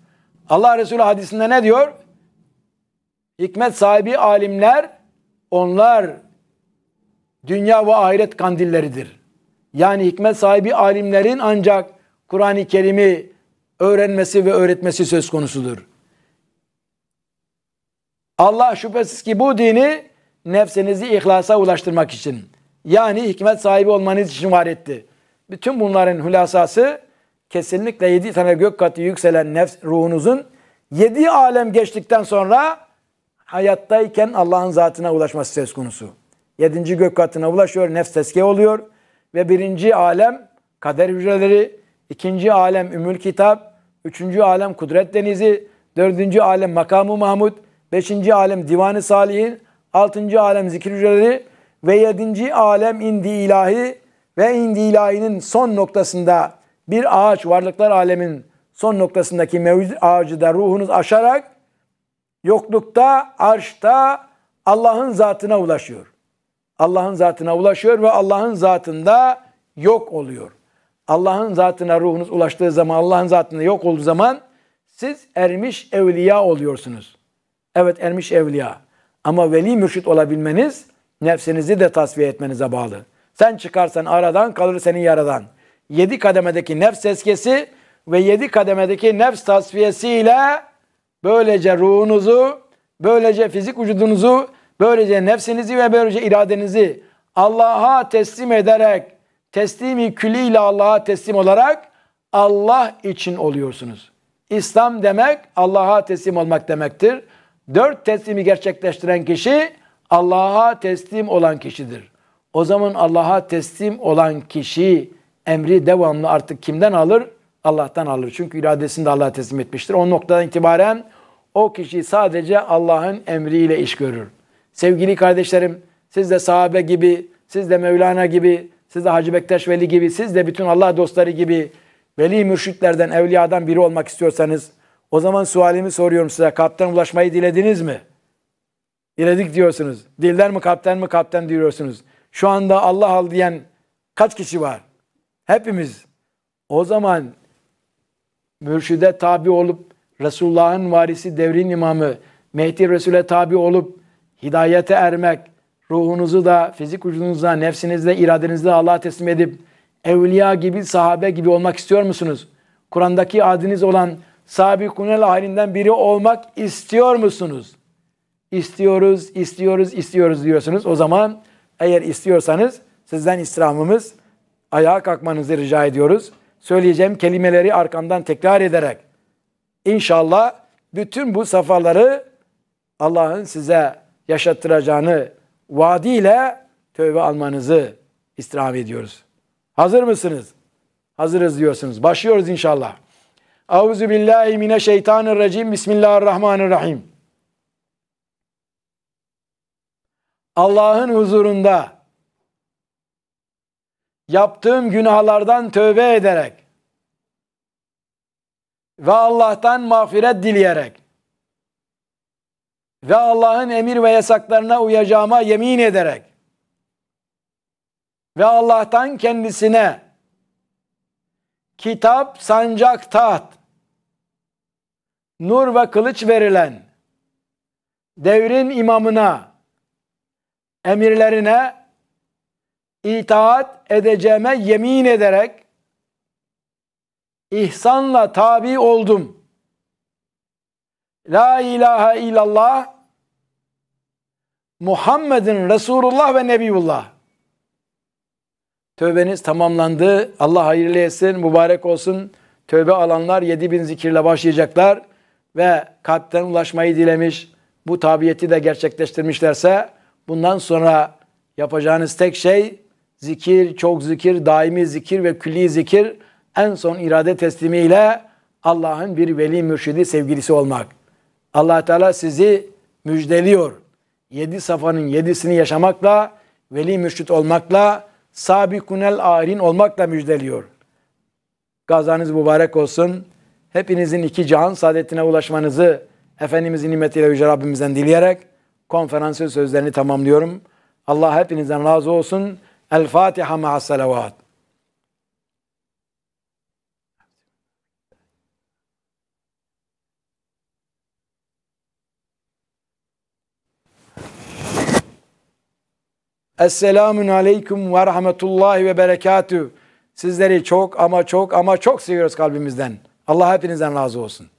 Allah Resulü hadisinde ne diyor? Hikmet sahibi alimler onlar dünya ve ahiret kandilleridir. Yani hikmet sahibi alimlerin ancak Kur'an-ı Kerim'i öğrenmesi ve öğretmesi söz konusudur. Allah şüphesiz ki bu dini nefsinizi ihlasa ulaştırmak için. Yani hikmet sahibi olmanız için var etti. Bütün bunların hülasası kesinlikle yedi tane gök katı yükselen nefs ruhunuzun yedi alem geçtikten sonra hayattayken Allah'ın zatına ulaşması söz konusu. Yedinci gök katına ulaşıyor, nefs teske oluyor ve birinci alem kader hücreleri, ikinci alem ümül kitap, üçüncü alem kudret denizi, dördüncü alem makamı Mahmud, beşinci alem divanı salihin, Altıncı alem zikir hücreleri ve yedinci alem indi ilahi ve indi ilahinin son noktasında bir ağaç varlıklar alemin son noktasındaki mevcut ağacı da ruhunuz aşarak yoklukta, arşta Allah'ın zatına ulaşıyor. Allah'ın zatına ulaşıyor ve Allah'ın zatında yok oluyor. Allah'ın zatına ruhunuz ulaştığı zaman, Allah'ın zatında yok olduğu zaman siz ermiş evliya oluyorsunuz. Evet ermiş evliya. Ama veli mürşit olabilmeniz nefsinizi de tasfiye etmenize bağlı. Sen çıkarsan aradan kalır senin yaradan. Yedi kademedeki nefs eskesi ve yedi kademedeki nefs tasfiyesiyle böylece ruhunuzu, böylece fizik vücudunuzu, böylece nefsinizi ve böylece iradenizi Allah'a teslim ederek, teslimi külliyle Allah'a teslim olarak Allah için oluyorsunuz. İslam demek Allah'a teslim olmak demektir. Dört teslimi gerçekleştiren kişi Allah'a teslim olan kişidir. O zaman Allah'a teslim olan kişi emri devamlı artık kimden alır? Allah'tan alır. Çünkü iradesini de Allah'a teslim etmiştir. O noktadan itibaren o kişi sadece Allah'ın emriyle iş görür. Sevgili kardeşlerim, siz de sahabe gibi, siz de Mevlana gibi, siz de Hacı Bektaş Veli gibi, siz de bütün Allah dostları gibi veli mürşitlerden, evliyadan biri olmak istiyorsanız o zaman sualimi soruyorum size. kaptan ulaşmayı dilediniz mi? Diledik diyorsunuz. Diller mi kaptan mı, kaptan diyorsunuz. Şu anda Allah al diyen kaç kişi var? Hepimiz. O zaman mürşide tabi olup Resulullah'ın varisi devrin imamı Mehdi Resul'e tabi olup hidayete ermek, ruhunuzu da fizik vücudunuza, nefsinizde, iradenizde Allah'a teslim edip evliya gibi, sahabe gibi olmak istiyor musunuz? Kur'an'daki adiniz olan sabikunel halinden biri olmak istiyor musunuz? İstiyoruz, istiyoruz, istiyoruz diyorsunuz. O zaman eğer istiyorsanız sizden istirhamımız ayağa kalkmanızı rica ediyoruz. Söyleyeceğim kelimeleri arkamdan tekrar ederek inşallah bütün bu safaları Allah'ın size yaşattıracağını vaadiyle tövbe almanızı istirham ediyoruz. Hazır mısınız? Hazırız diyorsunuz. Başlıyoruz inşallah. Auzu billahi mineşşeytanirracim. Bismillahirrahmanirrahim. Allah'ın huzurunda yaptığım günahlardan tövbe ederek ve Allah'tan mağfiret dileyerek ve Allah'ın emir ve yasaklarına uyacağıma yemin ederek ve Allah'tan kendisine kitap, sancak, taht nur ve kılıç verilen devrin imamına, emirlerine itaat edeceğime yemin ederek ihsanla tabi oldum. La ilahe illallah Muhammed'in Resulullah ve Nebiullah. Tövbeniz tamamlandı. Allah hayırlı etsin, mübarek olsun. Tövbe alanlar bin zikirle başlayacaklar ve kalpten ulaşmayı dilemiş, bu tabiyeti de gerçekleştirmişlerse bundan sonra yapacağınız tek şey zikir, çok zikir, daimi zikir ve külli zikir en son irade teslimiyle Allah'ın bir veli mürşidi sevgilisi olmak. allah Teala sizi müjdeliyor. Yedi safanın yedisini yaşamakla, veli mürşit olmakla, sabikunel arin olmakla müjdeliyor. Gazanız mübarek olsun hepinizin iki cihan saadetine ulaşmanızı Efendimizin nimetiyle Yüce Rabbimizden dileyerek konferansın sözlerini tamamlıyorum. Allah hepinizden razı olsun. El Fatiha ma'as salavat. Esselamun aleyküm ve rahmetullahi ve berekatü. Sizleri çok ama çok ama çok seviyoruz kalbimizden. Allah hepinizden razı olsun.